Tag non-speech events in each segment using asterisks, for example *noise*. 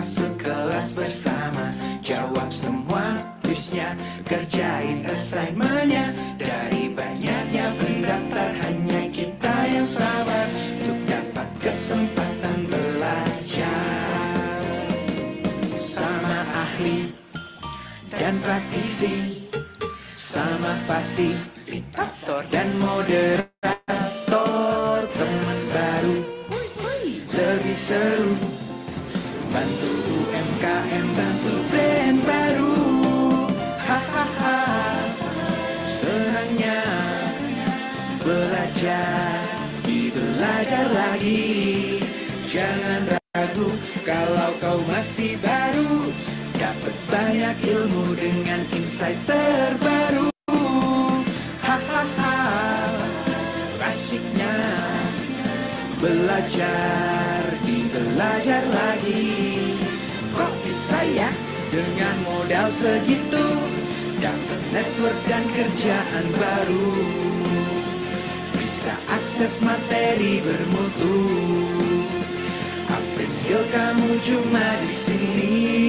masuk kelas bersama Jawab semua kuisnya Kerjain assignmentnya Dari banyaknya pendaftar Hanya kita yang sabar Untuk dapat kesempatan belajar Sama ahli dan praktisi Sama fasilitator dan moderator lagi Jangan ragu kalau kau masih baru Dapat banyak ilmu dengan insight terbaru Hahaha, asyiknya Belajar, dibelajar lagi Kok bisa ya dengan modal segitu Dapat network dan kerjaan baru akses materi bermutu Apa kamu cuma di sini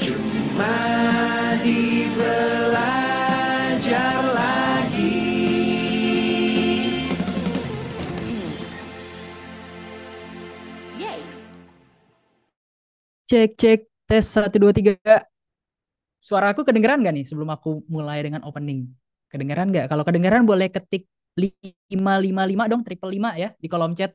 Cuma di belajar lagi Cek cek tes 1 2 3 Suara aku kedengeran gak nih sebelum aku mulai dengan opening? Kedengeran gak? Kalau kedengeran boleh ketik 555 dong, triple 5 ya di kolom chat.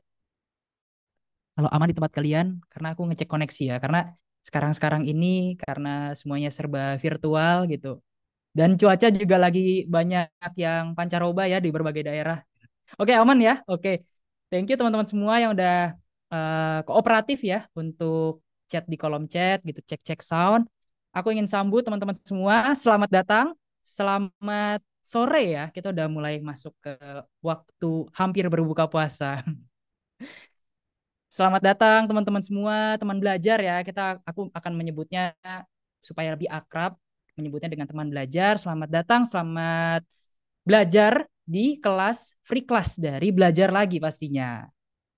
Kalau aman di tempat kalian, karena aku ngecek koneksi ya. Karena sekarang-sekarang ini, karena semuanya serba virtual gitu. Dan cuaca juga lagi banyak yang pancaroba ya di berbagai daerah. Oke, aman ya? Oke. Thank you teman-teman semua yang udah uh, kooperatif ya untuk chat di kolom chat gitu, cek-cek sound. Aku ingin sambut teman-teman semua. Selamat datang. Selamat sore ya kita udah mulai masuk ke waktu hampir berbuka puasa. Selamat datang teman-teman semua, teman belajar ya. Kita aku akan menyebutnya supaya lebih akrab menyebutnya dengan teman belajar. Selamat datang, selamat belajar di kelas free class dari belajar lagi pastinya.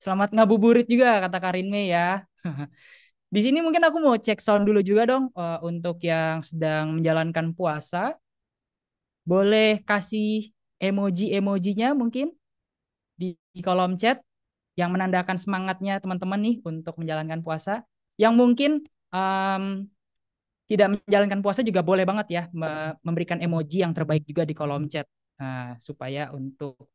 Selamat ngabuburit juga kata Karinme ya. *laughs* di sini mungkin aku mau cek sound dulu juga dong eh, untuk yang sedang menjalankan puasa boleh kasih emoji-emojinya mungkin di, kolom chat yang menandakan semangatnya teman-teman nih untuk menjalankan puasa. Yang mungkin um, tidak menjalankan puasa juga boleh banget ya memberikan emoji yang terbaik juga di kolom chat nah, supaya untuk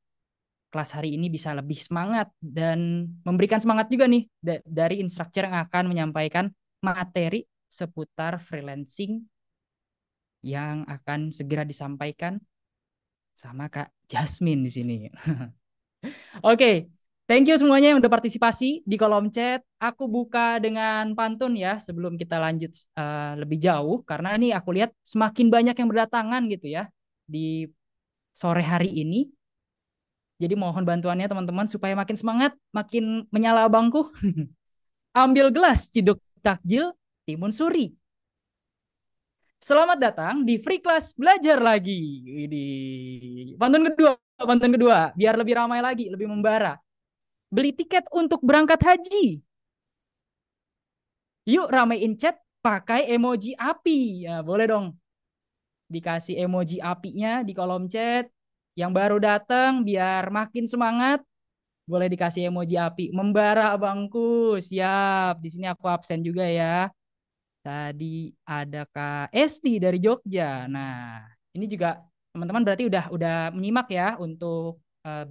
kelas hari ini bisa lebih semangat dan memberikan semangat juga nih dari instruktur yang akan menyampaikan materi seputar freelancing yang akan segera disampaikan sama Kak Jasmine di sini. *laughs* Oke, okay. thank you semuanya yang udah partisipasi di kolom chat. Aku buka dengan pantun ya sebelum kita lanjut uh, lebih jauh karena ini aku lihat semakin banyak yang berdatangan gitu ya di sore hari ini. Jadi mohon bantuannya teman-teman supaya makin semangat, makin menyala bangku. *laughs* Ambil gelas, ciduk takjil, timun suri. Selamat datang di Free Class Belajar Lagi. Ini pantun kedua, pantun kedua. Biar lebih ramai lagi, lebih membara. Beli tiket untuk berangkat haji. Yuk ramein chat pakai emoji api. Ya, boleh dong. Dikasih emoji apinya di kolom chat. Yang baru datang biar makin semangat. Boleh dikasih emoji api. Membara bangku. Siap. Di sini aku absen juga ya. Tadi ada Kak Esti dari Jogja. Nah, ini juga teman-teman berarti udah udah menyimak ya untuk uh,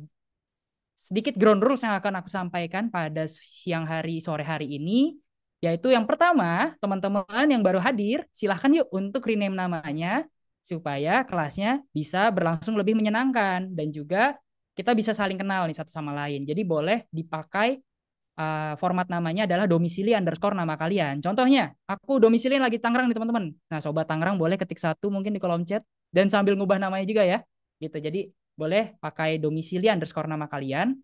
sedikit ground rules yang akan aku sampaikan pada siang hari sore hari ini yaitu yang pertama teman-teman yang baru hadir silahkan yuk untuk rename namanya supaya kelasnya bisa berlangsung lebih menyenangkan dan juga kita bisa saling kenal nih satu sama lain jadi boleh dipakai Eh, format namanya adalah domisili underscore nama kalian. Contohnya, aku domisili lagi Tangerang nih teman-teman. Nah, sobat Tangerang boleh ketik satu mungkin di kolom chat dan sambil ngubah namanya juga ya. Gitu. Jadi boleh pakai domisili underscore nama kalian.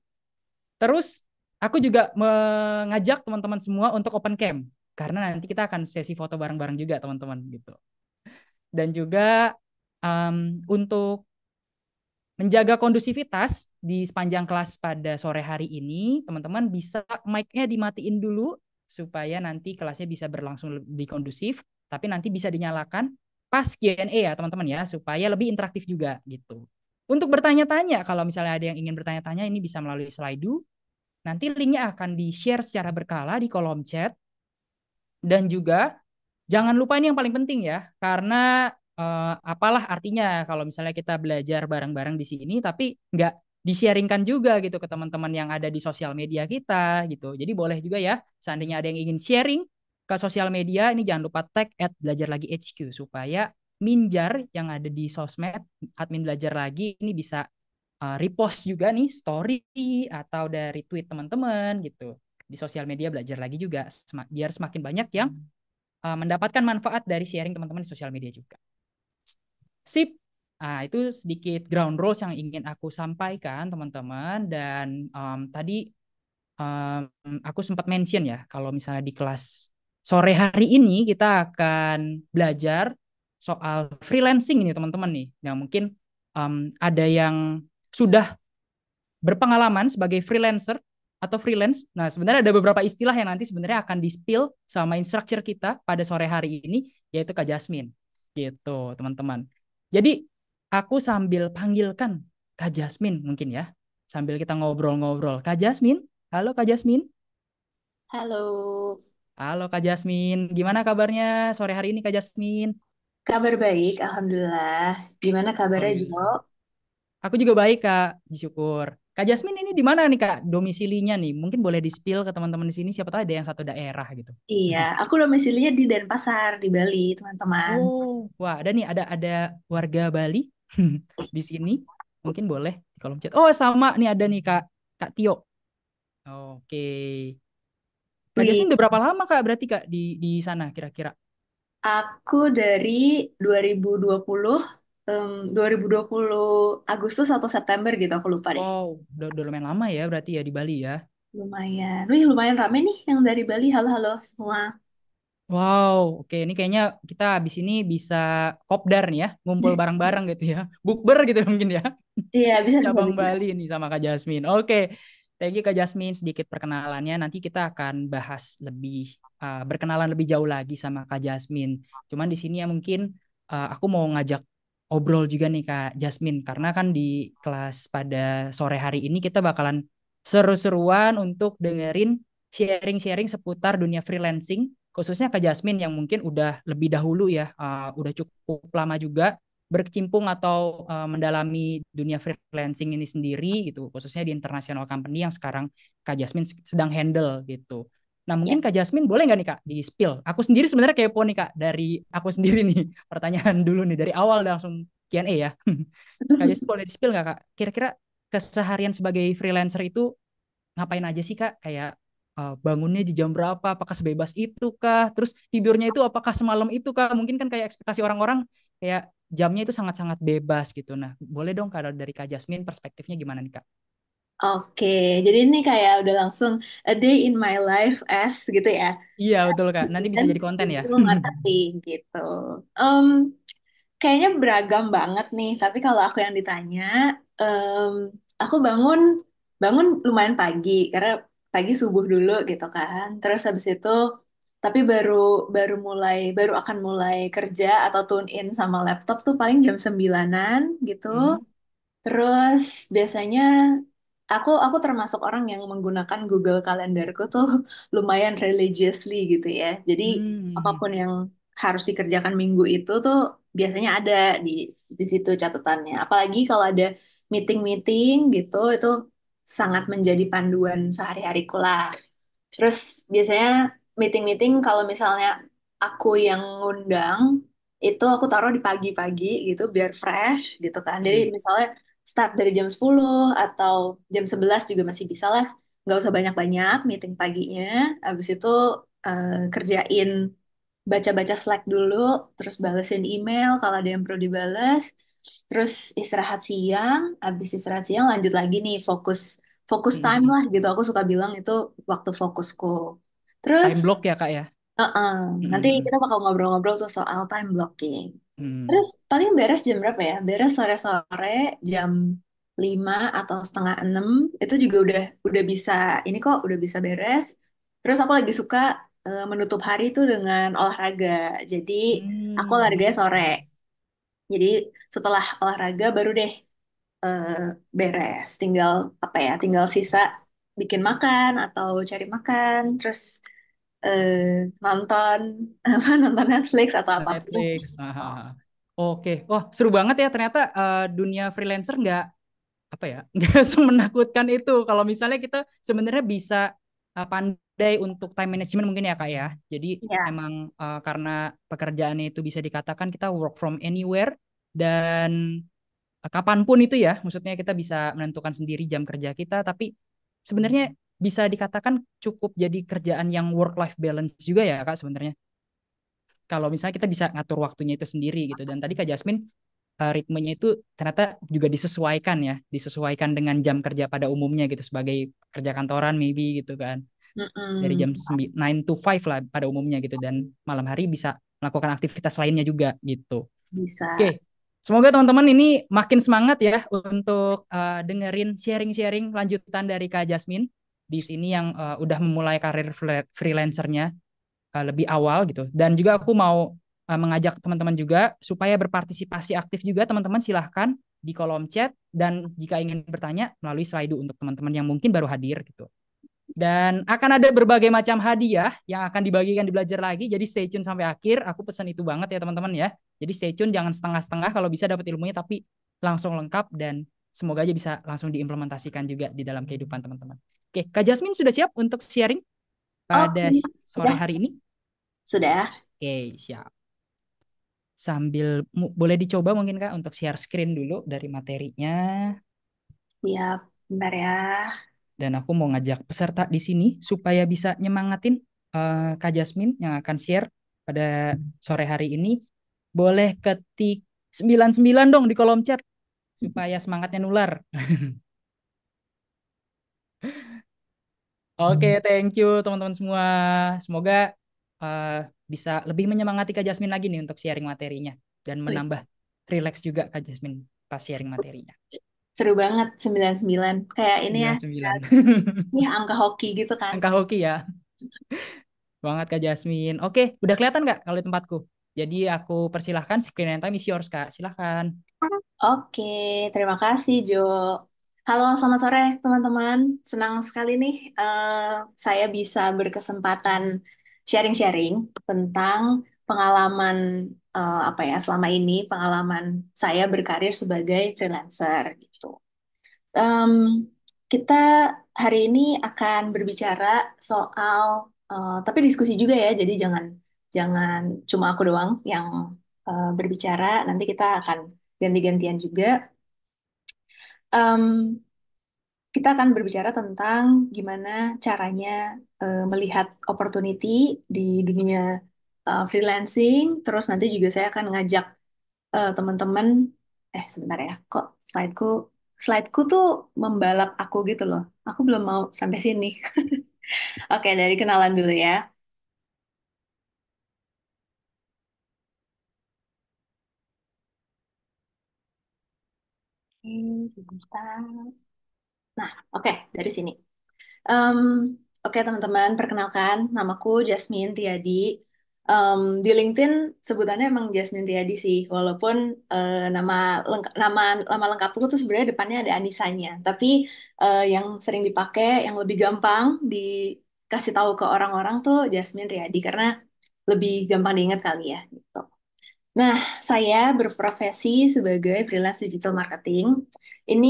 Terus aku juga mengajak teman-teman semua untuk open cam karena nanti kita akan sesi foto bareng-bareng juga teman-teman gitu. Dan juga um, untuk menjaga kondusivitas di sepanjang kelas pada sore hari ini, teman-teman bisa mic-nya dimatiin dulu supaya nanti kelasnya bisa berlangsung lebih kondusif, tapi nanti bisa dinyalakan pas Q&A ya teman-teman ya, supaya lebih interaktif juga gitu. Untuk bertanya-tanya, kalau misalnya ada yang ingin bertanya-tanya, ini bisa melalui Slido. Nanti linknya akan di-share secara berkala di kolom chat. Dan juga jangan lupa ini yang paling penting ya, karena uh, apalah artinya kalau misalnya kita belajar bareng-bareng di sini tapi nggak disharingkan juga gitu ke teman-teman yang ada di sosial media kita gitu. Jadi boleh juga ya seandainya ada yang ingin sharing ke sosial media ini jangan lupa tag at belajar lagi HQ supaya Minjar yang ada di sosmed admin belajar lagi ini bisa uh, repost juga nih story atau dari tweet teman-teman gitu di sosial media belajar lagi juga biar semakin banyak yang uh, mendapatkan manfaat dari sharing teman-teman di sosial media juga. Sip. Nah, itu sedikit ground rules yang ingin aku sampaikan, teman-teman. Dan um, tadi um, aku sempat mention ya, kalau misalnya di kelas sore hari ini kita akan belajar soal freelancing ini, teman-teman nih. Yang mungkin um, ada yang sudah berpengalaman sebagai freelancer atau freelance. Nah, sebenarnya ada beberapa istilah yang nanti sebenarnya akan di-spill sama instructor kita pada sore hari ini, yaitu Kak Jasmine. Gitu, teman-teman. Jadi aku sambil panggilkan Kak Jasmine mungkin ya. Sambil kita ngobrol-ngobrol. Kak Jasmine, halo Kak Jasmine. Halo. Halo Kak Jasmine, gimana kabarnya sore hari ini Kak Jasmine? Kabar baik, Alhamdulillah. Gimana kabarnya, oh, Alhamdulillah. Iya. Jo? Aku juga baik, Kak. Disyukur. Kak Jasmine ini di mana nih Kak domisilinya nih? Mungkin boleh di-spill ke teman-teman di sini siapa tahu ada yang satu daerah gitu. Iya, aku domisilinya di Denpasar di Bali, teman-teman. Oh, wah, ada nih ada ada warga Bali *laughs* di sini. Mungkin boleh di kolom chat. Oh, sama nih ada nih Kak Kak Tio. Oke. Okay. Kak Jasmine udah berapa lama Kak berarti Kak di di sana kira-kira? Aku dari 2020 um, 2020 Agustus atau September gitu aku lupa deh. Wow, udah, udah lumayan lama ya berarti ya di Bali ya. Lumayan. Wih, lumayan rame nih yang dari Bali. Halo-halo semua. Wow, oke ini kayaknya kita habis ini bisa kopdar nih ya, ngumpul *laughs* bareng-bareng gitu ya. Bukber gitu *laughs* mungkin ya. Iya, bisa Cabang bisa, gitu. Bali nih sama Kak Jasmine. Oke. Thank you Kak Jasmine sedikit perkenalannya. Nanti kita akan bahas lebih uh, berkenalan lebih jauh lagi sama Kak Jasmine. Cuman di sini ya mungkin uh, aku mau ngajak obrol juga nih Kak Jasmine karena kan di kelas pada sore hari ini kita bakalan seru-seruan untuk dengerin sharing-sharing seputar dunia freelancing khususnya Kak Jasmine yang mungkin udah lebih dahulu ya uh, udah cukup lama juga berkecimpung atau uh, mendalami dunia freelancing ini sendiri gitu khususnya di international company yang sekarang Kak Jasmine sedang handle gitu. Nah mungkin ya. Kak Jasmine boleh nggak nih Kak di spill? Aku sendiri sebenarnya kepo nih Kak dari aku *laughs* sendiri nih pertanyaan dulu nih dari awal langsung Q&A ya. *laughs* Kak Jasmine boleh di spill nggak Kak? Kira-kira keseharian sebagai freelancer itu ngapain aja sih Kak? Kayak uh, bangunnya di jam berapa? Apakah sebebas itu kak Terus tidurnya itu apakah semalam itu kak Mungkin kan kayak ekspektasi orang-orang kayak jamnya itu sangat-sangat bebas gitu. Nah boleh dong kalau dari Kak Jasmine perspektifnya gimana nih Kak? Oke, jadi ini kayak udah langsung a day in my life as gitu ya. Iya, betul Kak. Nanti bisa jadi konten ya. marketing gitu. Um, kayaknya beragam banget nih, tapi kalau aku yang ditanya, um, aku bangun bangun lumayan pagi karena pagi subuh dulu gitu kan. Terus habis itu tapi baru baru mulai baru akan mulai kerja atau tune in sama laptop tuh paling jam sembilanan gitu. Hmm. Terus biasanya aku aku termasuk orang yang menggunakan Google Kalendarku tuh *laughs* lumayan religiously gitu ya. Jadi hmm. apapun yang harus dikerjakan minggu itu tuh biasanya ada di di situ catatannya. Apalagi kalau ada meeting-meeting gitu itu sangat menjadi panduan sehari hari lah. Terus biasanya meeting-meeting kalau misalnya aku yang ngundang itu aku taruh di pagi-pagi gitu biar fresh gitu kan. Jadi hmm. misalnya start dari jam 10 atau jam 11 juga masih bisa lah. Nggak usah banyak-banyak meeting paginya. Habis itu uh, kerjain baca-baca Slack dulu, terus balesin email kalau ada yang perlu dibales. Terus istirahat siang, habis istirahat siang lanjut lagi nih fokus fokus hmm. time lah gitu. Aku suka bilang itu waktu fokusku. Terus time block ya, Kak ya? Uh -uh. Nanti mm-hmm. kita bakal ngobrol-ngobrol soal time blocking. Hmm. Terus paling beres jam berapa ya? Beres sore-sore jam 5 atau setengah 6 itu juga udah udah bisa ini kok udah bisa beres. Terus aku lagi suka uh, menutup hari itu dengan olahraga. Jadi hmm. aku olahraga sore. Jadi setelah olahraga baru deh uh, beres. Tinggal apa ya? Tinggal sisa bikin makan atau cari makan. Terus uh, nonton *laughs* apa nonton Netflix atau apa Netflix. Oke, *laughs* Oke, wah seru banget ya ternyata uh, dunia freelancer nggak apa ya *laughs* nggak semenakutkan itu kalau misalnya kita sebenarnya bisa uh, pandai untuk time management mungkin ya kak ya. Jadi yeah. emang uh, karena pekerjaannya itu bisa dikatakan kita work from anywhere dan uh, kapanpun itu ya, maksudnya kita bisa menentukan sendiri jam kerja kita. Tapi sebenarnya bisa dikatakan cukup jadi kerjaan yang work life balance juga ya kak sebenarnya kalau misalnya kita bisa ngatur waktunya itu sendiri gitu dan tadi kak Jasmine uh, ritmenya itu ternyata juga disesuaikan ya disesuaikan dengan jam kerja pada umumnya gitu sebagai kerja kantoran maybe gitu kan Mm-mm. dari jam 9 to 5 lah pada umumnya gitu dan malam hari bisa melakukan aktivitas lainnya juga gitu. Bisa. Oke. Okay. Semoga teman-teman ini makin semangat ya untuk uh, dengerin sharing-sharing lanjutan dari Kak Jasmine di sini yang uh, udah memulai karir freelancernya uh, lebih awal gitu. Dan juga aku mau uh, mengajak teman-teman juga supaya berpartisipasi aktif juga teman-teman silahkan di kolom chat dan jika ingin bertanya melalui slide untuk teman-teman yang mungkin baru hadir gitu. Dan akan ada berbagai macam hadiah yang akan dibagikan di belajar lagi. Jadi stay tune sampai akhir. Aku pesan itu banget ya teman-teman ya. Jadi stay tune jangan setengah-setengah kalau bisa dapat ilmunya tapi langsung lengkap dan semoga aja bisa langsung diimplementasikan juga di dalam kehidupan teman-teman. Oke, Kak Jasmine sudah siap untuk sharing oh, pada oh, sore sudah. hari ini? Sudah. Oke, siap. Sambil boleh dicoba mungkin Kak untuk share screen dulu dari materinya. Siap, bentar ya. Dan aku mau ngajak peserta di sini supaya bisa nyemangatin uh, Kak Jasmine yang akan share pada sore hari ini. Boleh ketik 99 dong di kolom chat supaya semangatnya nular. *laughs* Oke, hmm. thank you teman-teman semua. Semoga uh, bisa lebih menyemangati Kak Jasmine lagi nih untuk sharing materinya dan menambah relax juga Kak Jasmine pas sharing materinya. Seru banget 99. Kayak ini 99. ya. *laughs* Iya, angka hoki gitu kan. Angka hoki ya. banget Kak Jasmine. Oke, udah kelihatan nggak kalau di tempatku? Jadi aku persilahkan screen and time is yours Kak. Silahkan. Oke, terima kasih Jo. Halo, selamat sore teman-teman. Senang sekali nih uh, saya bisa berkesempatan sharing-sharing tentang pengalaman uh, apa ya selama ini pengalaman saya berkarir sebagai freelancer gitu. Um, kita hari ini akan berbicara soal uh, tapi diskusi juga ya, jadi jangan jangan cuma aku doang yang uh, berbicara. Nanti kita akan ganti-gantian juga um, kita akan berbicara tentang gimana caranya uh, melihat opportunity di dunia uh, freelancing. Terus nanti juga saya akan ngajak teman eh, teman-teman, eh sebentar ya, kok slideku slideku tuh membalap aku gitu loh. Aku belum mau sampai sini. *laughs* Oke, okay, dari kenalan dulu ya. Nah, oke, dari sini. Um, oke, teman-teman, perkenalkan, namaku Jasmine Riyadi. Um, di LinkedIn sebutannya emang Jasmine Riyadi sih, walaupun uh, nama lengkap nama nama lengkapku tuh sebenarnya depannya ada Anisanya, tapi uh, yang sering dipakai, yang lebih gampang dikasih tahu ke orang-orang tuh Jasmine Riyadi karena lebih gampang diingat kali ya gitu. Nah, saya berprofesi sebagai freelance digital marketing. Ini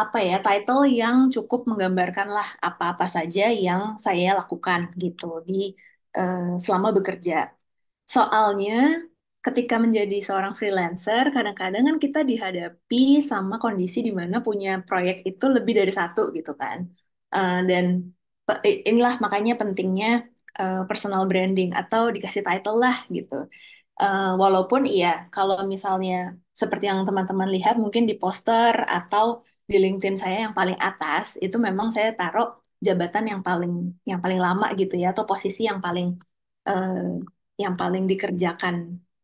apa ya, title yang cukup menggambarkan lah apa-apa saja yang saya lakukan gitu di uh, selama bekerja. Soalnya ketika menjadi seorang freelancer, kadang-kadang kan kita dihadapi sama kondisi di mana punya proyek itu lebih dari satu gitu kan. Uh, dan inilah makanya pentingnya eh, personal branding atau dikasih title lah gitu Uh, walaupun iya, kalau misalnya seperti yang teman-teman lihat mungkin di poster atau di LinkedIn saya yang paling atas itu memang saya taruh jabatan yang paling yang paling lama gitu ya atau posisi yang paling uh, yang paling dikerjakan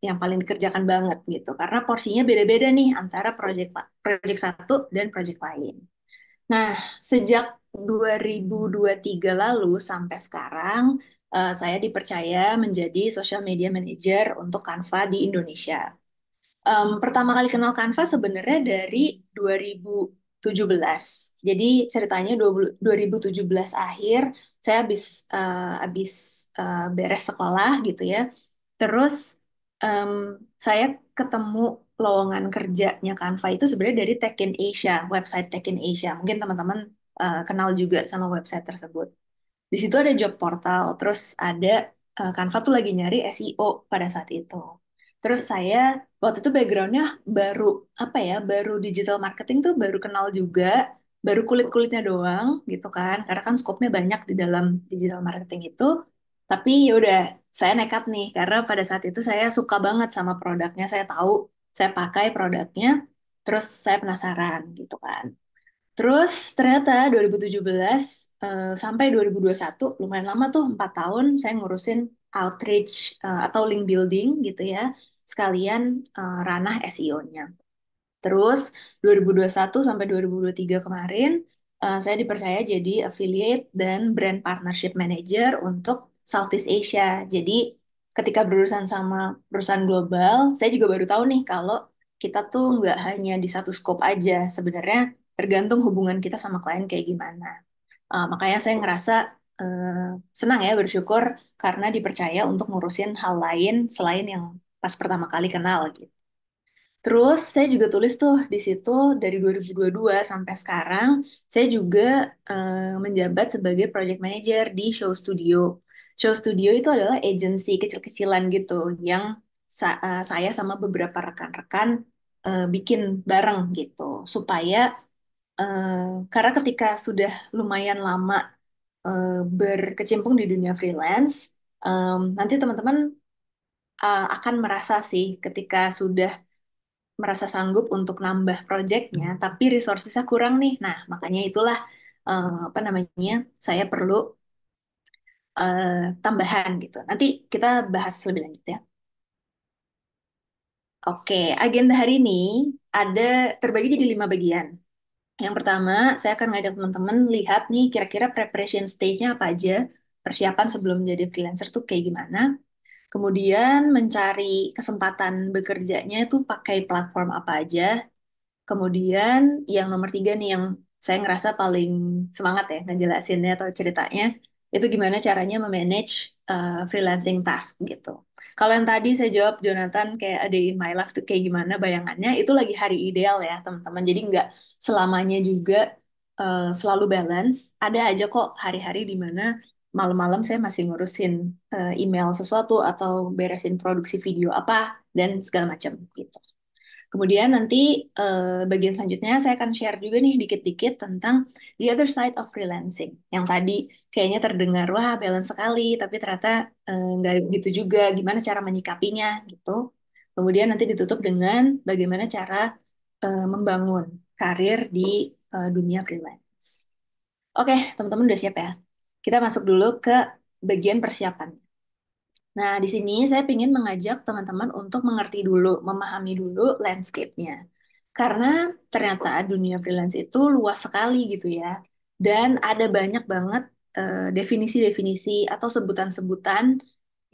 yang paling dikerjakan banget gitu karena porsinya beda-beda nih antara project project satu dan project lain. Nah, sejak 2023 lalu sampai sekarang uh, saya dipercaya menjadi social media manager untuk Canva di Indonesia. Um, pertama kali kenal Canva sebenarnya dari 2017. Jadi ceritanya 2017 akhir saya habis uh, habis uh, beres sekolah gitu ya. Terus um, saya ketemu lowongan kerjanya Canva itu sebenarnya dari Tech in Asia, website Tech in Asia. Mungkin teman-teman uh, kenal juga sama website tersebut. Di situ ada job portal, terus ada uh, Canva tuh lagi nyari SEO pada saat itu. Terus saya waktu itu backgroundnya baru apa ya, baru digital marketing tuh baru kenal juga, baru kulit-kulitnya doang gitu kan, karena kan skopnya banyak di dalam digital marketing itu. Tapi ya udah saya nekat nih karena pada saat itu saya suka banget sama produknya, saya tahu saya pakai produknya, terus saya penasaran gitu kan. Terus ternyata 2017 uh, eh, sampai 2021 lumayan lama tuh 4 tahun saya ngurusin outreach uh, atau link building gitu ya sekalian uh, ranah SEO-nya. Terus 2021 sampai 2023 kemarin uh, saya dipercaya jadi affiliate dan brand partnership manager untuk Southeast Asia. Jadi ketika berurusan sama perusahaan global, saya juga baru tahu nih kalau kita tuh nggak hanya di satu scope aja. Sebenarnya tergantung hubungan kita sama klien kayak gimana. Uh, makanya saya ngerasa uh, senang ya bersyukur karena dipercaya untuk ngurusin hal lain selain yang pas pertama kali kenal gitu. Terus saya juga tulis tuh di situ dari 2022 sampai sekarang saya juga uh, menjabat sebagai project manager di Show Studio. Show Studio itu adalah agensi kecil-kecilan gitu yang sa uh, saya sama beberapa rekan-rekan uh, bikin bareng gitu supaya Eh, karena ketika sudah lumayan lama uh, berkecimpung di dunia freelance, um, nanti teman-teman uh, akan merasa sih ketika sudah merasa sanggup untuk nambah proyeknya, hmm. tapi resourcesnya kurang nih. Nah, makanya itulah uh, apa namanya saya perlu uh, tambahan gitu. Nanti kita bahas lebih lanjut ya. Oke, agenda hari ini ada terbagi jadi lima bagian. Yang pertama, saya akan ngajak teman-teman lihat nih kira-kira preparation stage-nya apa aja, persiapan sebelum jadi freelancer tuh kayak gimana. Kemudian mencari kesempatan bekerjanya itu pakai platform apa aja. Kemudian yang nomor tiga nih yang saya ngerasa paling semangat ya ngejelasinnya atau ceritanya, itu gimana caranya memanage uh, freelancing task gitu. Kalau yang tadi saya jawab Jonathan kayak ada in my life tuh kayak gimana bayangannya itu lagi hari ideal ya teman-teman. Jadi nggak selamanya juga uh, selalu balance. Ada aja kok hari-hari di mana malam-malam saya masih ngurusin uh, email sesuatu atau beresin produksi video apa dan segala macam gitu. Kemudian nanti uh, bagian selanjutnya saya akan share juga nih dikit-dikit tentang the other side of freelancing. Yang tadi kayaknya terdengar wah balance sekali, tapi ternyata eh, nggak uh, gitu juga. Gimana cara menyikapinya gitu. Kemudian nanti ditutup dengan bagaimana cara uh, membangun karir di uh, dunia freelance. Oke, okay, teman-teman udah siap ya? Kita masuk dulu ke bagian persiapannya. Nah, di sini saya ingin mengajak teman-teman untuk mengerti dulu, memahami dulu landscape-nya. Karena ternyata dunia freelance itu luas sekali gitu ya. Dan ada banyak banget eh, definisi-definisi uh, atau sebutan-sebutan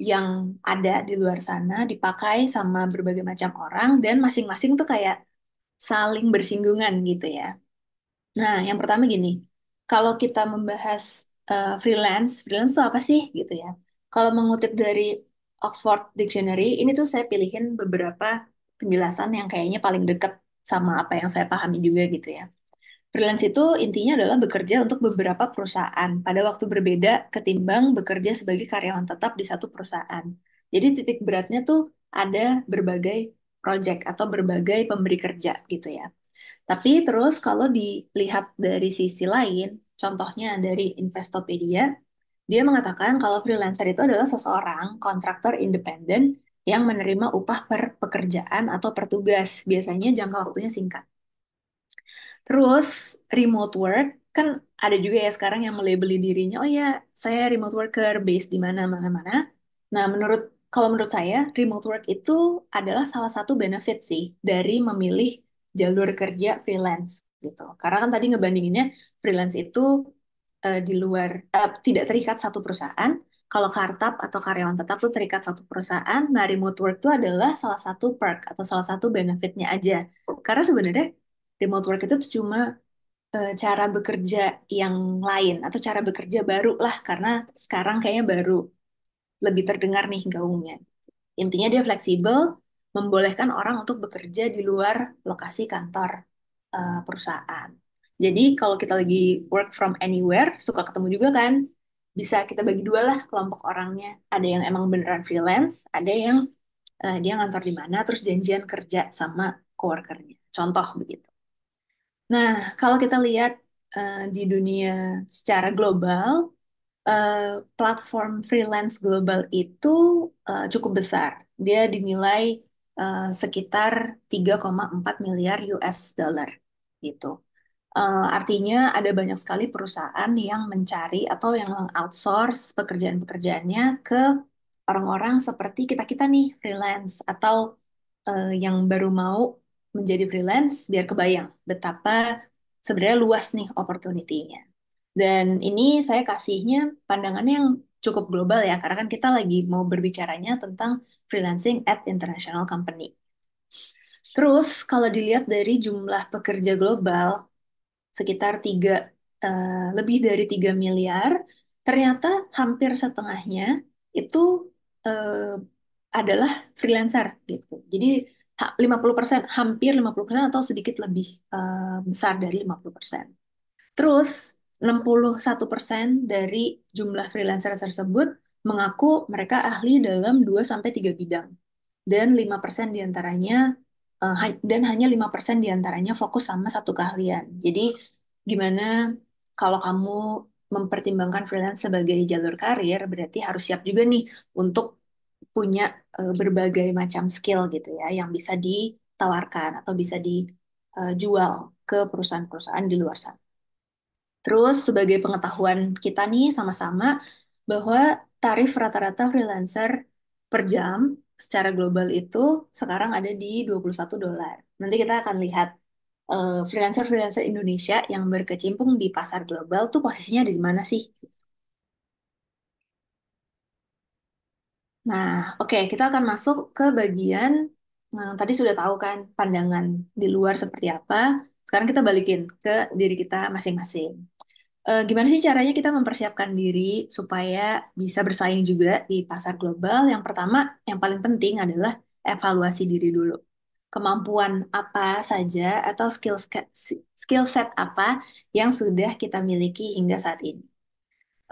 yang ada di luar sana dipakai sama berbagai macam orang dan masing-masing tuh kayak saling bersinggungan gitu ya. Nah, yang pertama gini, kalau kita membahas uh, freelance, freelance itu apa sih gitu ya? Kalau mengutip dari Oxford Dictionary, ini tuh saya pilihin beberapa penjelasan yang kayaknya paling dekat sama apa yang saya pahami juga gitu ya. Freelance itu intinya adalah bekerja untuk beberapa perusahaan pada waktu berbeda ketimbang bekerja sebagai karyawan tetap di satu perusahaan. Jadi titik beratnya tuh ada berbagai proyek atau berbagai pemberi kerja gitu ya. Tapi terus kalau dilihat dari sisi lain, contohnya dari Investopedia, dia mengatakan kalau freelancer itu adalah seseorang kontraktor independen yang menerima upah per pekerjaan atau per tugas. Biasanya jangka waktunya singkat. Terus remote work kan ada juga ya sekarang yang melabeli dirinya, oh ya saya remote worker based di mana mana mana. Nah menurut kalau menurut saya remote work itu adalah salah satu benefit sih dari memilih jalur kerja freelance gitu. Karena kan tadi ngebandinginnya freelance itu uh, di luar uh, tidak terikat satu perusahaan. Kalau kartap atau karyawan tetap tuh terikat satu perusahaan. Nah, remote work itu adalah salah satu perk atau salah satu benefitnya aja. Karena sebenarnya remote work itu cuma uh, cara bekerja yang lain atau cara bekerja baru lah karena sekarang kayaknya baru lebih terdengar nih gaungnya. Intinya dia fleksibel, membolehkan orang untuk bekerja di luar lokasi kantor uh, perusahaan. Jadi kalau kita lagi work from anywhere, suka ketemu juga kan. Bisa kita bagi dua lah kelompok orangnya. Ada yang emang beneran freelance, ada yang uh, dia ngantor di mana, terus janjian kerja sama coworkernya. Contoh begitu. Nah, kalau kita lihat uh, di dunia secara global, uh, platform freelance global itu uh, cukup besar. Dia dinilai uh, sekitar 3,4 miliar US dollar gitu. Uh, artinya ada banyak sekali perusahaan yang mencari atau yang outsource pekerjaan-pekerjaannya ke orang-orang seperti kita-kita nih freelance atau uh, yang baru mau menjadi freelance biar kebayang betapa sebenarnya luas nih opportunity-nya. Dan ini saya kasihnya pandangannya yang cukup global ya karena kan kita lagi mau berbicaranya tentang freelancing at international company. Terus kalau dilihat dari jumlah pekerja global sekitar tiga uh, lebih dari 3 miliar, ternyata hampir setengahnya itu uh, adalah freelancer gitu. Jadi 50%, hampir 50% atau sedikit lebih uh, besar dari 50%. Terus 61% dari jumlah freelancer tersebut mengaku mereka ahli dalam 2 sampai 3 bidang dan 5% diantaranya Eh, dan hanya 5% diantaranya fokus sama satu keahlian. Jadi gimana kalau kamu mempertimbangkan freelance sebagai jalur karir, berarti harus siap juga nih untuk punya eh, berbagai macam skill gitu ya, yang bisa ditawarkan atau bisa dijual eh, ke perusahaan-perusahaan di luar sana. Terus sebagai pengetahuan kita nih sama-sama bahwa tarif rata-rata freelancer per jam secara global itu sekarang ada di 21 dolar. Nanti kita akan lihat freelancer eh, freelancer-freelancer Indonesia yang berkecimpung di pasar global tuh posisinya ada di mana sih? Nah, oke, kita akan masuk ke bagian nah, tadi sudah tahu kan pandangan di luar seperti apa. Sekarang kita balikin ke diri kita masing-masing uh, gimana sih caranya kita mempersiapkan diri supaya bisa bersaing juga di pasar global? Yang pertama, yang paling penting adalah evaluasi diri dulu. Kemampuan apa saja atau skill skill set apa yang sudah kita miliki hingga saat ini.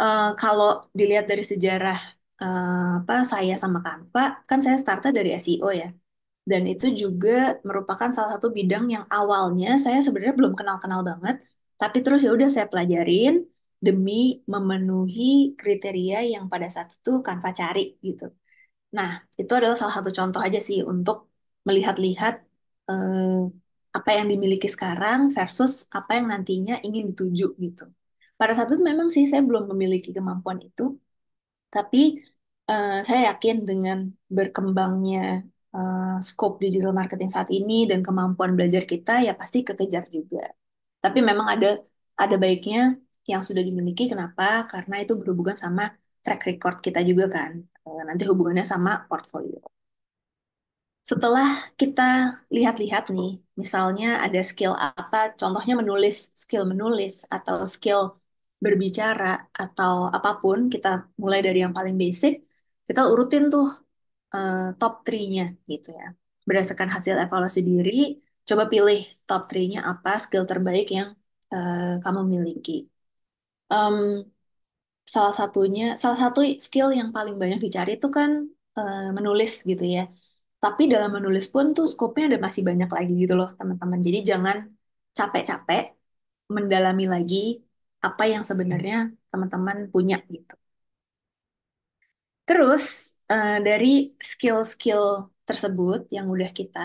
Uh, kalau dilihat dari sejarah uh, apa saya sama Kanva, kan saya startnya dari SEO ya. Dan itu juga merupakan salah satu bidang yang awalnya saya sebenarnya belum kenal-kenal banget, tapi terus ya udah saya pelajarin demi memenuhi kriteria yang pada saat itu Canva cari gitu. Nah, itu adalah salah satu contoh aja sih untuk melihat-lihat eh, apa yang dimiliki sekarang versus apa yang nantinya ingin dituju gitu. Pada saat itu memang sih saya belum memiliki kemampuan itu, tapi eh, saya yakin dengan berkembangnya eh, scope digital marketing saat ini dan kemampuan belajar kita ya pasti kekejar juga. Tapi memang ada ada baiknya yang sudah dimiliki. Kenapa? Karena itu berhubungan sama track record kita juga kan. Eh, nanti hubungannya sama portfolio. Setelah kita lihat-lihat nih, misalnya ada skill apa, contohnya menulis, skill menulis atau skill berbicara atau apapun, kita mulai dari yang paling basic, kita urutin tuh uh, top 3-nya gitu ya. Berdasarkan hasil evaluasi diri, Coba pilih top 3-nya apa, skill terbaik yang uh, kamu miliki. Um, salah satunya, salah satu skill yang paling banyak dicari itu kan uh, menulis gitu ya. Tapi dalam menulis pun tuh skopnya ada masih banyak lagi gitu loh teman-teman. Jadi jangan capek-capek mendalami lagi apa yang sebenarnya teman-teman punya gitu. Terus uh, dari skill-skill tersebut yang udah kita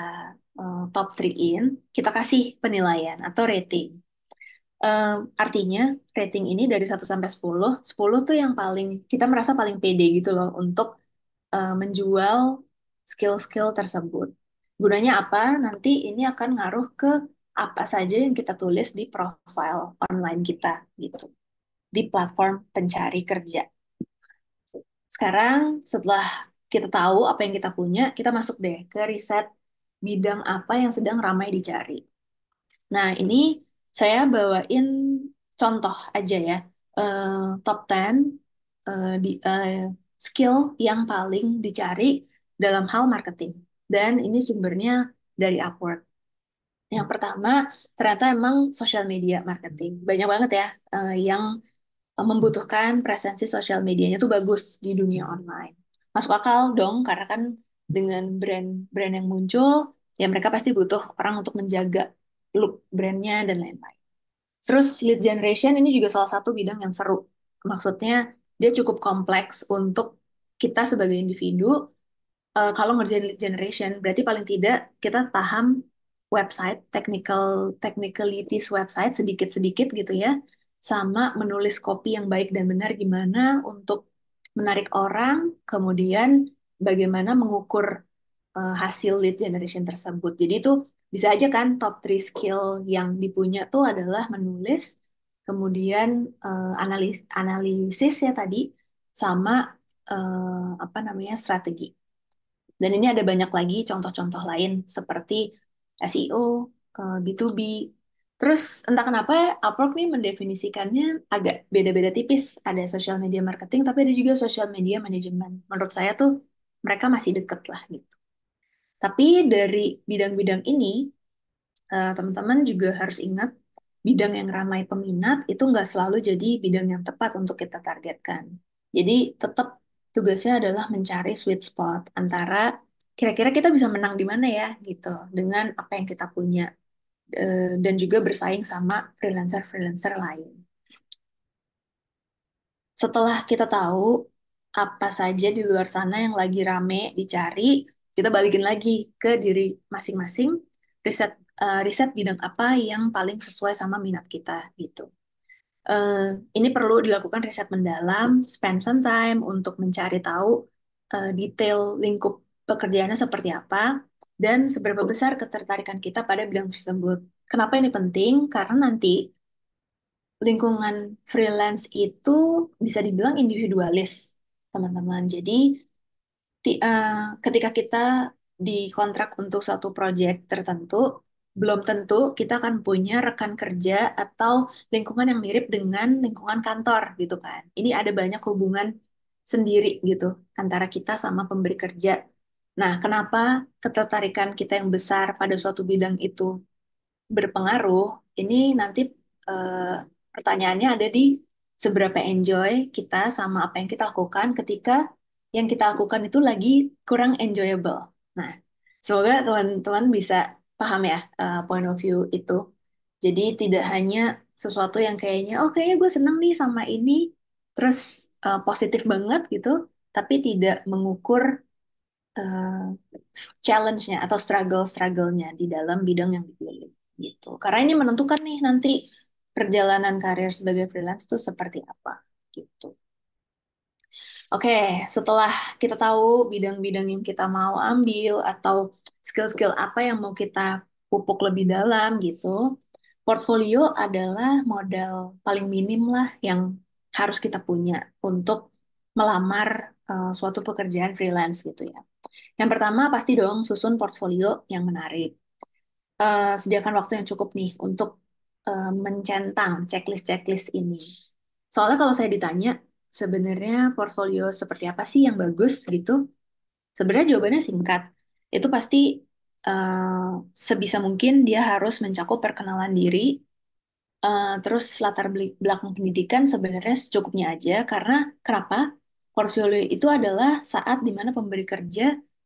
uh, top 3-in, kita kasih penilaian atau rating. Uh, artinya rating ini dari 1 sampai 10, 10 tuh yang paling kita merasa paling pede gitu loh untuk uh, menjual skill-skill tersebut. Gunanya apa? Nanti ini akan ngaruh ke apa saja yang kita tulis di profile online kita gitu. Di platform pencari kerja. Sekarang setelah kita tahu apa yang kita punya, kita masuk deh ke riset bidang apa yang sedang ramai dicari. Nah, ini saya bawain contoh aja ya, uh, top 10 uh, eh, di, uh, skill yang paling dicari dalam hal marketing. Dan ini sumbernya dari Upwork. Yang pertama, ternyata emang social media marketing. Banyak banget ya uh, yang membutuhkan presensi sosial medianya tuh bagus di dunia online. Masuk akal dong, karena kan dengan brand-brand yang muncul, ya mereka pasti butuh orang untuk menjaga look brandnya dan lain-lain. Terus lead generation ini juga salah satu bidang yang seru. Maksudnya dia cukup kompleks untuk kita sebagai individu. Uh, kalau ngerjain lead generation, berarti paling tidak kita paham website, technical technicalities website sedikit-sedikit gitu ya, sama menulis copy yang baik dan benar gimana untuk menarik orang, kemudian bagaimana mengukur uh, hasil lead generation tersebut. Jadi itu bisa aja kan top three skill yang dipunya tuh adalah menulis, kemudian uh, analis analisis ya tadi sama uh, apa namanya strategi. Dan ini ada banyak lagi contoh-contoh lain seperti SEO, uh, B2B. Terus entah kenapa Upwork nih mendefinisikannya agak beda-beda tipis. Ada social media marketing tapi ada juga social media manajemen. Menurut saya tuh mereka masih deket lah gitu. Tapi dari bidang-bidang ini, eh, teman-teman uh, juga harus ingat bidang yang ramai peminat itu nggak selalu jadi bidang yang tepat untuk kita targetkan. Jadi tetap tugasnya adalah mencari sweet spot antara kira-kira kita bisa menang di mana ya gitu dengan apa yang kita punya eh, dan juga bersaing sama freelancer-freelancer lain. Setelah kita tahu apa saja di luar sana yang lagi rame dicari, kita balikin lagi ke diri masing-masing, riset uh, riset bidang apa yang paling sesuai sama minat kita gitu. Uh, ini perlu dilakukan riset mendalam, spend some time untuk mencari tahu uh, detail lingkup pekerjaannya seperti apa dan seberapa besar ketertarikan kita pada bidang tersebut. Kenapa ini penting? Karena nanti lingkungan freelance itu bisa dibilang individualis teman-teman. Jadi uh, ketika kita dikontrak untuk suatu proyek tertentu, belum tentu kita akan punya rekan kerja atau lingkungan yang mirip dengan lingkungan kantor gitu kan. Ini ada banyak hubungan sendiri gitu antara kita sama pemberi kerja. Nah, kenapa ketertarikan kita yang besar pada suatu bidang itu berpengaruh? Ini nanti e, pertanyaannya ada di seberapa enjoy kita sama apa yang kita lakukan ketika yang kita lakukan itu lagi kurang enjoyable. Nah, semoga teman-teman bisa paham ya uh, point of view itu. Jadi tidak hanya sesuatu yang kayaknya oh kayaknya gue seneng nih sama ini, terus uh, positif banget gitu, tapi tidak mengukur uh, challenge-nya atau struggle-struggle-nya di dalam bidang yang dipilih gitu. Karena ini menentukan nih nanti perjalanan karir sebagai freelance itu seperti apa gitu. Oke, okay, setelah kita tahu bidang-bidang yang kita mau ambil atau skill-skill apa yang mau kita pupuk lebih dalam gitu, portfolio adalah modal paling minim lah yang harus kita punya untuk melamar uh, suatu pekerjaan freelance gitu ya. Yang pertama pasti dong susun portfolio yang menarik. Uh, sediakan waktu yang cukup nih untuk uh, mencentang checklist-checklist ini. Soalnya kalau saya ditanya sebenarnya portfolio seperti apa sih yang bagus gitu, sebenarnya jawabannya singkat. Itu pasti uh, sebisa mungkin dia harus mencakup perkenalan diri, uh, terus latar belakang pendidikan sebenarnya secukupnya aja. Karena kenapa? Portfolio itu adalah saat dimana pemberi kerja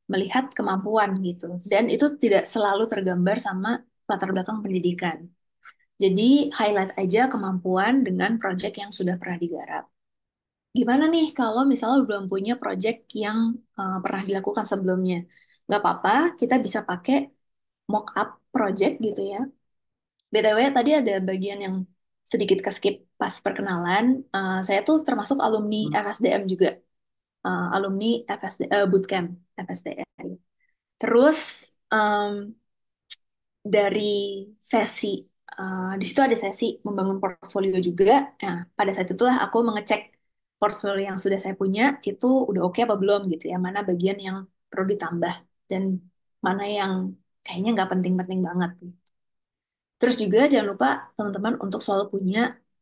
melihat kemampuan gitu, dan itu tidak selalu tergambar sama latar belakang pendidikan. Jadi highlight aja kemampuan dengan project yang sudah pernah digarap. Gimana nih kalau misalnya belum punya project yang uh, pernah dilakukan sebelumnya? Nggak apa-apa, kita bisa pakai mock up project gitu ya. BTW tadi ada bagian yang sedikit keskip pas perkenalan. Uh, saya tuh termasuk alumni FSDM hmm. juga. Uh, alumni FSD, uh, bootcamp FSDM. Terus um, dari sesi uh, di situ ada sesi membangun portfolio juga. Nah, pada saat itulah aku mengecek portfolio yang sudah saya punya itu udah oke okay apa belum gitu ya. Mana bagian yang perlu ditambah dan mana yang kayaknya nggak penting-penting banget. Gitu. Terus juga jangan lupa teman-teman untuk selalu punya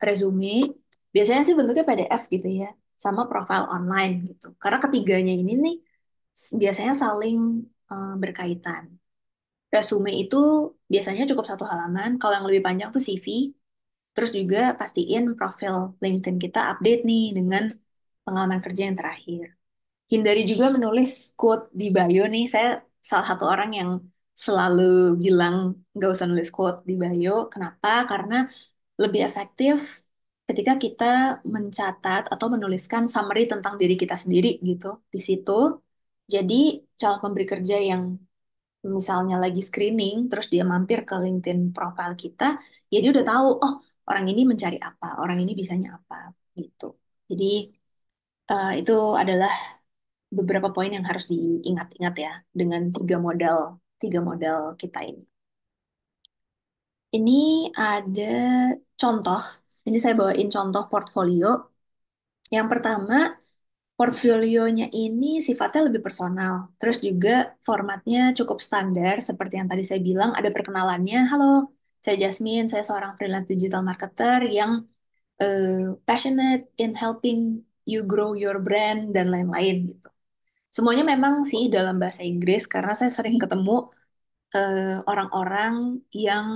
resume. Biasanya sih bentuknya PDF gitu ya, sama profil online gitu. Karena ketiganya ini nih biasanya saling uh, berkaitan resume itu biasanya cukup satu halaman. Kalau yang lebih panjang tuh CV. Terus juga pastiin profil LinkedIn kita update nih dengan pengalaman kerja yang terakhir. Hindari juga menulis quote di bio nih. Saya salah satu orang yang selalu bilang nggak usah nulis quote di bio. Kenapa? Karena lebih efektif ketika kita mencatat atau menuliskan summary tentang diri kita sendiri gitu di situ. Jadi calon pemberi kerja yang misalnya lagi screening, terus dia mampir ke LinkedIn profile kita, ya dia udah tahu, oh orang ini mencari apa, orang ini bisanya apa, gitu. Jadi uh, itu adalah beberapa poin yang harus diingat-ingat ya dengan tiga modal tiga modal kita ini. Ini ada contoh, ini saya bawain contoh portfolio. Yang pertama, portfolionya ini sifatnya lebih personal. Terus juga formatnya cukup standar, seperti yang tadi saya bilang, ada perkenalannya, halo, saya Jasmine, saya seorang freelance digital marketer yang uh, passionate in helping you grow your brand, dan lain-lain gitu. Semuanya memang sih dalam bahasa Inggris, karena saya sering ketemu eh, orang-orang uh, yang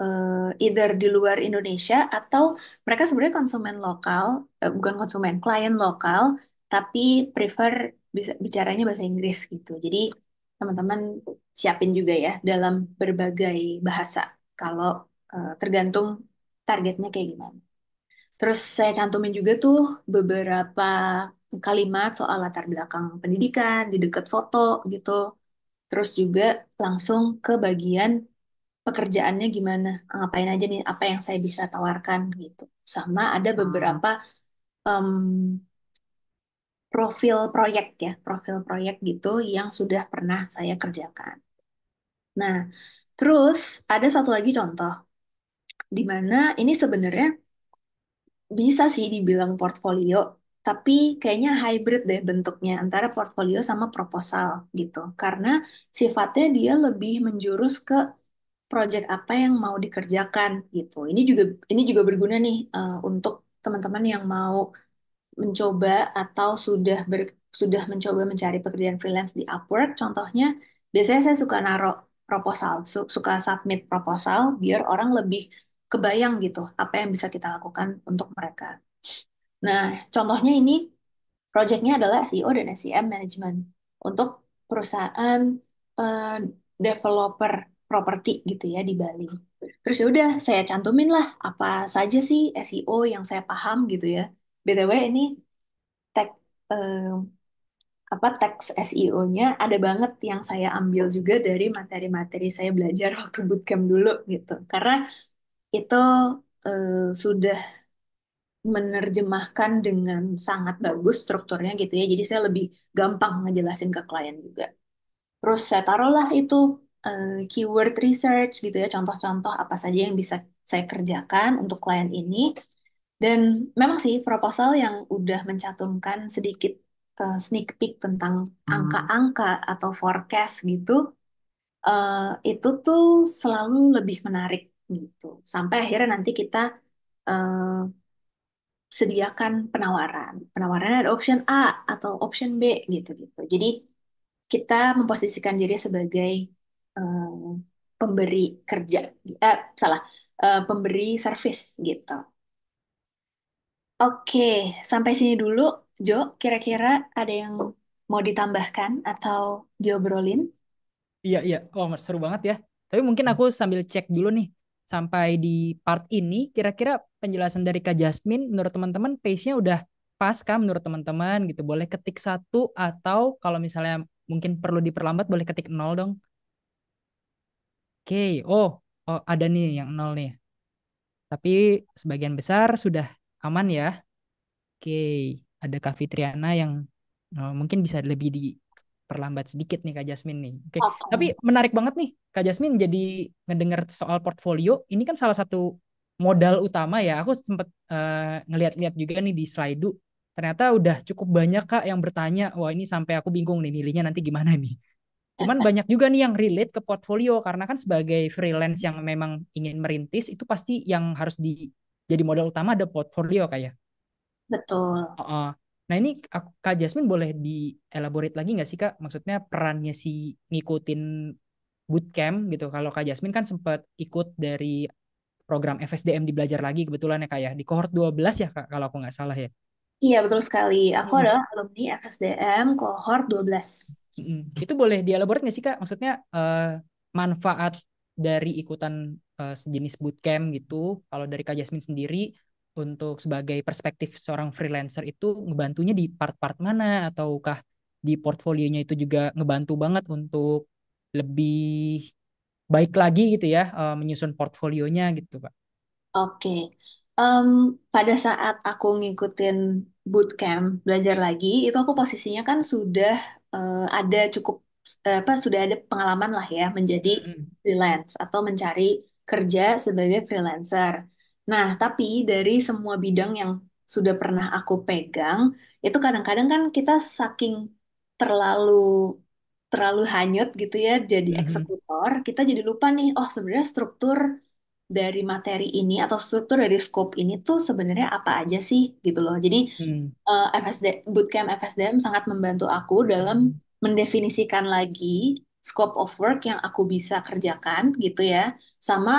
uh, either di luar Indonesia atau mereka sebenarnya konsumen lokal, uh, bukan konsumen, klien lokal tapi prefer bisa bicaranya bahasa Inggris gitu. Jadi teman-teman siapin juga ya dalam berbagai bahasa kalau uh, tergantung targetnya kayak gimana. Terus saya cantumin juga tuh beberapa kalimat soal latar belakang pendidikan di dekat foto gitu. Terus juga langsung ke bagian pekerjaannya gimana, ngapain aja nih, apa yang saya bisa tawarkan gitu. Sama ada ah. beberapa um, profil proyek ya, profil proyek gitu yang sudah pernah saya kerjakan. Nah, terus ada satu lagi contoh di mana ini sebenarnya bisa sih dibilang portfolio, tapi kayaknya hybrid deh bentuknya antara portfolio sama proposal gitu. Karena sifatnya dia lebih menjurus ke project apa yang mau dikerjakan gitu. Ini juga ini juga berguna nih uh, untuk teman-teman yang mau mencoba atau sudah ber, sudah mencoba mencari pekerjaan freelance di Upwork, contohnya biasanya saya suka naruh proposal, su suka submit proposal biar orang lebih kebayang gitu apa yang bisa kita lakukan untuk mereka. Nah, contohnya ini proyeknya adalah SEO dan SEM management untuk perusahaan uh, developer properti gitu ya di Bali. Terus ya udah saya cantumin lah apa saja sih SEO yang saya paham gitu ya BTW ini tag eh, apa teks SEO-nya ada banget yang saya ambil juga dari materi-materi saya belajar *laughs* waktu bootcamp dulu gitu. Karena itu eh, sudah menerjemahkan dengan sangat bagus strukturnya gitu ya. Jadi saya lebih gampang ngejelasin ke klien juga. Terus saya taruhlah itu eh, keyword research gitu ya, contoh-contoh apa saja yang bisa saya kerjakan untuk klien ini dan memang sih proposal yang udah mencantumkan sedikit uh, sneak peek tentang hmm. angka-angka hmm. atau forecast gitu, uh, itu tuh selalu lebih menarik gitu. Sampai akhirnya nanti kita uh, sediakan penawaran. penawaran ada option A atau option B gitu-gitu. Jadi kita memposisikan diri sebagai uh, pemberi kerja, eh salah, uh, pemberi service gitu. Oke, sampai sini dulu, Jo. Kira-kira ada yang mau ditambahkan atau diobrolin? Iya, iya. Oh, seru banget ya. Tapi mungkin aku sambil cek dulu nih. Sampai di part ini, kira-kira penjelasan dari Kak Jasmine menurut teman-teman pace-nya udah pas kah menurut teman-teman gitu. Boleh ketik satu atau kalau misalnya mungkin perlu diperlambat boleh ketik nol dong. Oke, oh, oh ada nih yang nol nih. Tapi sebagian besar sudah Aman ya? Oke, ada Kak Fitriana yang oh, mungkin bisa lebih diperlambat sedikit nih Kak Jasmine nih. Oke, okay. tapi menarik banget nih Kak Jasmine jadi ngedengar soal portfolio. Ini kan salah satu modal utama ya. Aku sempat uh, eh, ngeliat-liat juga nih di Slido. Ternyata udah cukup banyak Kak yang bertanya, wah ini sampai aku bingung nih milihnya nanti gimana nih. Cuman *laughs* banyak juga nih yang relate ke portfolio karena kan sebagai freelance yang memang ingin merintis itu pasti yang harus di jadi modal utama ada portfolio kayak. Ya? Betul. Uh -uh. Nah ini Kak Jasmine boleh dielaborate lagi nggak sih Kak? Maksudnya perannya si ngikutin bootcamp gitu. Kalau Kak Jasmine kan sempat ikut dari program FSDM di Belajar Lagi kebetulan ya Kak ya. Di cohort 12 ya Kak kalau aku nggak salah ya. Iya betul sekali. Aku hmm. adalah alumni FSDM cohort 12. Hmm. Itu boleh dielaborate nggak sih Kak? Maksudnya uh, manfaat dari ikutan uh, sejenis bootcamp gitu. Kalau dari Kak Jasmine sendiri untuk sebagai perspektif seorang freelancer itu ngebantunya di part-part mana ataukah di portfolionya itu juga ngebantu banget untuk lebih baik lagi gitu ya uh, menyusun portfolionya gitu, Pak. Oke. Um, pada saat aku ngikutin bootcamp belajar lagi, itu aku posisinya kan sudah uh, ada cukup Eh, apa sudah ada pengalaman lah ya menjadi freelance atau mencari kerja sebagai freelancer. Nah, tapi dari semua bidang yang sudah pernah aku pegang, itu kadang-kadang kan kita saking terlalu terlalu hanyut gitu ya jadi eksekutor, mm-hmm. kita jadi lupa nih, oh sebenarnya struktur dari materi ini atau struktur dari scope ini tuh sebenarnya apa aja sih gitu loh. Jadi hmm. uh, eh, FSD bootcamp FSDM sangat membantu aku dalam mendefinisikan lagi scope of work yang aku bisa kerjakan gitu ya, sama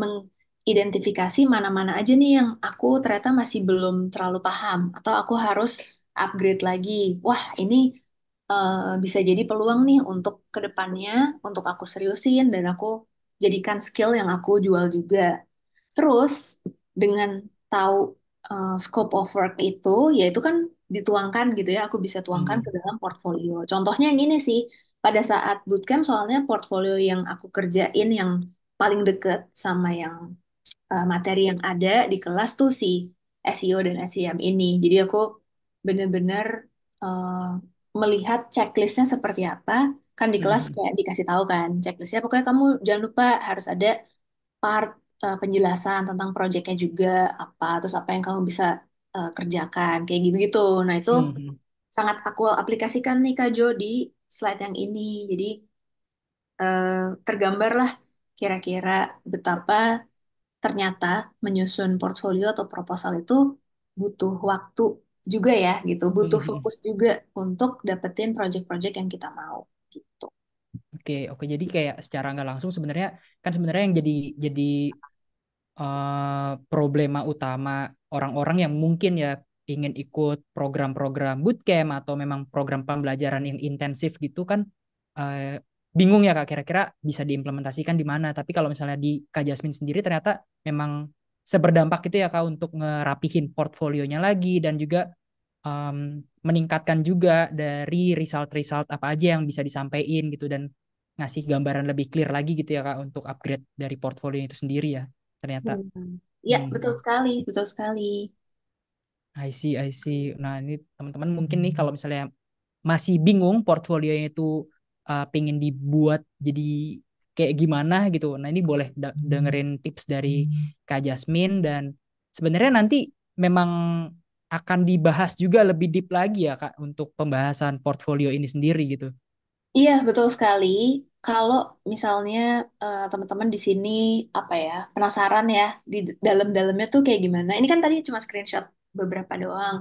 mengidentifikasi mana-mana aja nih yang aku ternyata masih belum terlalu paham atau aku harus upgrade lagi. Wah, ini uh, bisa jadi peluang nih untuk kedepannya, untuk aku seriusin dan aku jadikan skill yang aku jual juga. Terus dengan tahu uh, scope of work itu, yaitu kan dituangkan gitu ya, aku bisa tuangkan ke hmm. dalam portfolio. Contohnya yang ini sih, pada saat bootcamp soalnya portfolio yang aku kerjain yang paling deket sama yang uh, materi yang ada di kelas tuh si SEO dan SEM ini. Jadi aku bener-bener uh, melihat checklistnya seperti apa. Kan di kelas hmm. kayak dikasih tahu kan checklistnya. Pokoknya kamu jangan lupa harus ada part uh, penjelasan tentang proyeknya juga apa. Terus apa yang kamu bisa uh, kerjakan kayak gitu-gitu. Nah itu hmm. sangat aku aplikasikan nih Kak Jo di slide yang ini. Jadi uh, tergambarlah kira-kira betapa ternyata menyusun portfolio atau proposal itu butuh waktu juga ya gitu, butuh hmm. fokus juga untuk dapetin project-project yang kita mau gitu. Oke, oke. Jadi kayak secara nggak langsung sebenarnya kan sebenarnya yang jadi jadi uh, problema utama orang-orang yang mungkin ya ingin ikut program-program bootcamp atau memang program pembelajaran yang intensif gitu kan eh, bingung ya kak kira-kira bisa diimplementasikan di mana tapi kalau misalnya di kak Jasmine sendiri ternyata memang seberdampak itu ya kak untuk ngerapihin portfolionya lagi dan juga um, meningkatkan juga dari result-result apa aja yang bisa disampaikan gitu dan ngasih gambaran lebih clear lagi gitu ya kak untuk upgrade dari portfolio itu sendiri ya ternyata. Hmm. Ya, Hmm. betul sekali, betul sekali. I see, I see. Nah, ini teman-teman mungkin nih kalau misalnya masih bingung portfolionya itu uh, pengen dibuat jadi kayak gimana gitu. Nah, ini boleh hmm. dengerin tips dari hmm. Kak Jasmine dan sebenarnya nanti memang akan dibahas juga lebih deep lagi ya Kak untuk pembahasan portfolio ini sendiri gitu. Iya, betul sekali. Kalau misalnya uh, teman-teman di sini apa ya, penasaran ya di dalam-dalamnya tuh kayak gimana. Ini kan tadi cuma screenshot beberapa doang.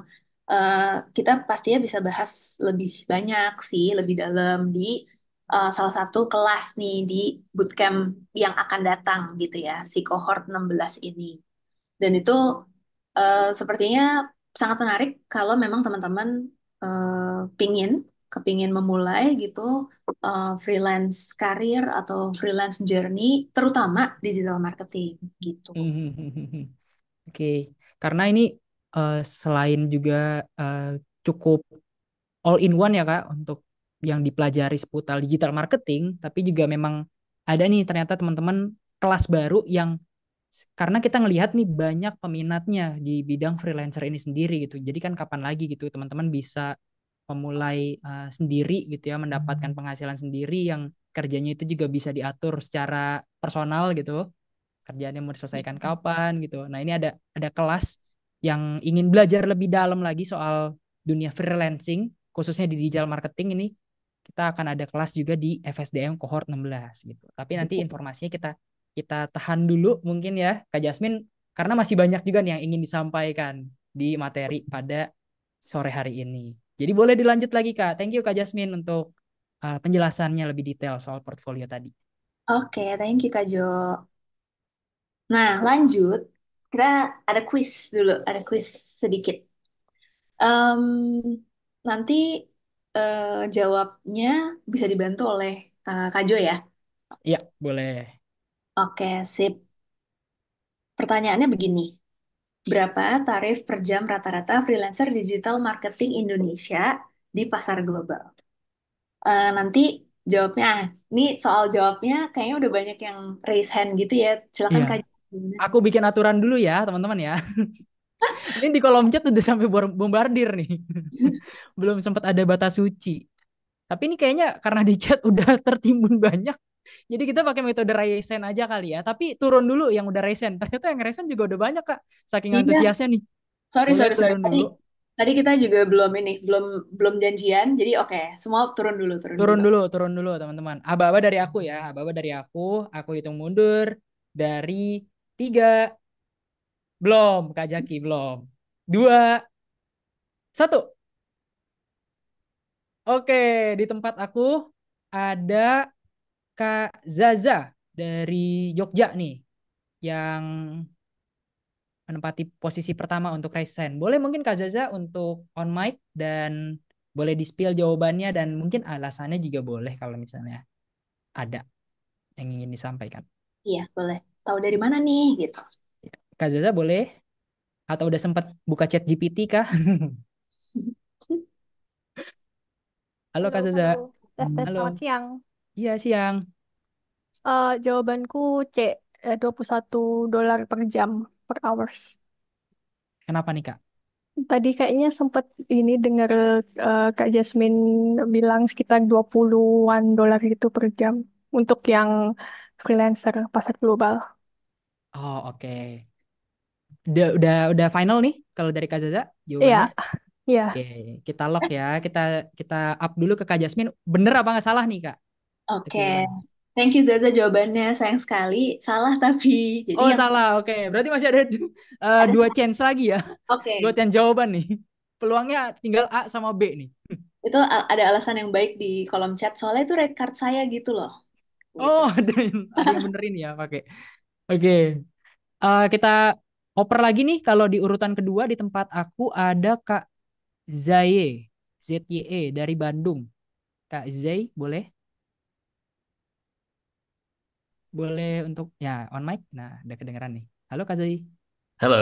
Uh, kita pastinya bisa bahas lebih banyak sih, lebih dalam di uh, salah satu kelas nih di bootcamp yang akan datang gitu ya, si cohort 16 ini. Dan itu uh, sepertinya sangat menarik kalau memang teman-teman uh, pingin kepingin memulai gitu uh, freelance career atau freelance journey terutama digital marketing gitu. Hmm, hmm, hmm, Oke, okay. karena ini uh, selain juga uh, cukup all in one ya kak untuk yang dipelajari seputar digital marketing, tapi juga memang ada nih ternyata teman-teman kelas baru yang karena kita ngelihat nih banyak peminatnya di bidang freelancer ini sendiri gitu. Jadi kan kapan lagi gitu teman-teman bisa memulai uh, eh, sendiri gitu ya mendapatkan hmm. penghasilan sendiri yang kerjanya itu juga bisa diatur secara personal gitu kerjanya mau diselesaikan hmm. kapan gitu nah ini ada ada kelas yang ingin belajar lebih dalam lagi soal dunia freelancing khususnya di digital marketing ini kita akan ada kelas juga di FSDM cohort 16 gitu tapi nanti hmm. informasinya kita kita tahan dulu mungkin ya Kak Jasmine karena masih banyak juga nih yang ingin disampaikan di materi pada sore hari ini. Jadi boleh dilanjut lagi Kak. Thank you Kak Jasmine untuk uh, penjelasannya lebih detail soal portfolio tadi. Oke, okay, thank you Kak Jo. Nah, lanjut. Kita ada quiz dulu, ada quiz sedikit. Um, nanti uh, jawabnya bisa dibantu oleh uh, Kak Jo ya? Iya, boleh. Oke, sip. Pertanyaannya begini berapa tarif per jam rata-rata freelancer digital marketing Indonesia di pasar global? Uh, nanti jawabnya, ah, ini soal jawabnya kayaknya udah banyak yang raise hand gitu ya. Silahkan yeah. kaji. Aku bikin aturan dulu ya, teman-teman ya. *laughs* ini di kolom chat udah sampai bombardir nih. *laughs* Belum sempat ada batas suci. Tapi ini kayaknya karena di chat udah tertimbun banyak. Jadi kita pakai metode resen aja kali ya. Tapi turun dulu yang udah resen. Ternyata yang resen juga udah banyak kak. Saking iya. antusiasnya nih. Sorry Mulai sorry sorry. Tadi tadi kita juga belum ini belum belum janjian. Jadi oke okay, semua turun dulu turun. Turun dulu, dulu turun dulu teman-teman. Aba-aba dari aku ya. Aba-aba dari aku. Aku hitung mundur dari tiga. Belum kak Jaki belum. Dua. Satu. Oke, di tempat aku ada Kak Zaza dari Jogja nih yang menempati posisi pertama untuk resen. Boleh mungkin Kak Zaza untuk on mic dan boleh di-spill jawabannya dan mungkin alasannya juga boleh kalau misalnya ada yang ingin disampaikan. Iya, boleh. Tahu dari mana nih gitu. Iya. Kak Zaza boleh? Atau udah sempat buka chat GPT kah? *laughs* halo, Kak Zaza. Halo. halo. Selamat siang. Iya siang. Uh, jawabanku C, eh, 21 dolar per jam, per hours. Kenapa nih Kak? Tadi kayaknya sempat ini dengar uh, eh, Kak Jasmine bilang sekitar 20-an dolar itu per jam untuk yang freelancer pasar global. Oh oke. Udah udah udah final nih kalau dari Kak Zaza Iya, Yeah. iya. Oke, kita lock ya. Kita kita up dulu ke Kak Jasmine. Bener apa nggak salah nih Kak? Oke. okay. Gitu ya. Thank you Zaza jawabannya sayang sekali salah tapi *laughs* jadi Oh yang... salah oke okay. berarti masih ada, uh, *laughs* ada dua chance lagi ya Oke okay. dua chance jawaban nih *laughs* peluangnya tinggal A sama B nih itu ada alasan yang baik di kolom chat soalnya itu red card saya gitu loh gitu. Oh ada yang, ada yang benerin ya pakai oke okay. uh, eh, kita oper lagi nih kalau di urutan kedua di tempat aku ada Kak Zaye Z Y E dari Bandung Kak Zaye boleh boleh untuk ya on mic. Nah, udah kedengeran nih. Halo Kazai. Halo.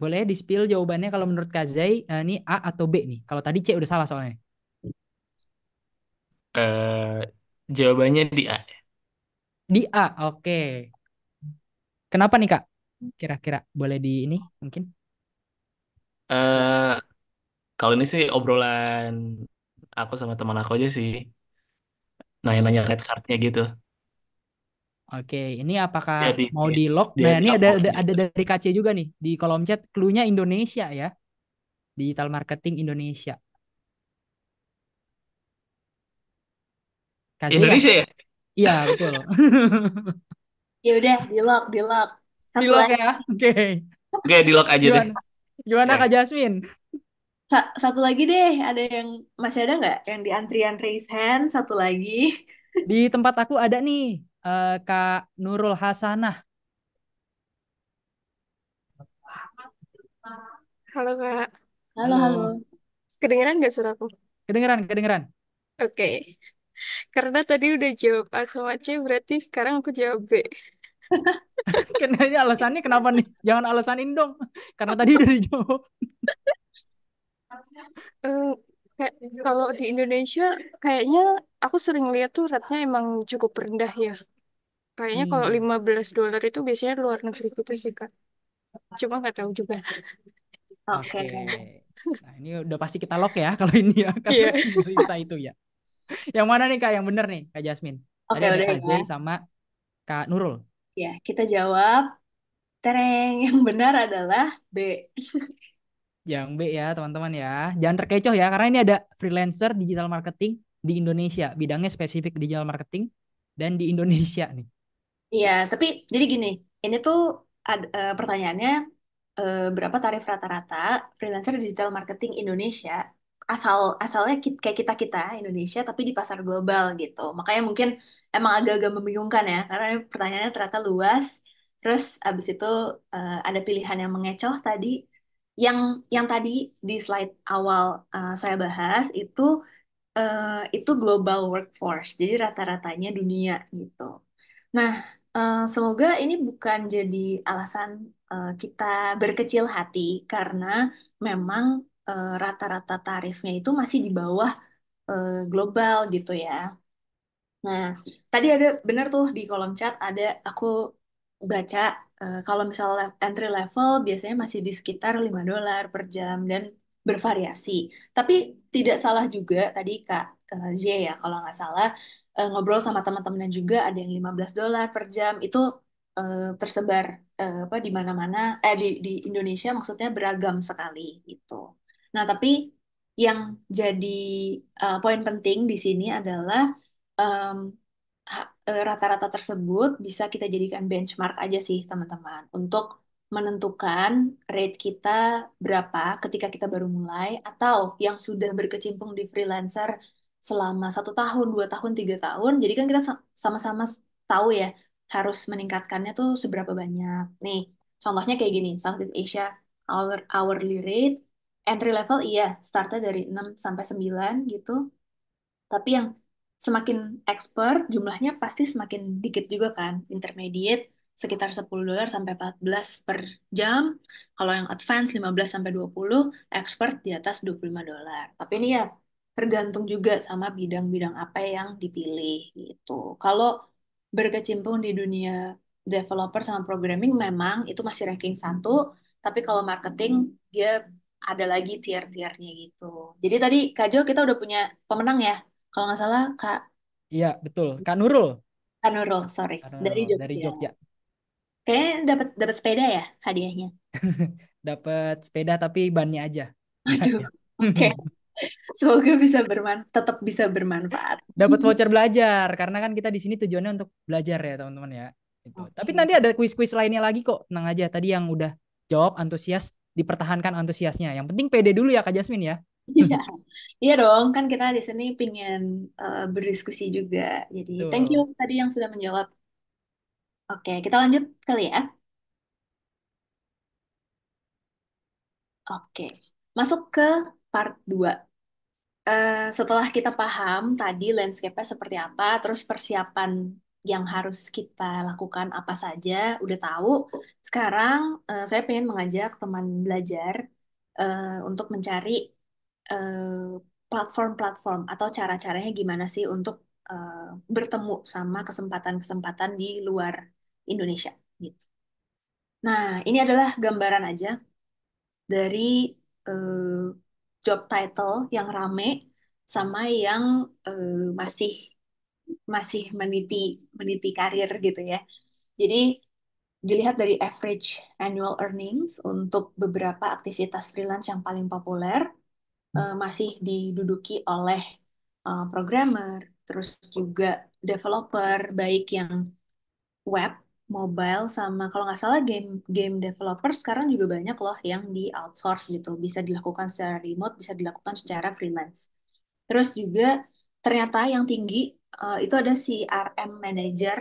Boleh di spill jawabannya kalau menurut Kazai eh, ini A atau B nih. Kalau tadi C udah salah soalnya. Eh, jawabannya di A. Di A, oke. Kenapa nih Kak? Kira-kira boleh di ini mungkin? uh, kalau ini sih obrolan aku sama teman aku aja sih. Nanya-nanya red card-nya gitu. Oke, ini apakah Jadi, iya, mau di lock? Nah, ini ada, ada gitu. ada dari KC juga nih di kolom chat. Cluenya Indonesia ya. Digital marketing Indonesia. Kasih ya? Indonesia ya? Iya, betul. *laughs* ya udah, di lock, di lock. di lock ya. Oke. Okay. Oke, okay, di lock aja Gimana? deh. Gimana ya. Kak Jasmine? satu lagi deh, ada yang masih ada nggak yang di antrian raise hand? Satu lagi. Di tempat aku ada nih uh, Kak Nurul Hasanah. Halo Kak. Halo, halo. Kedengeran nggak suaraku? Kedengeran, kedengeran. Oke. Okay. Karena tadi udah jawab A sama C, berarti sekarang aku jawab B. *laughs* Kenanya alasannya kenapa nih? Jangan alasanin dong. Karena tadi udah dijawab. uh, *laughs* kayak kalau di Indonesia kayaknya aku sering lihat tuh ratenya emang cukup rendah ya. Kayaknya kalau hmm. lima 15 dolar itu biasanya luar negeri gitu sih Kak. Cuma nggak tahu juga. Oke. Okay. Nah, ini udah pasti kita lock ya kalau ini ya karena iya. yeah. *laughs* bisa itu ya. Yang mana nih Kak? Yang bener nih Kak Jasmine. Oke, ada udah Kak ya. sama Kak Nurul. Ya, kita jawab. Tereng, yang benar adalah B yang B ya teman-teman ya. Jangan terkecoh ya karena ini ada freelancer digital marketing di Indonesia, bidangnya spesifik digital marketing dan di Indonesia nih. Iya, tapi jadi gini, ini tuh ad, e, pertanyaannya e, berapa tarif rata-rata freelancer digital marketing Indonesia asal asalnya kita, kayak kita kita Indonesia tapi di pasar global gitu. Makanya mungkin emang agak-agak membingungkan ya karena pertanyaannya ternyata luas. Terus abis itu e, ada pilihan yang mengecoh tadi yang yang tadi di slide awal uh, saya bahas itu uh, itu global workforce. Jadi rata-ratanya dunia gitu. Nah, uh, semoga ini bukan jadi alasan uh, kita berkecil hati karena memang rata rata-rata tarifnya itu masih di bawah uh, global gitu ya. Nah, tadi ada benar tuh di kolom chat ada aku baca Eh, kalau misalnya entry level biasanya masih di sekitar 5 dolar per jam dan bervariasi. Tapi tidak salah juga tadi Kak eh, J ya kalau nggak salah uh, ngobrol sama teman teman juga ada yang 15 dolar per jam itu uh, tersebar uh, apa di mana-mana eh di di Indonesia maksudnya beragam sekali gitu. Nah, tapi yang jadi uh, poin penting di sini adalah um, Eh, rata-rata tersebut bisa kita jadikan benchmark aja sih teman-teman untuk menentukan rate kita berapa ketika kita baru mulai atau yang sudah berkecimpung di freelancer selama satu tahun, dua tahun, tiga tahun. Jadi kan kita sama-sama tahu ya harus meningkatkannya tuh seberapa banyak. Nih, contohnya kayak gini, Southeast Asia hour, hourly rate, entry level iya, startnya dari 6 sampai 9 gitu. Tapi yang semakin expert jumlahnya pasti semakin dikit juga kan. Intermediate sekitar 10 dolar sampai 14 per jam. Kalau yang advance 15 sampai 20, expert di atas 25 dolar. Tapi ini ya tergantung juga sama bidang-bidang apa yang dipilih gitu. Kalau berkecimpung di dunia developer sama programming memang itu masih ranking satu, tapi kalau marketing dia ada lagi tier-tiernya gitu. Jadi tadi Kak Jo kita udah punya pemenang ya kalau nggak salah Kak. Iya betul. Kak Nurul. Kak Nurul, sorry. Kak Nurul, dari Jogja. Dari Jogja. Kayaknya dapat dapat sepeda ya hadiahnya. *laughs* dapat sepeda tapi bannya aja. Aduh. Oke. Okay. *laughs* Semoga bisa berman tetap bisa bermanfaat. Dapat voucher belajar karena kan kita di sini tujuannya untuk belajar ya teman-teman ya. Gitu. Okay. Tapi nanti ada kuis-kuis lainnya lagi kok. Tenang aja tadi yang udah jawab antusias dipertahankan antusiasnya. Yang penting pede dulu ya Kak Jasmine ya. Iya, iya dong. Kan kita di sini pingin uh, berdiskusi juga. Jadi, thank you tadi yang sudah menjawab. Oke, kita lanjut kali ya. Oke, masuk ke part 2. Uh, eh, setelah kita paham tadi landscape-nya seperti apa, terus persiapan yang harus kita lakukan apa saja, udah tahu. Sekarang uh, saya pengen mengajak teman belajar uh, untuk mencari Eh, platform-platform uh, atau cara-caranya gimana sih untuk uh, bertemu sama kesempatan-kesempatan di luar Indonesia gitu. Nah, ini adalah gambaran aja dari uh, job title yang rame sama yang uh, masih masih meniti meniti karir gitu ya. Jadi dilihat dari average annual earnings untuk beberapa aktivitas freelance yang paling populer uh, masih diduduki oleh uh, programmer, terus juga developer baik yang web, mobile sama kalau nggak salah game game developer sekarang juga banyak loh yang di outsource gitu, bisa dilakukan secara remote, bisa dilakukan secara freelance. Terus juga ternyata yang tinggi uh, itu ada CRM manager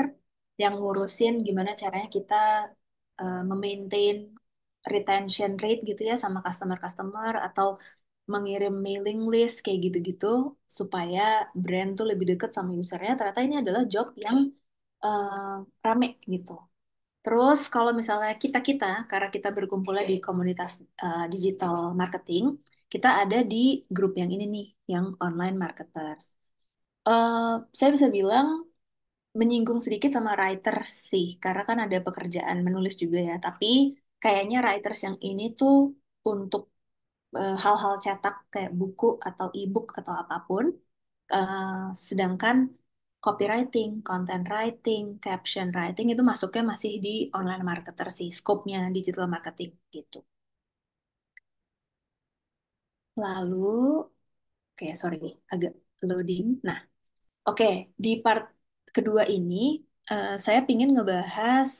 yang ngurusin gimana caranya kita uh, memaintain retention rate gitu ya sama customer-customer atau mengirim mailing list kayak gitu-gitu supaya brand tuh lebih deket sama usernya ternyata ini adalah job yang uh, rame gitu terus kalau misalnya kita kita karena kita berkumpulnya di komunitas uh, digital marketing kita ada di grup yang ini nih yang online marketers uh, saya bisa bilang menyinggung sedikit sama writer sih karena kan ada pekerjaan menulis juga ya tapi kayaknya writers yang ini tuh untuk Eh, hal-hal cetak kayak buku atau e-book atau apapun. Uh, sedangkan copywriting, content writing, caption writing itu masuknya masih di online marketer sih, scope-nya digital marketing gitu. Lalu, oke okay, sorry, agak loading. Nah, oke okay, di part kedua ini uh, saya ingin ngebahas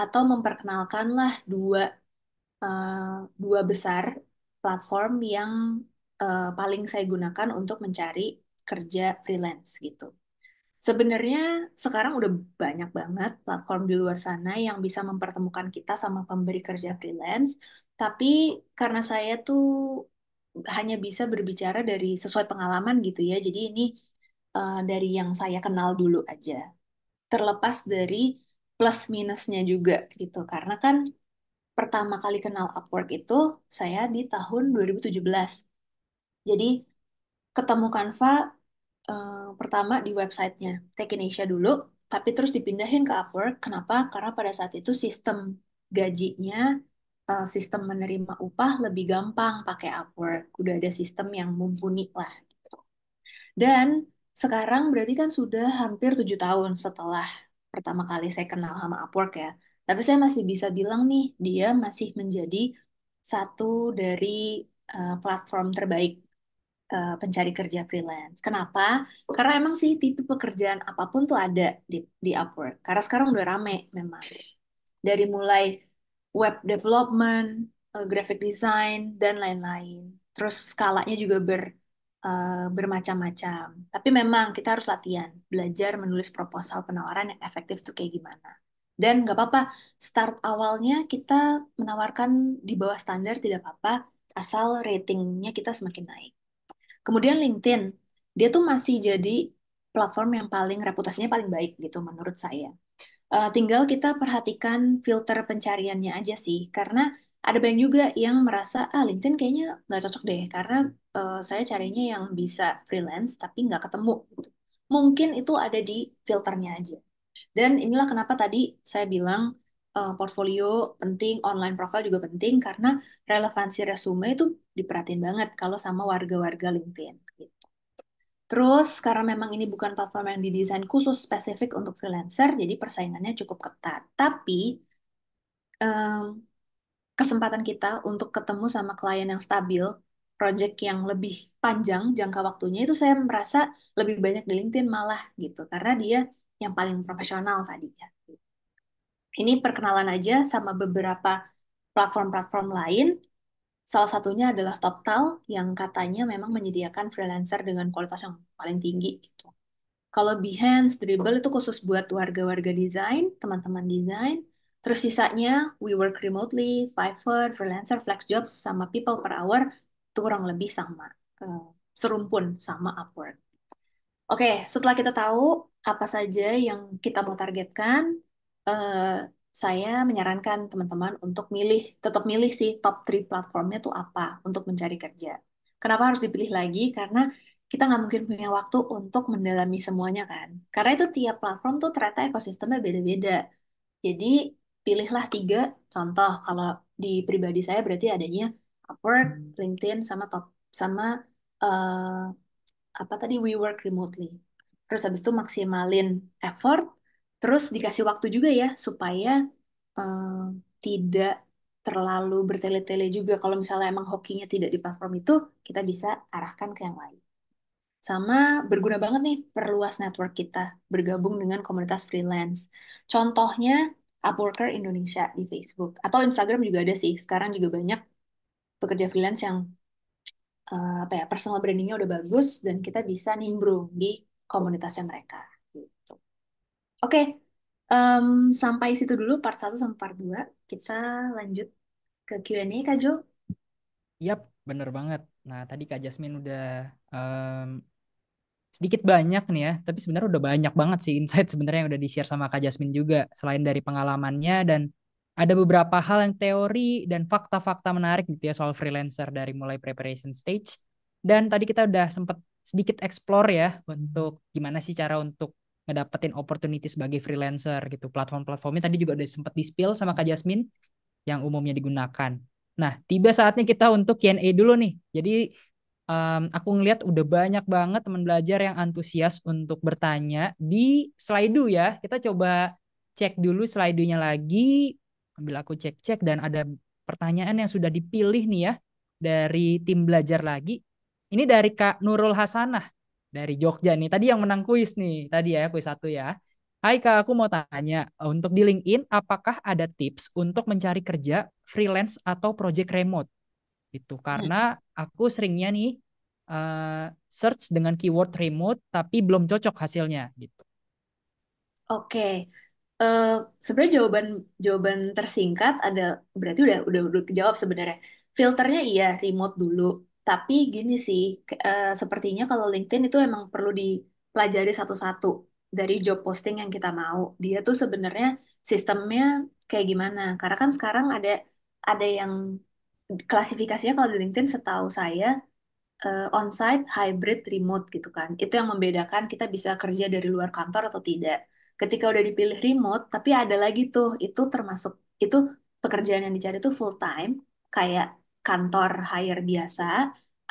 atau memperkenalkanlah dua uh, dua besar platform yang uh, paling saya gunakan untuk mencari kerja freelance gitu. Sebenarnya sekarang udah banyak banget platform di luar sana yang bisa mempertemukan kita sama pemberi kerja freelance, tapi karena saya tuh hanya bisa berbicara dari sesuai pengalaman gitu ya. Jadi ini uh, dari yang saya kenal dulu aja. Terlepas dari plus minusnya juga gitu. Karena kan pertama kali kenal Upwork itu saya di tahun 2017. Jadi ketemu Canva uh, pertama di websitenya Asia dulu, tapi terus dipindahin ke Upwork. Kenapa? Karena pada saat itu sistem gajinya, uh, sistem menerima upah lebih gampang pakai Upwork. Udah ada sistem yang mumpuni lah. Gitu. Dan sekarang berarti kan sudah hampir tujuh tahun setelah pertama kali saya kenal sama Upwork ya tapi saya masih bisa bilang nih, dia masih menjadi satu dari uh, platform terbaik uh, pencari kerja freelance. Kenapa? Karena emang sih tipe pekerjaan apapun tuh ada di, di Upwork. Karena sekarang udah rame memang. Dari mulai web development, uh, graphic design, dan lain-lain. Terus skalanya juga ber uh, bermacam-macam. Tapi memang kita harus latihan, belajar menulis proposal penawaran yang efektif tuh kayak gimana. Dan nggak apa-apa, start awalnya kita menawarkan di bawah standar tidak apa-apa, asal ratingnya kita semakin naik. Kemudian LinkedIn, dia tuh masih jadi platform yang paling reputasinya paling baik gitu menurut saya. Uh, tinggal kita perhatikan filter pencariannya aja sih, karena ada banyak juga yang merasa ah LinkedIn kayaknya nggak cocok deh karena uh, saya carinya yang bisa freelance tapi nggak ketemu. Gitu. Mungkin itu ada di filternya aja. Dan inilah kenapa tadi saya bilang uh, portfolio penting, online profile juga penting karena relevansi resume itu diperhatiin banget kalau sama warga-warga LinkedIn gitu. Terus karena memang ini bukan platform yang didesain khusus spesifik untuk freelancer, jadi persaingannya cukup ketat. Tapi um, kesempatan kita untuk ketemu sama klien yang stabil, project yang lebih panjang jangka waktunya itu saya merasa lebih banyak di LinkedIn malah gitu karena dia yang paling profesional tadi ya. Ini perkenalan aja sama beberapa platform-platform lain. Salah satunya adalah TopTal yang katanya memang menyediakan freelancer dengan kualitas yang paling tinggi gitu. Kalau Behance, Dribble itu khusus buat warga-warga desain, teman-teman desain. Terus sisanya we work remotely, Fiverr, freelancer, Flex Jobs, sama people per hour itu kurang lebih sama. Eh, serumpun sama Upwork. Oke, setelah kita tahu apa saja yang kita mau targetkan, uh, saya menyarankan teman-teman untuk milih, tetap milih sih top 3 platformnya itu apa untuk mencari kerja. Kenapa harus dipilih lagi? Karena kita nggak mungkin punya waktu untuk mendalami semuanya kan. Karena itu tiap platform tuh ternyata ekosistemnya beda-beda. Jadi pilihlah tiga contoh. Kalau di pribadi saya berarti adanya Upwork, LinkedIn, sama top sama uh, apa tadi we work remotely. Terus habis itu maksimalin effort, terus dikasih waktu juga ya supaya uh, tidak terlalu bertele-tele juga. Kalau misalnya emang hokinya tidak di platform itu, kita bisa arahkan ke yang lain. Sama berguna banget nih perluas network kita bergabung dengan komunitas freelance. Contohnya Upworker Indonesia di Facebook atau Instagram juga ada sih. Sekarang juga banyak pekerja freelance yang Eh, apa ya personal brandingnya udah bagus dan kita bisa nimbrung di komunitasnya mereka gitu. Oke, okay. um, sampai situ dulu part 1 sampai part 2. Kita lanjut ke Q&A Kak Jo. Yap, bener banget. Nah, tadi Kak Jasmine udah um, sedikit banyak nih ya, tapi sebenarnya udah banyak banget sih insight sebenarnya yang udah di-share sama Kak Jasmine juga selain dari pengalamannya dan ada beberapa hal yang teori dan fakta-fakta menarik gitu ya soal freelancer dari mulai preparation stage. Dan tadi kita udah sempat sedikit explore ya untuk gimana sih cara untuk ngedapetin opportunity sebagai freelancer gitu. Platform-platformnya tadi juga udah sempat di sama Kak Jasmine yang umumnya digunakan. Nah, tiba saatnya kita untuk Q&A dulu nih. Jadi um, aku ngelihat udah banyak banget teman belajar yang antusias untuk bertanya di Slido ya. Kita coba cek dulu slideunya nya lagi. Ambil aku cek-cek dan ada pertanyaan yang sudah dipilih nih ya dari tim belajar lagi. Ini dari Kak Nurul Hasanah dari Jogja nih. Tadi yang menang kuis nih. Tadi ya kuis satu ya. Hai Kak, aku mau tanya, untuk di LinkedIn apakah ada tips untuk mencari kerja freelance atau project remote? Itu karena hmm. aku seringnya nih uh, search dengan keyword remote tapi belum cocok hasilnya gitu. Oke, uh, sebenarnya jawaban jawaban tersingkat ada berarti udah udah udah kejawab sebenarnya. Filternya iya remote dulu, tapi gini sih uh, sepertinya kalau LinkedIn itu emang perlu dipelajari satu-satu dari job posting yang kita mau. Dia tuh sebenarnya sistemnya kayak gimana? Karena kan sekarang ada ada yang klasifikasinya kalau di LinkedIn setahu saya uh, onsite, hybrid, remote gitu kan. Itu yang membedakan kita bisa kerja dari luar kantor atau tidak ketika udah dipilih remote tapi ada lagi tuh itu termasuk itu pekerjaan yang dicari tuh full time kayak kantor hire biasa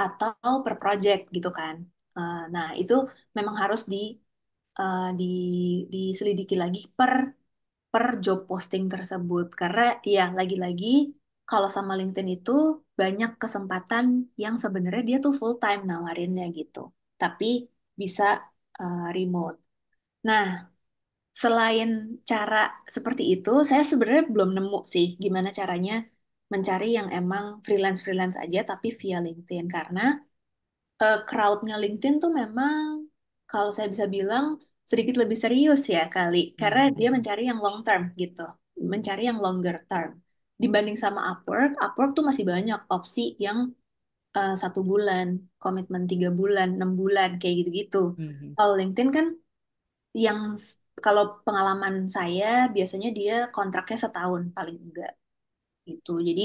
atau per project gitu kan eh, nah itu memang harus di eh, di diselidiki lagi per per job posting tersebut karena ya lagi-lagi kalau sama LinkedIn itu banyak kesempatan yang sebenarnya dia tuh full time nawarinnya gitu tapi bisa uh, remote nah selain cara seperti itu, saya sebenarnya belum nemu sih gimana caranya mencari yang emang freelance-freelance aja tapi via LinkedIn. Karena uh, crowdnya LinkedIn tuh memang kalau saya bisa bilang sedikit lebih serius ya kali. Karena hmm. dia mencari yang long term gitu. Mencari yang longer term. Dibanding sama Upwork, Upwork tuh masih banyak opsi yang uh, satu bulan, komitmen tiga bulan, enam bulan, kayak gitu-gitu. Mm -hmm. Kalau LinkedIn kan yang kalau pengalaman saya biasanya dia kontraknya setahun paling enggak gitu. Jadi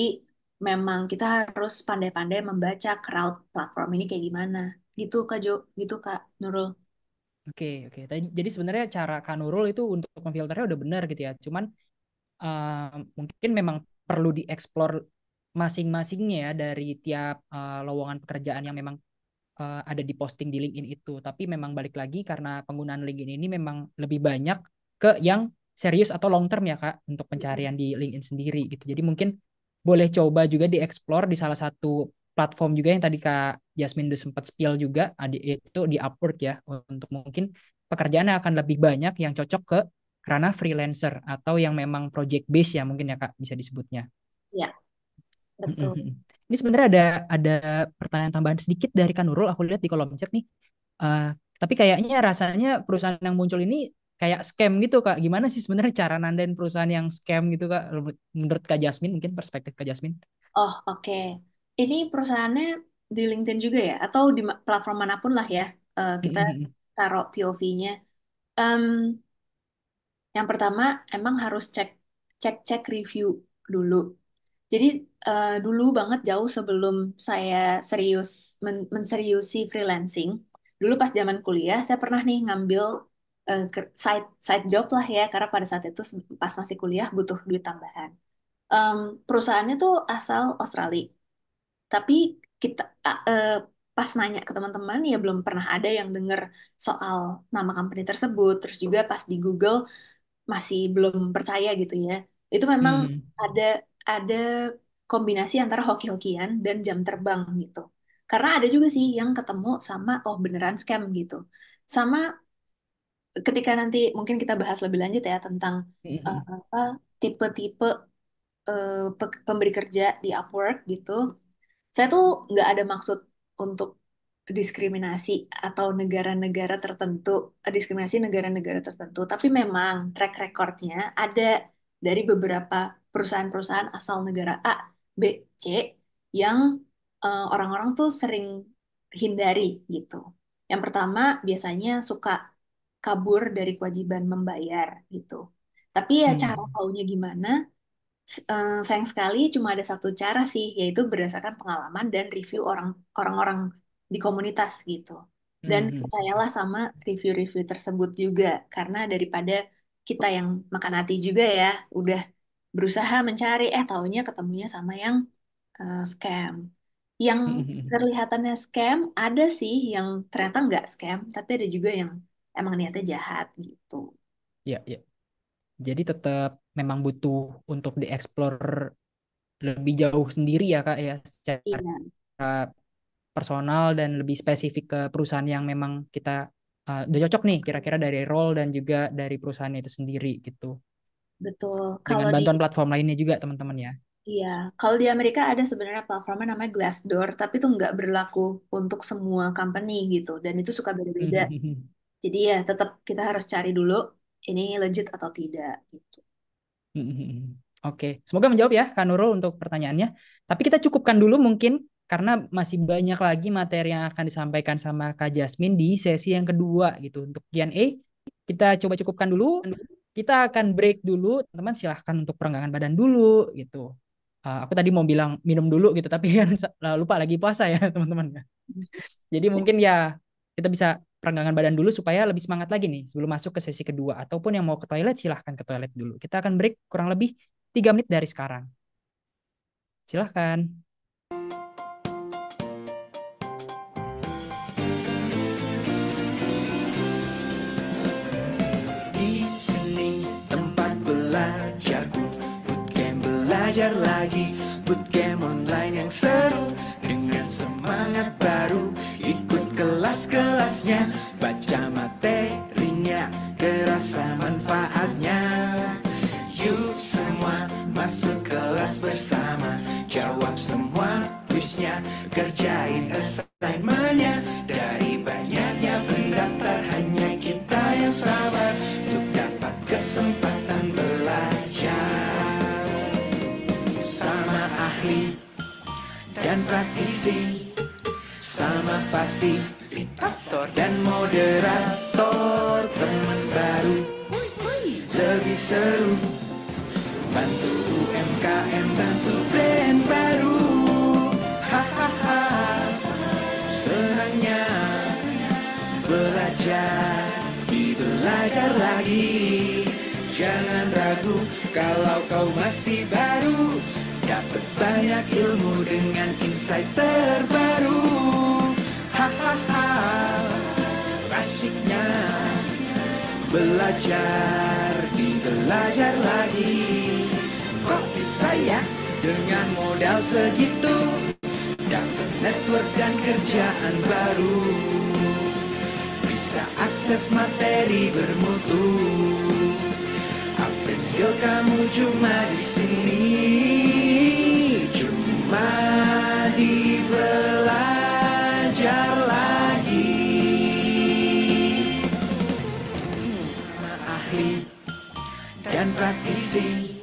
memang kita harus pandai-pandai membaca crowd platform ini kayak gimana. Gitu Kak Jo, gitu Kak Nurul. Oke, oke. Jadi sebenarnya cara Kak Nurul itu untuk memfilternya udah benar gitu ya. Cuman uh, mungkin memang perlu dieksplor masing-masingnya ya dari tiap uh, lowongan pekerjaan yang memang uh, ada di posting di LinkedIn itu. Tapi memang balik lagi karena penggunaan LinkedIn ini memang lebih banyak ke yang serius atau long term ya kak untuk pencarian di LinkedIn sendiri gitu. Jadi mungkin boleh coba juga dieksplor di salah satu platform juga yang tadi kak Jasmine udah sempat spill juga ah, itu di Upwork ya untuk mungkin pekerjaan akan lebih banyak yang cocok ke ranah freelancer atau yang memang project base ya mungkin ya kak bisa disebutnya. Ya betul. Ini sebenarnya ada ada pertanyaan tambahan sedikit dari Kanurul aku lihat di kolom chat nih. Uh, tapi kayaknya rasanya perusahaan yang muncul ini kayak scam gitu kak. Gimana sih sebenarnya cara nandain perusahaan yang scam gitu kak? Menurut kak Jasmine mungkin perspektif kak Jasmine. Oh oke. Okay. Ini perusahaannya di LinkedIn juga ya atau di platform manapun lah ya uh, kita mm -hmm. taruh POV-nya. Um, yang pertama emang harus cek cek cek review dulu. Jadi uh, dulu banget jauh sebelum saya serius men menseriusi freelancing. Dulu pas zaman kuliah saya pernah nih ngambil uh, side side job lah ya karena pada saat itu pas masih kuliah butuh duit tambahan. Um, perusahaannya tuh asal Australia. Tapi kita uh, pas nanya ke teman-teman ya belum pernah ada yang denger soal nama company tersebut terus juga pas di Google masih belum percaya gitu ya itu memang hmm. ada ada kombinasi antara hoki-hokian dan jam terbang gitu. Karena ada juga sih yang ketemu sama oh beneran scam gitu. Sama ketika nanti mungkin kita bahas lebih lanjut ya tentang uh, apa tipe-tipe uh, pe- pemberi kerja di Upwork gitu. Saya tuh nggak ada maksud untuk diskriminasi atau negara-negara tertentu, diskriminasi negara-negara tertentu, tapi memang track recordnya ada dari beberapa perusahaan-perusahaan asal negara A B, C yang eh, orang-orang uh, tuh sering hindari gitu. Yang pertama biasanya suka kabur dari kewajiban membayar gitu. Tapi ya hmm. cara taunya gimana? Uh, sayang sekali cuma ada satu cara sih, yaitu berdasarkan pengalaman dan review orang orang-orang di komunitas gitu. Dan hmm. hmm. percayalah sama review-review tersebut juga, karena daripada kita yang makan hati juga ya, udah berusaha mencari eh taunya ketemunya sama yang uh, scam yang kelihatannya *laughs* scam ada sih yang ternyata nggak scam tapi ada juga yang emang niatnya jahat gitu ya ya jadi tetap memang butuh untuk dieksplor lebih jauh sendiri ya kak ya secara iya. personal dan lebih spesifik ke perusahaan yang memang kita uh, udah cocok nih kira-kira dari role dan juga dari perusahaan itu sendiri gitu Betul. Dengan Kalau di bantuan platform lainnya juga teman-teman ya. Iya, kalau di Amerika ada sebenarnya platformnya namanya Glassdoor, tapi itu nggak berlaku untuk semua company gitu, dan itu suka beda-beda. *laughs* Jadi ya tetap kita harus cari dulu ini legit atau tidak gitu. *laughs* Oke, semoga menjawab ya Kak Nurul untuk pertanyaannya. Tapi kita cukupkan dulu mungkin karena masih banyak lagi materi yang akan disampaikan sama Kak Jasmine di sesi yang kedua gitu untuk Q&A. Kita coba cukupkan dulu kita akan break dulu, teman-teman silahkan untuk perenggangan badan dulu gitu. Uh, aku tadi mau bilang minum dulu gitu, tapi kan *laughs* eh, lupa lagi puasa ya *laughs* teman-teman. Jadi mungkin ya kita bisa perenggangan badan dulu supaya lebih semangat lagi nih sebelum masuk ke sesi kedua. Ataupun yang mau ke toilet silahkan ke toilet dulu. Kita akan break kurang lebih tiga menit dari sekarang. Silahkan. belajar lagi Bootcamp online yang seru Dengan semangat baru Ikut kelas-kelasnya Baca materinya Kerasa manfaatnya Yuk semua masuk kelas bersama Jawab semua kuisnya Kerjain esai fasilitator dan moderator teman baru lebih seru bantu UMKM bantu brand baru hahaha senangnya belajar di belajar lagi jangan ragu kalau kau masih baru dapat banyak ilmu dengan insight terbaru hahaha *laughs* asiknya belajar di belajar lagi kok bisa ya dengan modal segitu dapat network dan kerjaan baru bisa akses materi bermutu Apa skill kamu cuma di sini cuma di belajar dan praktisi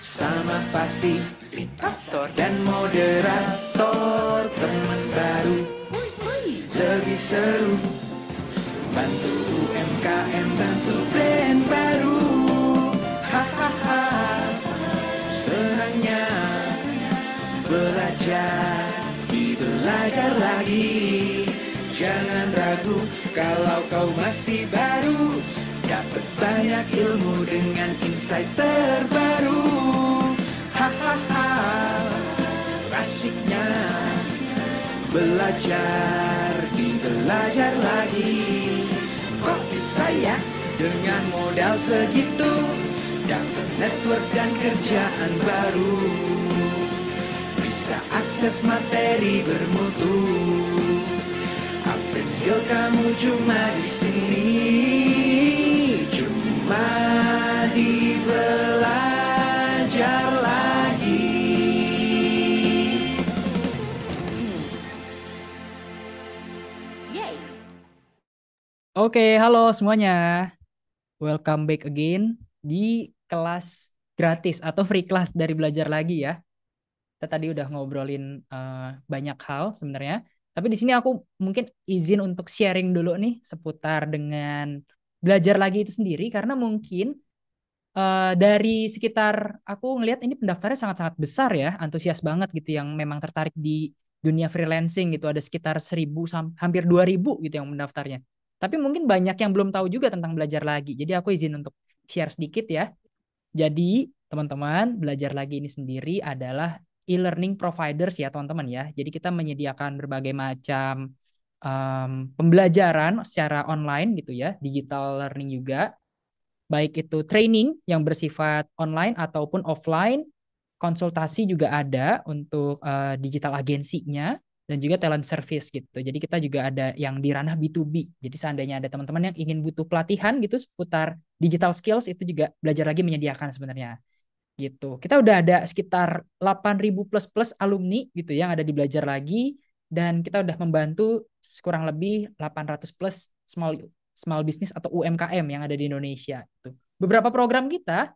Sama fasih fasilitator dan moderator Teman baru lebih seru Bantu UMKM, bantu brand baru Hahaha, senangnya belajar belajar lagi Jangan ragu kalau kau masih baru Dapat banyak ilmu dengan insight terbaru Hahaha asiknya Belajar di belajar lagi Kok bisa ya dengan modal segitu Dapat network dan kerjaan baru Bisa akses materi bermutu Apa skill kamu cuma di sini Oke, okay, Oke, halo semuanya. Welcome back again di kelas gratis atau free class dari belajar lagi ya. Kita tadi udah ngobrolin uh, banyak hal sebenarnya. Tapi di sini aku mungkin izin untuk sharing dulu nih seputar dengan belajar lagi itu sendiri karena mungkin uh, dari sekitar aku ngelihat ini pendaftarnya sangat-sangat besar ya, antusias banget gitu yang memang tertarik di dunia freelancing gitu ada sekitar 1000 hampir dua ribu gitu yang mendaftarnya. Tapi mungkin banyak yang belum tahu juga tentang belajar lagi. Jadi aku izin untuk share sedikit ya. Jadi teman-teman, belajar lagi ini sendiri adalah e-learning providers ya teman-teman ya. Jadi kita menyediakan berbagai macam um, pembelajaran secara online gitu ya, digital learning juga, baik itu training yang bersifat online ataupun offline, konsultasi juga ada untuk uh, digital agensinya dan juga talent service gitu. Jadi kita juga ada yang di ranah B2B. Jadi seandainya ada teman-teman yang ingin butuh pelatihan gitu seputar digital skills itu juga belajar lagi menyediakan sebenarnya. Gitu. Kita udah ada sekitar 8.000 plus plus alumni gitu yang ada di belajar lagi dan kita udah membantu kurang lebih 800 plus small small business atau UMKM yang ada di Indonesia itu. Beberapa program kita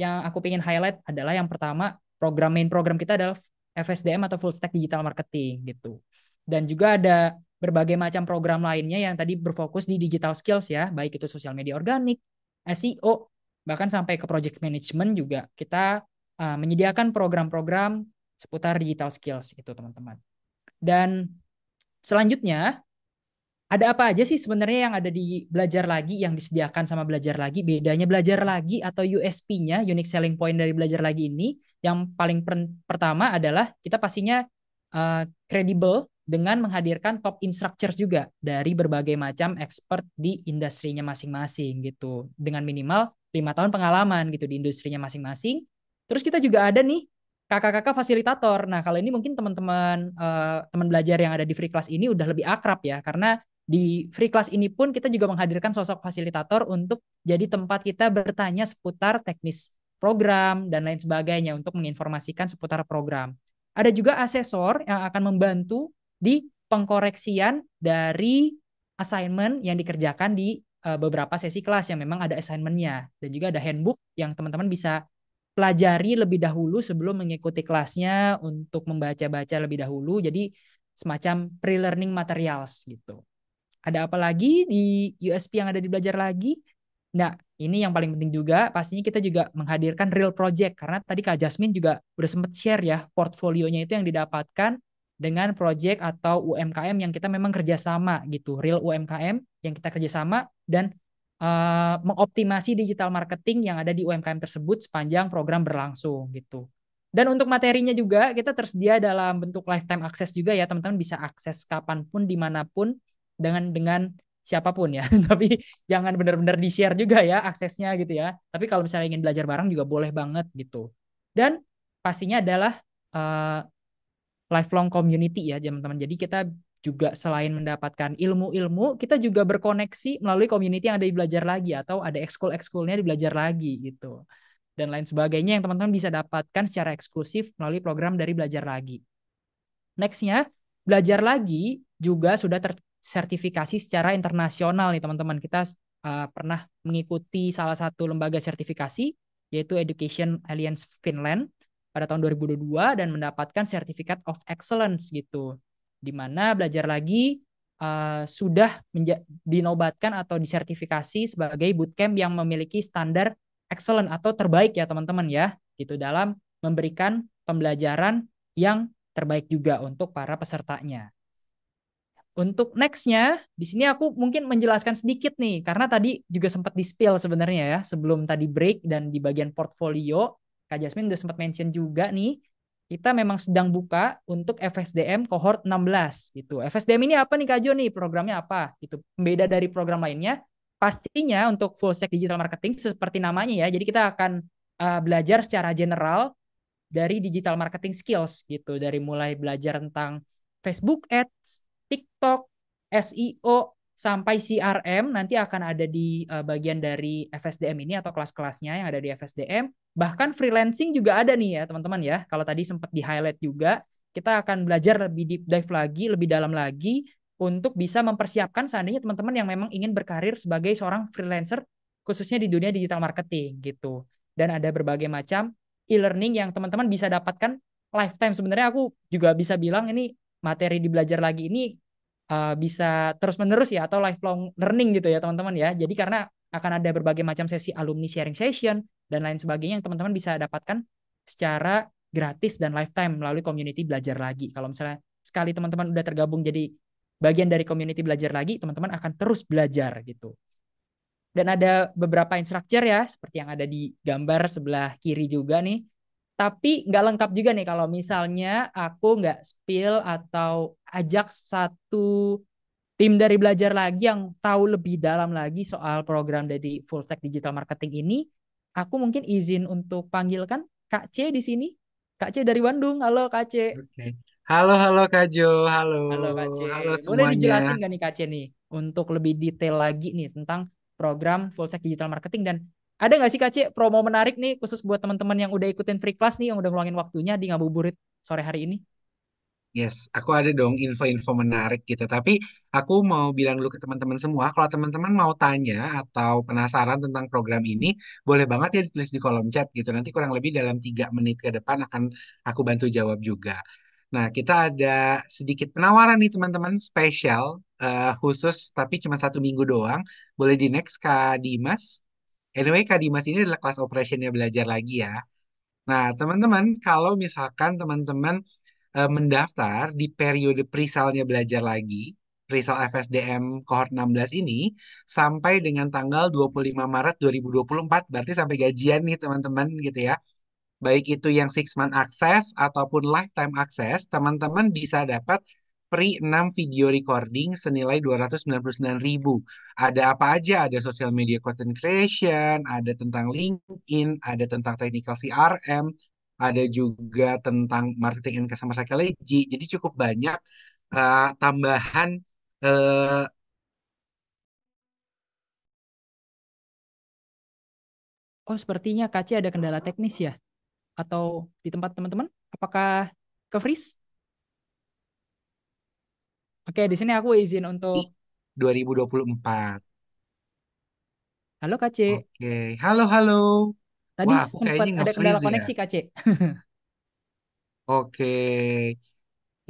yang aku ingin highlight adalah yang pertama program main program kita adalah FSDM atau full stack digital marketing gitu. Dan juga ada berbagai macam program lainnya yang tadi berfokus di digital skills ya, baik itu sosial media organik, SEO, bahkan sampai ke project management juga kita uh, menyediakan program-program seputar digital skills itu teman-teman. Dan selanjutnya ada apa aja sih sebenarnya yang ada di belajar lagi yang disediakan sama belajar lagi bedanya belajar lagi atau USP-nya unique selling point dari belajar lagi ini yang paling per pertama adalah kita pastinya kredibel eh, uh, dengan menghadirkan top instructors juga dari berbagai macam expert di industrinya masing-masing gitu dengan minimal lima tahun pengalaman gitu di industrinya masing-masing terus kita juga ada nih kakak-kakak fasilitator. Nah, kalau ini mungkin teman-teman uh, belajar yang ada di free class ini udah lebih akrab ya karena di free class ini pun kita juga menghadirkan sosok fasilitator untuk jadi tempat kita bertanya seputar teknis program dan lain sebagainya untuk menginformasikan seputar program. Ada juga asesor yang akan membantu di pengkoreksian dari assignment yang dikerjakan di eh, beberapa sesi kelas yang memang ada assignmentnya dan juga ada handbook yang teman-teman bisa pelajari lebih dahulu sebelum mengikuti kelasnya untuk membaca-baca lebih dahulu. Jadi semacam pre-learning materials gitu. Ada apa lagi di USP yang ada di belajar lagi? Nah, ini yang paling penting juga. Pastinya kita juga menghadirkan real project karena tadi Kak Jasmine juga udah sempat share ya portfolionya itu yang didapatkan dengan project atau UMKM yang kita memang kerjasama gitu, real UMKM yang kita kerjasama dan Eh, mengoptimasi digital marketing yang ada di UMKM tersebut sepanjang program berlangsung gitu. Dan untuk materinya juga kita tersedia dalam bentuk lifetime access juga ya teman-teman bisa akses kapanpun dimanapun dengan dengan siapapun ya. *laughs* Tapi jangan benar-benar di share juga ya aksesnya gitu ya. Tapi kalau misalnya ingin belajar bareng juga boleh banget gitu. Dan pastinya adalah uh, lifelong community ya teman-teman. Jadi kita juga selain mendapatkan ilmu-ilmu, kita juga berkoneksi melalui community yang ada di belajar lagi atau ada ekskul-ekskulnya di belajar lagi gitu. Dan lain sebagainya yang teman-teman bisa dapatkan secara eksklusif melalui program dari belajar lagi. Nextnya, belajar lagi juga sudah tersertifikasi secara internasional nih teman-teman. Kita uh, pernah mengikuti salah satu lembaga sertifikasi yaitu Education Alliance Finland pada tahun 2022 dan mendapatkan sertifikat of Excellence gitu di mana belajar lagi uh, sudah dinobatkan atau disertifikasi sebagai bootcamp yang memiliki standar excellent atau terbaik ya teman-teman ya gitu dalam memberikan pembelajaran yang terbaik juga untuk para pesertanya. Untuk nextnya, di sini aku mungkin menjelaskan sedikit nih, karena tadi juga sempat di spill sebenarnya ya, sebelum tadi break dan di bagian portfolio, Kak Jasmine udah sempat mention juga nih, kita memang sedang buka untuk FSDM cohort 16 gitu. FSDM ini apa nih Kak Jo nih? Programnya apa? Gitu. Beda dari program lainnya, pastinya untuk full stack digital marketing seperti namanya ya. Jadi kita akan uh, belajar secara general dari digital marketing skills gitu, dari mulai belajar tentang Facebook Ads, TikTok, SEO, sampai CRM nanti akan ada di uh, bagian dari FSDM ini atau kelas-kelasnya yang ada di FSDM. Bahkan freelancing juga ada nih ya teman-teman ya. Kalau tadi sempat di-highlight juga, kita akan belajar lebih deep dive lagi, lebih dalam lagi untuk bisa mempersiapkan seandainya teman-teman yang memang ingin berkarir sebagai seorang freelancer khususnya di dunia digital marketing gitu. Dan ada berbagai macam e-learning yang teman-teman bisa dapatkan lifetime. Sebenarnya aku juga bisa bilang ini materi di belajar lagi ini Eh, bisa terus menerus ya atau lifelong learning gitu ya teman-teman ya. Jadi karena akan ada berbagai macam sesi alumni sharing session dan lain sebagainya yang teman-teman bisa dapatkan secara gratis dan lifetime melalui community belajar lagi. Kalau misalnya sekali teman-teman udah tergabung jadi bagian dari community belajar lagi, teman-teman akan terus belajar gitu. Dan ada beberapa instructor ya, seperti yang ada di gambar sebelah kiri juga nih. Tapi nggak lengkap juga nih kalau misalnya aku nggak spill atau ajak satu tim dari belajar lagi yang tahu lebih dalam lagi soal program dari Full Stack Digital Marketing ini. Aku mungkin izin untuk panggilkan Kak C di sini. Kak C dari Bandung. Halo Kak C. Okay. Halo, halo Kak Jo. Halo. Halo Kak C. Halo semuanya. Boleh dijelasin gak nih Kak C nih untuk lebih detail lagi nih tentang program Full Stack Digital Marketing dan ada nggak sih Kak Cik, promo menarik nih khusus buat teman-teman yang udah ikutin free class nih, yang udah ngeluangin waktunya di ngabuburit sore hari ini? Yes, aku ada dong info-info menarik gitu. Tapi aku mau bilang dulu ke teman-teman semua, kalau teman-teman mau tanya atau penasaran tentang program ini, boleh banget ya ditulis di kolom chat gitu. Nanti kurang lebih dalam tiga menit ke depan akan aku bantu jawab juga. Nah, kita ada sedikit penawaran nih teman-teman spesial, uh, khusus tapi cuma satu minggu doang. Boleh di next Kak Dimas? Anyway, Kak Dimas ini adalah kelas operationnya belajar lagi ya. Nah, teman-teman, kalau misalkan teman-teman e, mendaftar di periode perisalnya belajar lagi, perisal FSDM kohort 16 ini, sampai dengan tanggal 25 Maret 2024, berarti sampai gajian nih teman-teman gitu ya. Baik itu yang six month access ataupun lifetime access, teman-teman bisa dapat free 6 video recording senilai 299.000. Ada apa aja? Ada social media content creation, ada tentang LinkedIn, ada tentang technical CRM, ada juga tentang marketing and customer psychology. Jadi cukup banyak uh, tambahan uh, Oh, sepertinya Kaci ada kendala teknis ya? Atau di tempat teman-teman? Apakah ke freeze? Oke, di sini aku izin untuk 2024. Halo Kak C. Oke, halo halo. Tadi Wah, aku sempat kayaknya ada kendala ya. koneksi Kak C. Oke.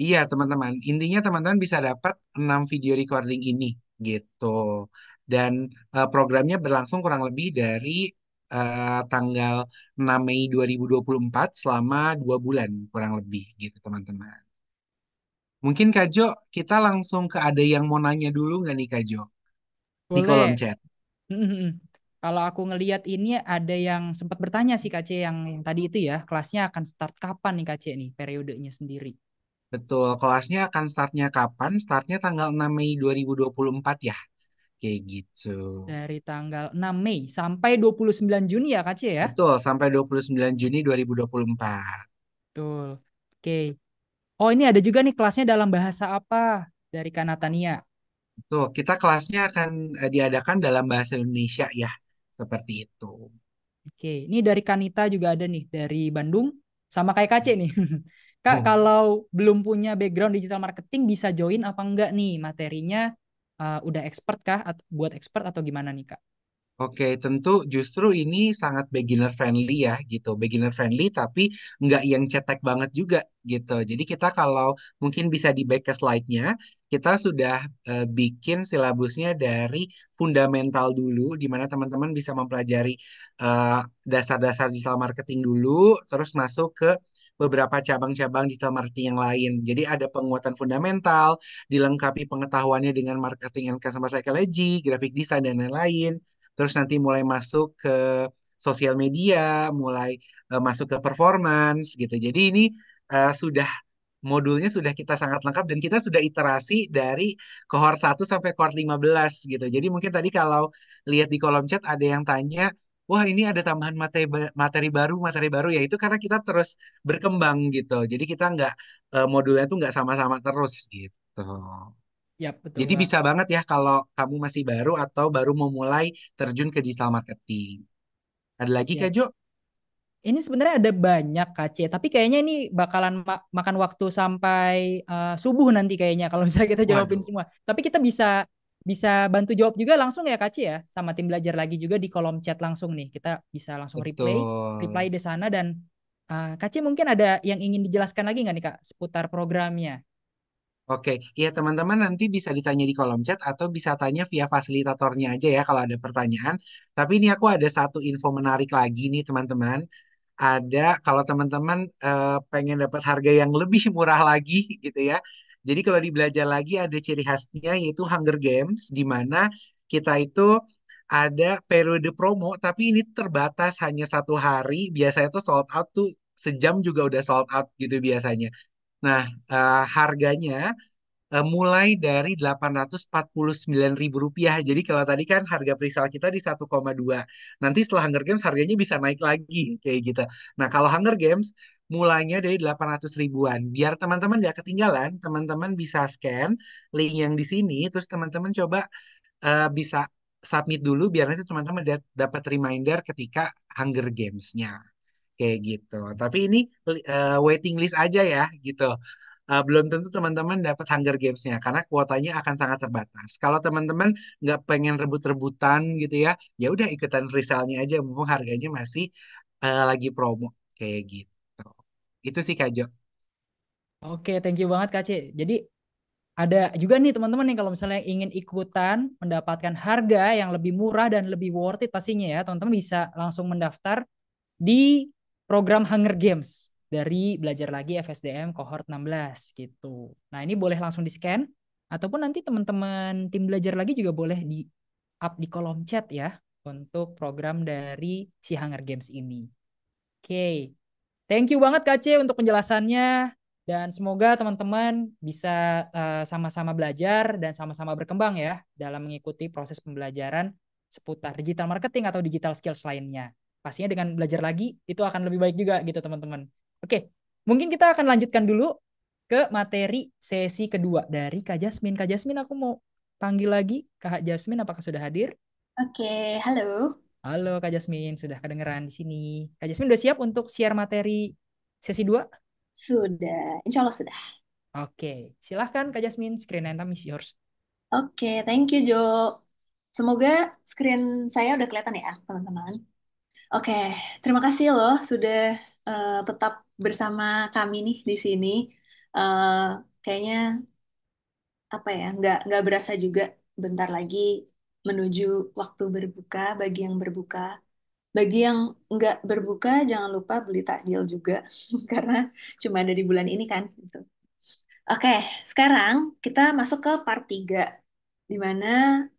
Iya, teman-teman. Intinya teman-teman bisa dapat 6 video recording ini gitu. Dan uh, programnya berlangsung kurang lebih dari uh, tanggal 6 Mei 2024 selama dua bulan kurang lebih gitu, teman-teman. Mungkin Kak Jo, kita langsung ke ada yang mau nanya dulu nggak nih Kak Jo? Di kolom chat. Kalau aku ngeliat ini ada yang sempat bertanya sih Kak C yang, yang tadi itu ya, kelasnya akan start kapan nih Kak C nih, periodenya sendiri. Betul, kelasnya akan startnya kapan? Startnya tanggal 6 Mei 2024 ya. Kayak gitu. Dari tanggal 6 Mei sampai 29 Juni ya Kak C ya? Betul, sampai 29 Juni 2024. Betul. Oke. Oh ini ada juga nih kelasnya dalam bahasa apa dari Kanatania. Tuh, kita kelasnya akan eh, diadakan dalam bahasa Indonesia ya, seperti itu. Oke, ini dari Kanita juga ada nih dari Bandung sama kayak KC nih. *laughs* Kak, oh. kalau belum punya background digital marketing bisa join apa enggak nih? Materinya uh, udah expert kah atau buat expert atau gimana nih, Kak? Oke, tentu justru ini sangat beginner friendly ya gitu. Beginner friendly tapi nggak yang cetek banget juga gitu. Jadi kita kalau mungkin bisa di back ke slide-nya, kita sudah uh, bikin silabusnya dari fundamental dulu, di mana teman-teman bisa mempelajari dasar eh, dasar-dasar digital marketing dulu, terus masuk ke beberapa cabang-cabang digital marketing yang lain. Jadi ada penguatan fundamental, dilengkapi pengetahuannya dengan marketing and customer psychology, graphic design, dan lain-lain terus nanti mulai masuk ke sosial media, mulai uh, masuk ke performance gitu. Jadi ini uh, sudah modulnya sudah kita sangat lengkap dan kita sudah iterasi dari cohort 1 sampai lima 15 gitu. Jadi mungkin tadi kalau lihat di kolom chat ada yang tanya, wah ini ada tambahan materi materi baru, materi baru ya itu karena kita terus berkembang gitu. Jadi kita nggak uh, modulnya tuh nggak sama-sama terus gitu. Yap, betul Jadi bisa banget ya kalau kamu masih baru atau baru mau mulai terjun ke digital marketing. Ada lagi ya. Kak Jo? Ini sebenarnya ada banyak KC, tapi kayaknya ini bakalan ma makan waktu sampai uh, subuh nanti kayaknya kalau *laughs* misalnya kita jawabin Waduh. semua. Tapi kita bisa bisa bantu jawab juga langsung ya KC ya sama tim belajar lagi juga di kolom chat langsung nih. Kita bisa langsung Betul. replay, reply di sana dan uh, eh, KC mungkin ada yang ingin dijelaskan lagi nggak nih Kak seputar programnya? Oke, ya teman-teman nanti bisa ditanya di kolom chat atau bisa tanya via fasilitatornya aja ya kalau ada pertanyaan. Tapi ini aku ada satu info menarik lagi nih teman-teman. Ada kalau teman-teman uh, pengen dapat harga yang lebih *laughs* murah lagi gitu ya. Jadi kalau dibelajar lagi ada ciri khasnya yaitu Hunger Games di mana kita itu ada periode promo tapi ini terbatas hanya satu hari. Biasanya itu sold out tuh sejam juga udah sold out gitu biasanya. Nah, uh, harganya uh, mulai dari Rp849.000. Jadi kalau tadi kan harga presale kita di 1,2. Nanti setelah Hunger Games harganya bisa naik lagi kayak gitu. Nah, kalau Hunger Games mulainya dari 800 ribuan. Biar teman-teman nggak ketinggalan, teman-teman bisa scan link yang di sini, terus teman-teman coba uh, bisa submit dulu biar nanti teman-teman dapat reminder ketika Hunger Games-nya kayak gitu. Tapi ini uh, waiting list aja ya gitu. Uh, belum tentu teman-teman dapat Hunger Games-nya karena kuotanya akan sangat terbatas. Kalau teman-teman nggak pengen rebut-rebutan gitu ya, ya udah ikutan resale nya aja mumpung harganya masih uh, lagi promo kayak gitu. Itu sih Kak Jo. Oke, thank you banget Kak C. Jadi ada juga nih teman-teman yang kalau misalnya ingin ikutan mendapatkan harga yang lebih murah dan lebih worth it pastinya ya teman-teman bisa langsung mendaftar di program Hunger Games dari belajar lagi FSDM cohort 16 gitu. Nah, ini boleh langsung di-scan ataupun nanti teman-teman tim belajar lagi juga boleh di up di kolom chat ya untuk program dari si Hunger Games ini. Oke. Okay. Thank you banget Kak C untuk penjelasannya dan semoga teman-teman bisa eh, sama-sama uh, sama -sama belajar dan sama-sama berkembang ya dalam mengikuti proses pembelajaran seputar digital marketing atau digital skills lainnya pastinya dengan belajar lagi itu akan lebih baik juga gitu teman-teman. Oke, mungkin kita akan lanjutkan dulu ke materi sesi kedua dari Kak Jasmine. Kak Jasmine aku mau panggil lagi Kak Jasmine apakah sudah hadir? Oke, halo. Halo Kak Jasmine, sudah kedengeran di sini. Kak Jasmine sudah siap untuk share materi sesi dua Sudah, insya Allah sudah. Oke, silahkan Kak Jasmine, screen and time is yours. Oke, thank you Jo. Semoga screen saya udah kelihatan ya, teman-teman. Oke, terima kasih loh sudah uh, tetap bersama kami nih di sini. Uh, kayaknya apa ya, nggak nggak berasa juga bentar lagi menuju waktu berbuka bagi yang berbuka. Bagi yang nggak berbuka, jangan lupa beli takjil juga *laughs* karena cuma ada di bulan ini kan. Gitu. Oke, sekarang kita masuk ke part 3 di mana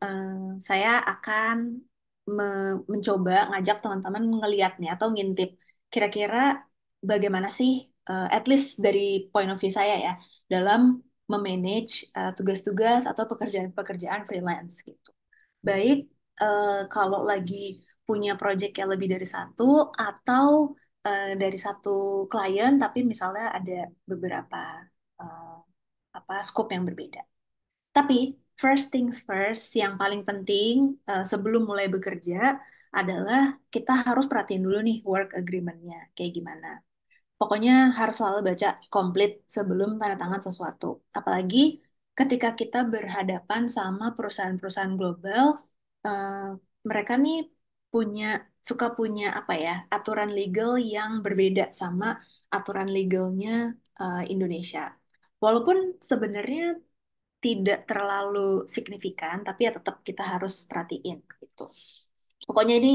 uh, saya akan me mencoba ngajak teman-teman ngeliat nih atau ngintip kira-kira bagaimana sih uh, at least dari point of view saya ya dalam memanage eh, tugas-tugas uh, atau pekerjaan-pekerjaan freelance gitu. Baik uh, kalau lagi punya project yang lebih dari satu atau uh, dari satu klien tapi misalnya ada beberapa uh, apa scope yang berbeda. Tapi first things first, yang paling penting uh, sebelum mulai bekerja adalah kita harus perhatiin dulu nih work agreement-nya kayak gimana. Pokoknya harus selalu baca komplit sebelum tanda tangan sesuatu. Apalagi ketika kita berhadapan sama perusahaan-perusahaan global, uh, mereka nih punya suka punya apa ya aturan legal yang berbeda sama aturan legalnya uh, Indonesia. Walaupun sebenarnya tidak terlalu signifikan, tapi ya tetap kita harus perhatiin gitu. Pokoknya ini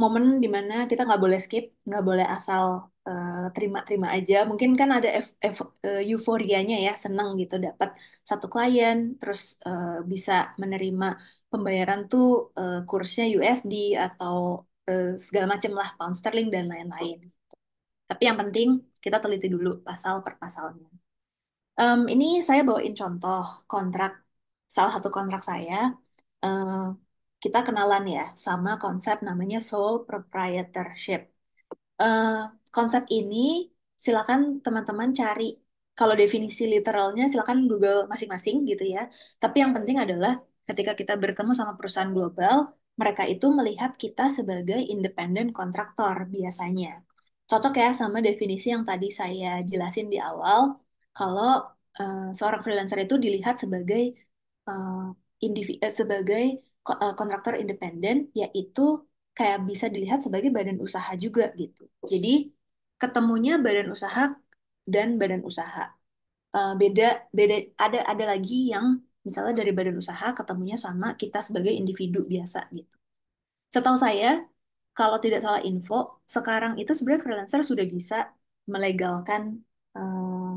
momen dimana kita nggak boleh skip, nggak boleh asal eh, terima-terima uh, aja. Mungkin kan ada ef ef eh, euforianya ya, seneng gitu dapat satu klien, terus uh, bisa menerima pembayaran tuh uh, kursnya USD atau uh, segala macam lah, pound sterling dan lain-lain. Gitu. Tapi yang penting kita teliti dulu pasal per pasalnya. Um, ini saya bawain contoh kontrak, salah satu kontrak saya. Uh, kita kenalan ya sama konsep namanya sole proprietorship. Uh, konsep ini silakan teman-teman cari. Kalau definisi literalnya silakan Google masing-masing gitu ya. Tapi yang penting adalah ketika kita bertemu sama perusahaan global, mereka itu melihat kita sebagai independen kontraktor biasanya. Cocok ya sama definisi yang tadi saya jelasin di awal kalau uh, seorang freelancer itu dilihat sebagai uh, eh, individu uh, eh, sebagai kontraktor independen yaitu kayak bisa dilihat sebagai badan usaha juga gitu. Jadi ketemunya badan usaha dan badan usaha. Uh, beda beda ada ada lagi yang misalnya dari badan usaha ketemunya sama kita sebagai individu biasa gitu. Setahu saya kalau tidak salah info, sekarang itu sebenarnya freelancer sudah bisa melegalkan uh,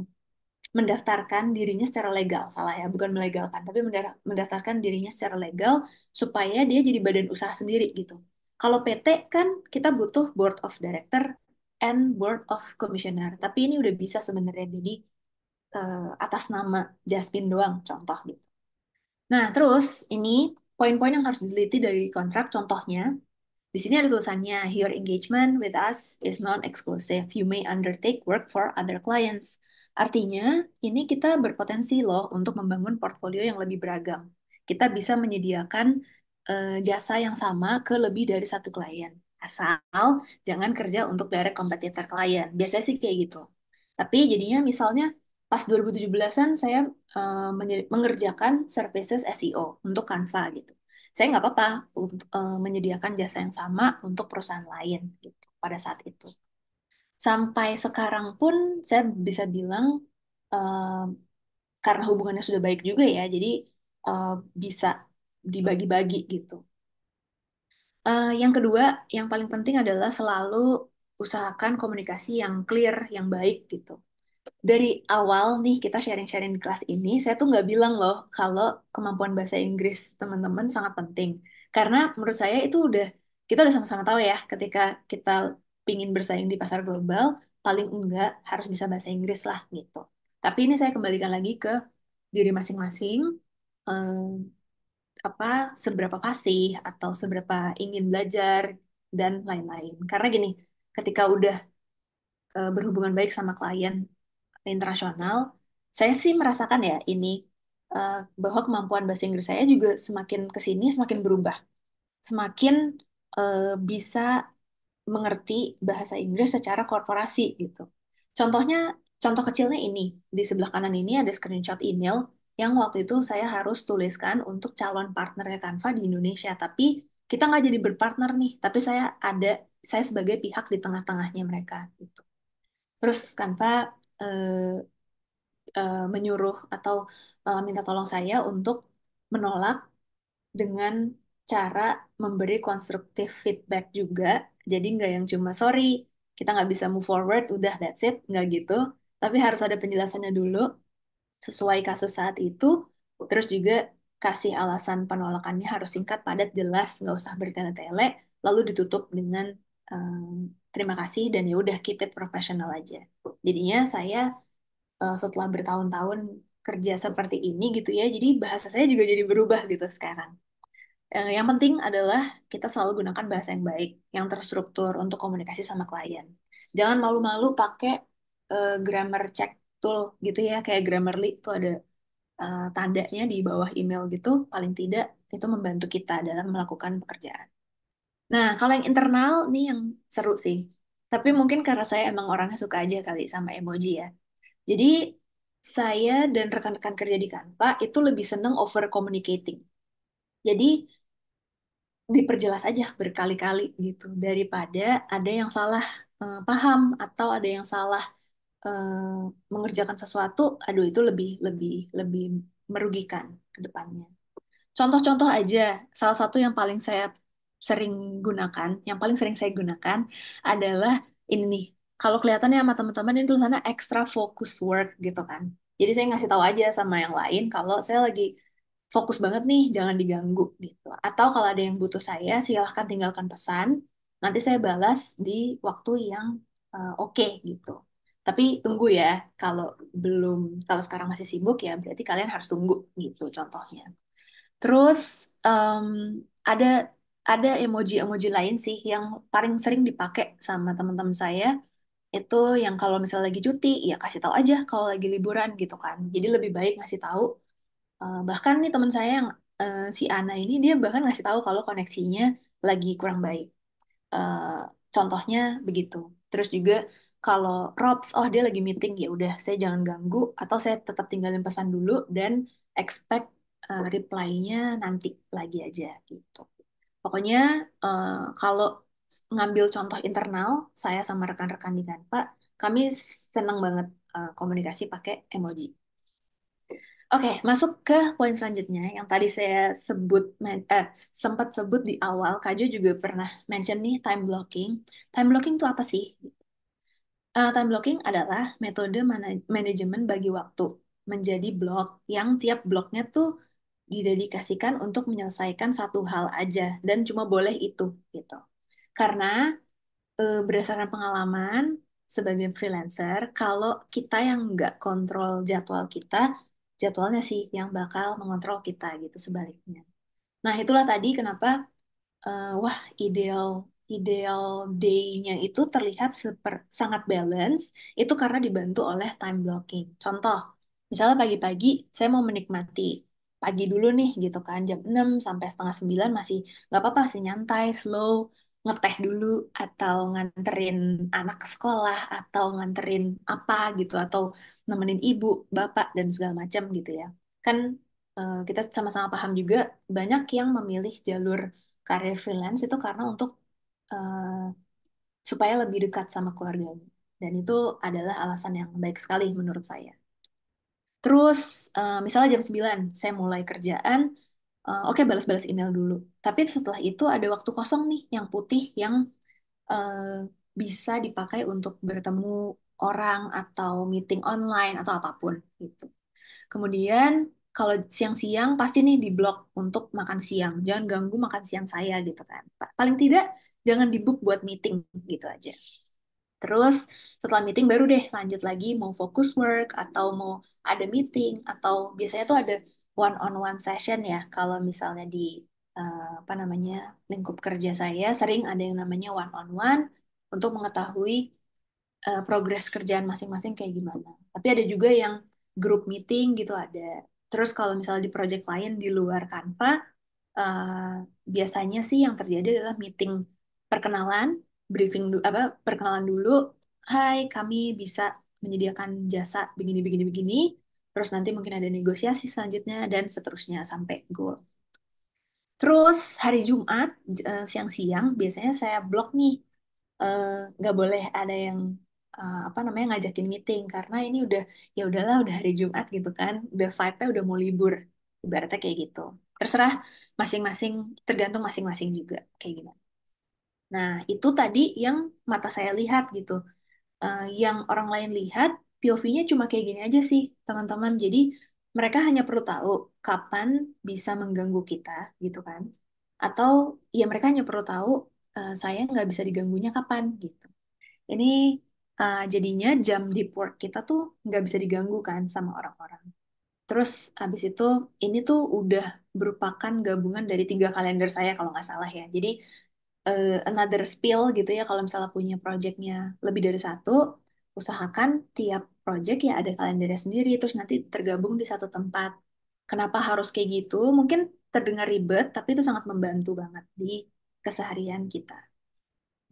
mendaftarkan dirinya secara legal, salah ya, bukan melegalkan, tapi mendaftarkan dirinya secara legal supaya dia jadi badan usaha sendiri gitu. Kalau PT kan kita butuh board of director and board of commissioner, tapi ini udah bisa sebenarnya jadi uh, atas nama Jasmine doang, contoh gitu. Nah terus ini poin-poin yang harus diteliti dari kontrak, contohnya di sini ada tulisannya, your engagement with us is non-exclusive. You may undertake work for other clients. Artinya, ini kita berpotensi loh untuk membangun portfolio yang lebih beragam. Kita bisa menyediakan uh, jasa yang sama ke lebih dari satu klien. Asal jangan kerja untuk direct kompetitor klien. Biasanya sih kayak gitu. Tapi jadinya misalnya pas 2017-an saya uh, mengerjakan services SEO untuk Canva gitu. Saya nggak apa-apa uh, menyediakan jasa yang sama untuk perusahaan lain gitu pada saat itu sampai sekarang pun saya bisa bilang uh, karena hubungannya sudah baik juga ya, jadi uh, bisa dibagi-bagi gitu. Uh, yang kedua, yang paling penting adalah selalu usahakan komunikasi yang clear, yang baik gitu. Dari awal nih kita sharing-sharing di kelas ini, saya tuh nggak bilang loh kalau kemampuan bahasa Inggris teman-teman sangat penting. Karena menurut saya itu udah, kita udah sama-sama tahu ya ketika kita pingin bersaing di pasar global, paling enggak harus bisa bahasa Inggris lah gitu. Tapi ini saya kembalikan lagi ke diri masing-masing, eh, apa seberapa fasih atau seberapa ingin belajar dan lain-lain. Karena gini, ketika udah eh, berhubungan baik sama klien internasional, saya sih merasakan ya ini eh, bahwa kemampuan bahasa Inggris saya juga semakin kesini semakin berubah, semakin eh, bisa mengerti bahasa Inggris secara korporasi gitu. Contohnya, contoh kecilnya ini. Di sebelah kanan ini ada screenshot email yang waktu itu saya harus tuliskan untuk calon partnernya Canva di Indonesia. Tapi kita nggak jadi berpartner nih, tapi saya ada, saya sebagai pihak di tengah-tengahnya mereka. Gitu. Terus Canva uh, uh, menyuruh atau uh, minta tolong saya untuk menolak dengan cara memberi konstruktif feedback juga jadi nggak yang cuma sorry kita nggak bisa move forward, udah that's it, nggak gitu. Tapi harus ada penjelasannya dulu sesuai kasus saat itu. Terus juga kasih alasan penolakannya harus singkat, padat, jelas, nggak usah bertele-tele. Lalu ditutup dengan um, terima kasih dan ya udah keep it professional aja. Jadinya saya uh, setelah bertahun-tahun kerja seperti ini gitu ya, jadi bahasa saya juga jadi berubah gitu sekarang yang penting adalah kita selalu gunakan bahasa yang baik, yang terstruktur untuk komunikasi sama klien. Jangan malu-malu pakai uh, grammar check tool gitu ya, kayak Grammarly itu ada uh, tandanya di bawah email gitu, paling tidak itu membantu kita dalam melakukan pekerjaan. Nah, kalau yang internal nih yang seru sih. Tapi mungkin karena saya emang orangnya suka aja kali sama emoji ya. Jadi saya dan rekan-rekan kerja di Canva itu lebih seneng over communicating. Jadi diperjelas aja berkali-kali gitu daripada ada yang salah uh, paham atau ada yang salah uh, mengerjakan sesuatu aduh itu lebih lebih lebih merugikan ke depannya contoh-contoh aja salah satu yang paling saya sering gunakan yang paling sering saya gunakan adalah ini nih kalau kelihatannya sama teman-teman ini tulisannya extra focus work gitu kan jadi saya ngasih tahu aja sama yang lain kalau saya lagi fokus banget nih, jangan diganggu gitu. Atau kalau ada yang butuh saya, silahkan tinggalkan pesan. Nanti saya balas di waktu yang uh, oke okay, gitu. Tapi tunggu ya, kalau belum, kalau sekarang masih sibuk ya berarti kalian harus tunggu gitu contohnya. Terus um, ada ada emoji-emoji lain sih yang paling sering dipakai sama teman-teman saya itu yang kalau misalnya lagi cuti ya kasih tahu aja kalau lagi liburan gitu kan jadi lebih baik ngasih tahu Uh, bahkan nih teman saya yang uh, si Ana ini dia bahkan ngasih tahu kalau koneksinya lagi kurang baik. Uh, contohnya begitu. Terus juga kalau Robs, oh dia lagi meeting, ya udah saya jangan ganggu atau saya tetap tinggalin pesan dulu dan expect uh, reply-nya nanti lagi aja gitu. Pokoknya uh, kalau ngambil contoh internal, saya sama rekan-rekan di Kanpa, kami senang banget uh, komunikasi pakai emoji. Oke, masuk ke poin selanjutnya yang tadi saya sebut eh, sempat sebut di awal, Kajo juga pernah mention nih time blocking. Time blocking itu apa sih? Uh, time blocking adalah metode manajemen bagi waktu menjadi blok yang tiap bloknya tuh didedikasikan untuk menyelesaikan satu hal aja dan cuma boleh itu gitu. Karena uh, berdasarkan pengalaman sebagai freelancer, kalau kita yang nggak kontrol jadwal kita, jadwalnya sih yang bakal mengontrol kita gitu sebaliknya. Nah, itulah tadi kenapa uh, wah ideal ideal day-nya itu terlihat super sangat balance itu karena dibantu oleh time blocking. Contoh, misalnya pagi-pagi saya mau menikmati pagi dulu nih gitu kan jam 6 sampai setengah 9 masih nggak apa-apa sih nyantai slow ngeteh dulu atau nganterin anak ke sekolah atau nganterin apa gitu atau nemenin ibu bapak dan segala macam gitu ya kan eh, kita sama-sama paham juga banyak yang memilih jalur karir freelance itu karena untuk uh, supaya lebih dekat sama keluarganya dan itu adalah alasan yang baik sekali menurut saya terus uh, misalnya jam 9 saya mulai kerjaan Eh, oke okay, balas-balas email dulu. Tapi setelah itu ada waktu kosong nih yang putih yang uh, bisa dipakai untuk bertemu orang atau meeting online atau apapun gitu. Kemudian kalau siang-siang pasti nih di blok untuk makan siang. Jangan ganggu makan siang saya gitu kan. Paling tidak jangan di book buat meeting gitu aja. Terus setelah meeting baru deh lanjut lagi mau fokus work atau mau ada meeting atau biasanya tuh ada one on one session ya kalau misalnya di uh, apa namanya lingkup kerja saya sering ada yang namanya one on one untuk mengetahui uh, progres kerjaan masing-masing kayak gimana. Tapi ada juga yang group meeting gitu ada. Terus kalau misalnya di project lain di luar kanva uh, eh, biasanya sih yang terjadi adalah meeting perkenalan, briefing apa perkenalan dulu. Hai, kami bisa menyediakan jasa begini begini begini terus nanti mungkin ada negosiasi selanjutnya dan seterusnya sampai goal. Terus hari Jumat eh, siang-siang biasanya saya blok nih eh, nggak boleh ada yang eh, apa namanya ngajakin meeting karena ini udah ya udahlah udah hari Jumat gitu kan udah vibe-nya udah mau libur ibaratnya kayak gitu terserah masing-masing tergantung masing-masing juga kayak gimana nah itu tadi yang mata saya lihat gitu yang orang lain lihat POV-nya cuma kayak gini aja sih, teman-teman. Jadi mereka hanya perlu tahu kapan bisa mengganggu kita, gitu kan? Atau ya mereka hanya perlu tahu uh, saya nggak bisa diganggunya kapan, gitu. Ini uh, jadinya jam deep work kita tuh nggak bisa diganggu kan sama orang-orang. Terus abis itu ini tuh udah merupakan gabungan dari tiga kalender saya kalau nggak salah ya. Jadi uh, another spill gitu ya kalau misalnya punya projectnya lebih dari satu, usahakan tiap project ya ada kalendernya sendiri, terus nanti tergabung di satu tempat. Kenapa harus kayak gitu? Mungkin terdengar ribet, tapi itu sangat membantu banget di keseharian kita.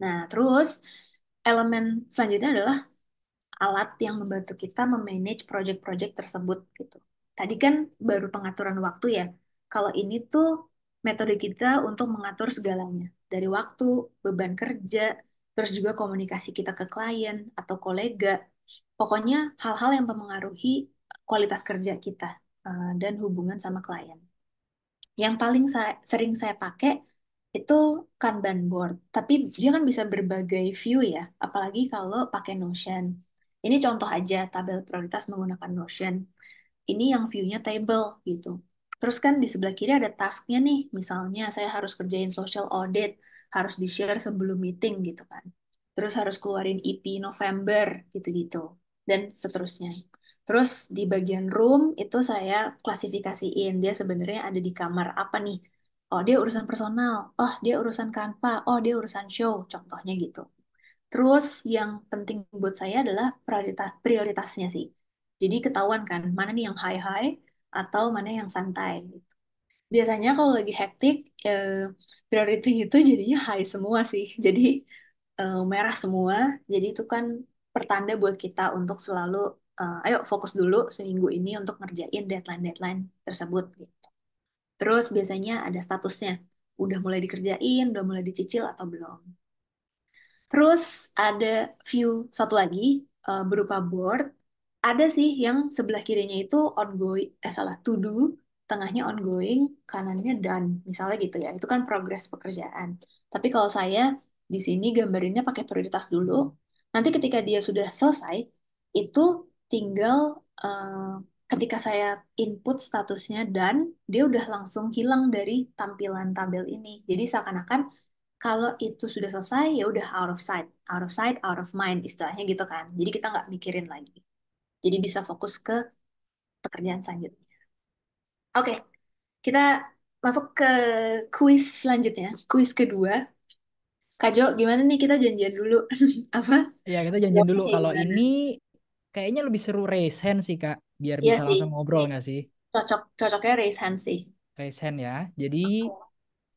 Nah, terus elemen selanjutnya adalah alat yang membantu kita memanage project-project tersebut gitu. Tadi kan baru pengaturan waktu ya. Kalau ini tuh metode kita untuk mengatur segalanya. Dari waktu, beban kerja, terus juga komunikasi kita ke klien atau kolega. Pokoknya hal-hal yang mempengaruhi kualitas kerja kita uh, dan hubungan sama klien. Yang paling saya, sering saya pakai itu Kanban board, tapi dia kan bisa berbagai view ya, apalagi kalau pakai Notion. Ini contoh aja tabel prioritas menggunakan Notion. Ini yang view-nya table gitu. Terus kan di sebelah kiri ada task-nya nih, misalnya saya harus kerjain social audit, harus di-share sebelum meeting gitu kan. Terus harus keluarin EP November gitu-gitu dan seterusnya. Terus di bagian room itu saya klasifikasiin dia sebenarnya ada di kamar apa nih. Oh, dia urusan personal. Oh, dia urusan kanva Oh, dia urusan show. Contohnya gitu. Terus yang penting buat saya adalah prioritas prioritasnya sih. Jadi ketahuan kan mana nih yang high high atau mana yang santai biasanya kalau lagi hektik eh, priority itu jadinya high semua sih jadi eh, merah semua jadi itu kan pertanda buat kita untuk selalu eh, ayo fokus dulu seminggu ini untuk ngerjain deadline-deadline tersebut gitu terus biasanya ada statusnya udah mulai dikerjain udah mulai dicicil atau belum terus ada view satu lagi eh, berupa board ada sih yang sebelah kirinya itu ongoing eh salah to do tengahnya ongoing, kanannya done, misalnya gitu ya. Itu kan progres pekerjaan. Tapi kalau saya di sini gambarinnya pakai prioritas dulu. Nanti ketika dia sudah selesai, itu tinggal uh, ketika saya input statusnya dan dia udah langsung hilang dari tampilan tabel ini. Jadi seakan-akan kalau itu sudah selesai ya udah out of sight, out of sight, out of mind istilahnya gitu kan. Jadi kita nggak mikirin lagi. Jadi bisa fokus ke pekerjaan selanjutnya. Oke, kita masuk ke kuis selanjutnya. Kuis kedua. Kak Jo, gimana nih kita janjian dulu? *laughs* Apa? Ya, kita janjian dulu. Jawabnya Kalau ini kayaknya lebih seru raise hand sih, Kak. Biar Iya bisa sih, langsung ngobrol nggak sih? cocok cocoknya raise hand sih. Raise hand ya. Jadi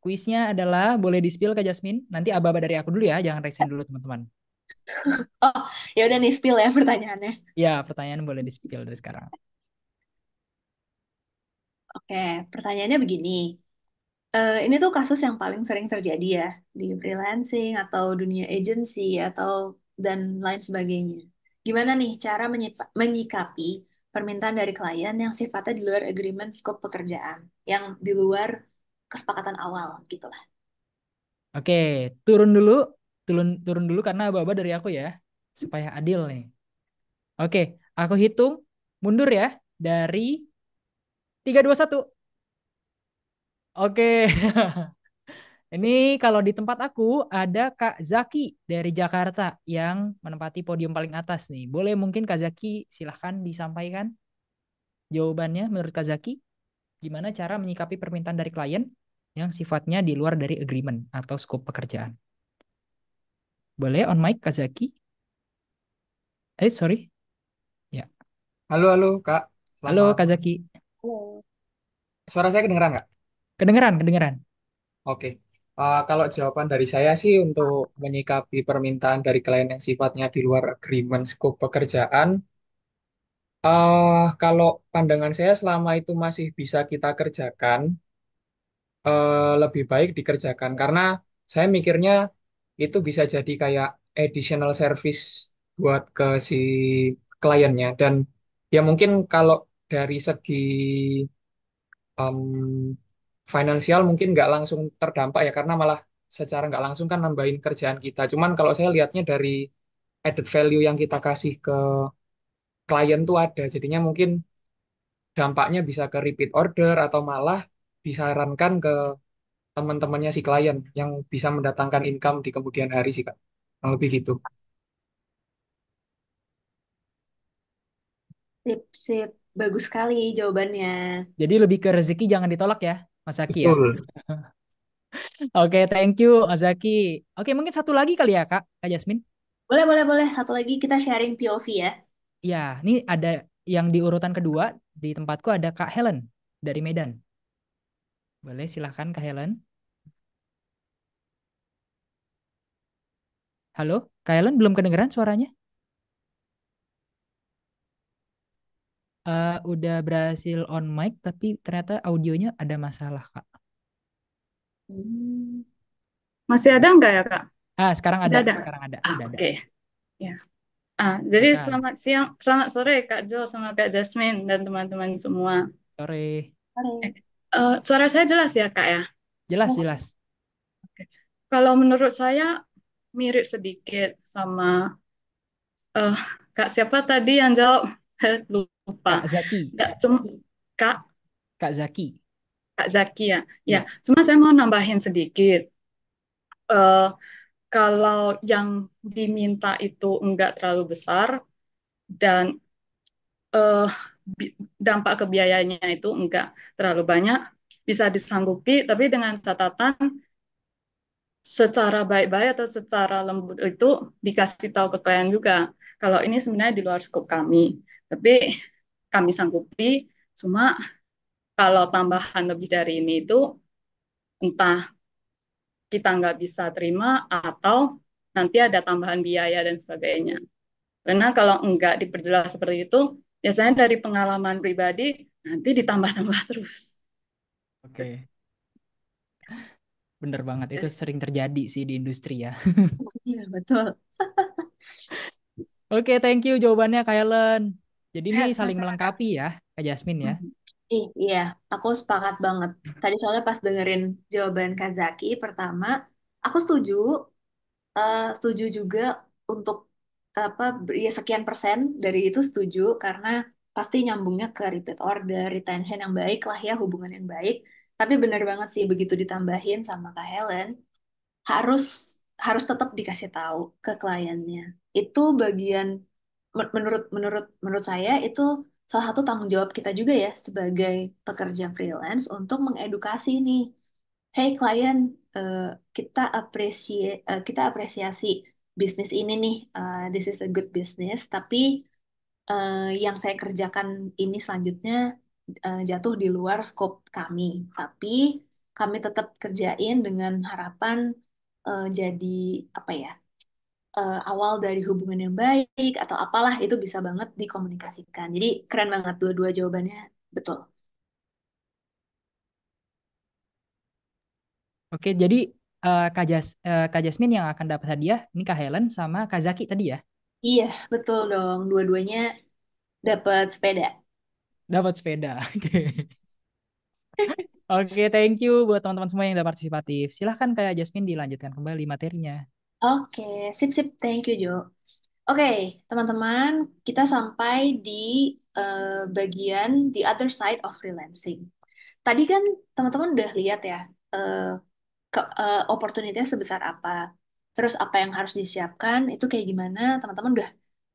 kuisnya adalah boleh di-spill Kak Jasmine? Nanti aba-aba dari aku dulu ya, jangan raise dulu teman-teman. *laughs* Oh, ya udah nih spill ya pertanyaannya. Ya, pertanyaan boleh di-spill dari sekarang. Oke, pertanyaannya begini. Uh, ini tuh kasus yang paling sering terjadi ya di freelancing atau dunia agency atau dan lain sebagainya. Gimana nih cara menyikapi permintaan dari klien yang sifatnya di luar agreement scope pekerjaan, yang di luar kesepakatan awal gitulah. Oke, turun dulu, turun turun dulu karena baba dari aku ya, supaya adil nih. Oke, aku hitung mundur ya dari Tiga, dua, satu. Oke. *laughs* Ini kalau di tempat aku ada Kak Zaki dari Jakarta yang menempati podium paling atas nih. Boleh mungkin Kak Zaki silahkan disampaikan jawabannya menurut Kak Zaki. Gimana cara menyikapi permintaan dari klien yang sifatnya di luar dari agreement atau scope pekerjaan? Boleh on mic Kak Zaki? Eh sorry. Ya. Halo halo Kak. Selamat. Halo Kak Zaki. Suara saya kedengeran nggak? Kedengeran, kedengeran. Oke. Uh, kalau jawaban dari saya sih untuk menyikapi permintaan dari klien yang sifatnya di luar agreement scope pekerjaan, uh, kalau pandangan saya selama itu masih bisa kita kerjakan, uh, lebih baik dikerjakan. Karena saya mikirnya itu bisa jadi kayak additional service buat ke si kliennya. Dan ya mungkin kalau dari segi um, finansial mungkin nggak langsung terdampak ya karena malah secara nggak langsung kan nambahin kerjaan kita. Cuman kalau saya lihatnya dari added value yang kita kasih ke klien tuh ada. Jadinya mungkin dampaknya bisa ke repeat order atau malah disarankan ke teman-temannya si klien yang bisa mendatangkan income di kemudian hari sih Kak. Yang lebih gitu. Sip, sip. Bagus sekali jawabannya. Jadi lebih ke rezeki jangan ditolak ya, Mas Zaki ya. *laughs* Oke, okay, thank you Mas Zaki. Oke, okay, mungkin satu lagi kali ya Kak, Kak Jasmine. Boleh, boleh, boleh. Satu lagi kita sharing POV ya. Ya, ini ada yang di urutan kedua di tempatku ada Kak Helen dari Medan. Boleh silahkan Kak Helen. Halo, Kak Helen belum kedengeran suaranya? uh, udah berhasil on mic tapi ternyata audionya ada masalah kak. Hmm. Masih ada nggak ya kak? Ah sekarang ada, ada. sekarang ada. Ah, Oke. Okay. Ya. Ah, jadi Maka. selamat siang, selamat sore Kak Jo sama Kak Jasmine dan teman-teman semua. Sore. Sore. Uh, eh, suara saya jelas ya Kak ya? Jelas, oh. jelas. Okay. Kalau menurut saya mirip sedikit sama uh, Kak siapa tadi yang jawab? *laughs* pak Kak Zaki. Nggak, cuma, Kak. Kak Zaki. Kak Zaki ya. Ya, ya. cuma saya mau nambahin sedikit. Uh, kalau yang diminta itu enggak terlalu besar dan uh, dampak kebiayanya itu enggak terlalu banyak, bisa disanggupi, tapi dengan catatan secara baik-baik atau secara lembut itu dikasih tahu ke klien juga. Kalau ini sebenarnya di luar skop kami, tapi kami sanggupi cuma kalau tambahan lebih dari ini itu entah kita nggak bisa terima atau nanti ada tambahan biaya dan sebagainya. Karena kalau nggak diperjelas seperti itu, biasanya dari pengalaman pribadi nanti ditambah-tambah *laughs* terus. Oke. Okay. Bener banget, itu sering terjadi sih di industri ya. Iya, betul. *laughs* Oke, okay, thank you jawabannya Kailan. Jadi ini eh, saling kan? melengkapi ya, Kak Jasmine ya. Mm-hmm. Iya, aku sepakat banget. Tadi soalnya pas dengerin jawaban Kak Zaki, pertama, aku setuju, uh, setuju juga untuk apa ya sekian persen dari itu setuju karena pasti nyambungnya ke repeat order, retention yang baik lah ya, hubungan yang baik. Tapi benar banget sih begitu ditambahin sama Kak Helen, harus harus tetap dikasih tahu ke kliennya. Itu bagian menurut menurut menurut saya itu salah satu tanggung jawab kita juga ya sebagai pekerja freelance untuk mengedukasi nih hey klien uh, kita apresiasi uh, eh, kita apresiasi bisnis ini nih uh, this is a good business tapi uh, yang saya kerjakan ini selanjutnya uh, jatuh di luar scope kami tapi kami tetap kerjain dengan harapan uh, jadi apa ya uh, awal dari hubungan yang baik atau apalah itu bisa banget dikomunikasikan. Jadi keren banget dua-dua jawabannya betul. Oke, jadi uh, Kak, Jas, uh, Kak Jasmine yang akan dapat hadiah, ini Kak Helen sama Kak Zaki tadi ya? Iya, betul dong. Dua-duanya dapat sepeda. Dapat sepeda, *laughs* oke. Oke, okay, thank you buat teman-teman semua yang sudah partisipatif. Silahkan Kak Jasmine dilanjutkan kembali materinya. Oke, sip-sip. Thank you, Jo. Oke, teman-teman, kita sampai di uh, bagian the other side of freelancing. Tadi kan teman-teman udah lihat ya, uh, ke, uh, eh, opportunity sebesar apa, terus apa yang harus disiapkan, itu kayak gimana, teman-teman udah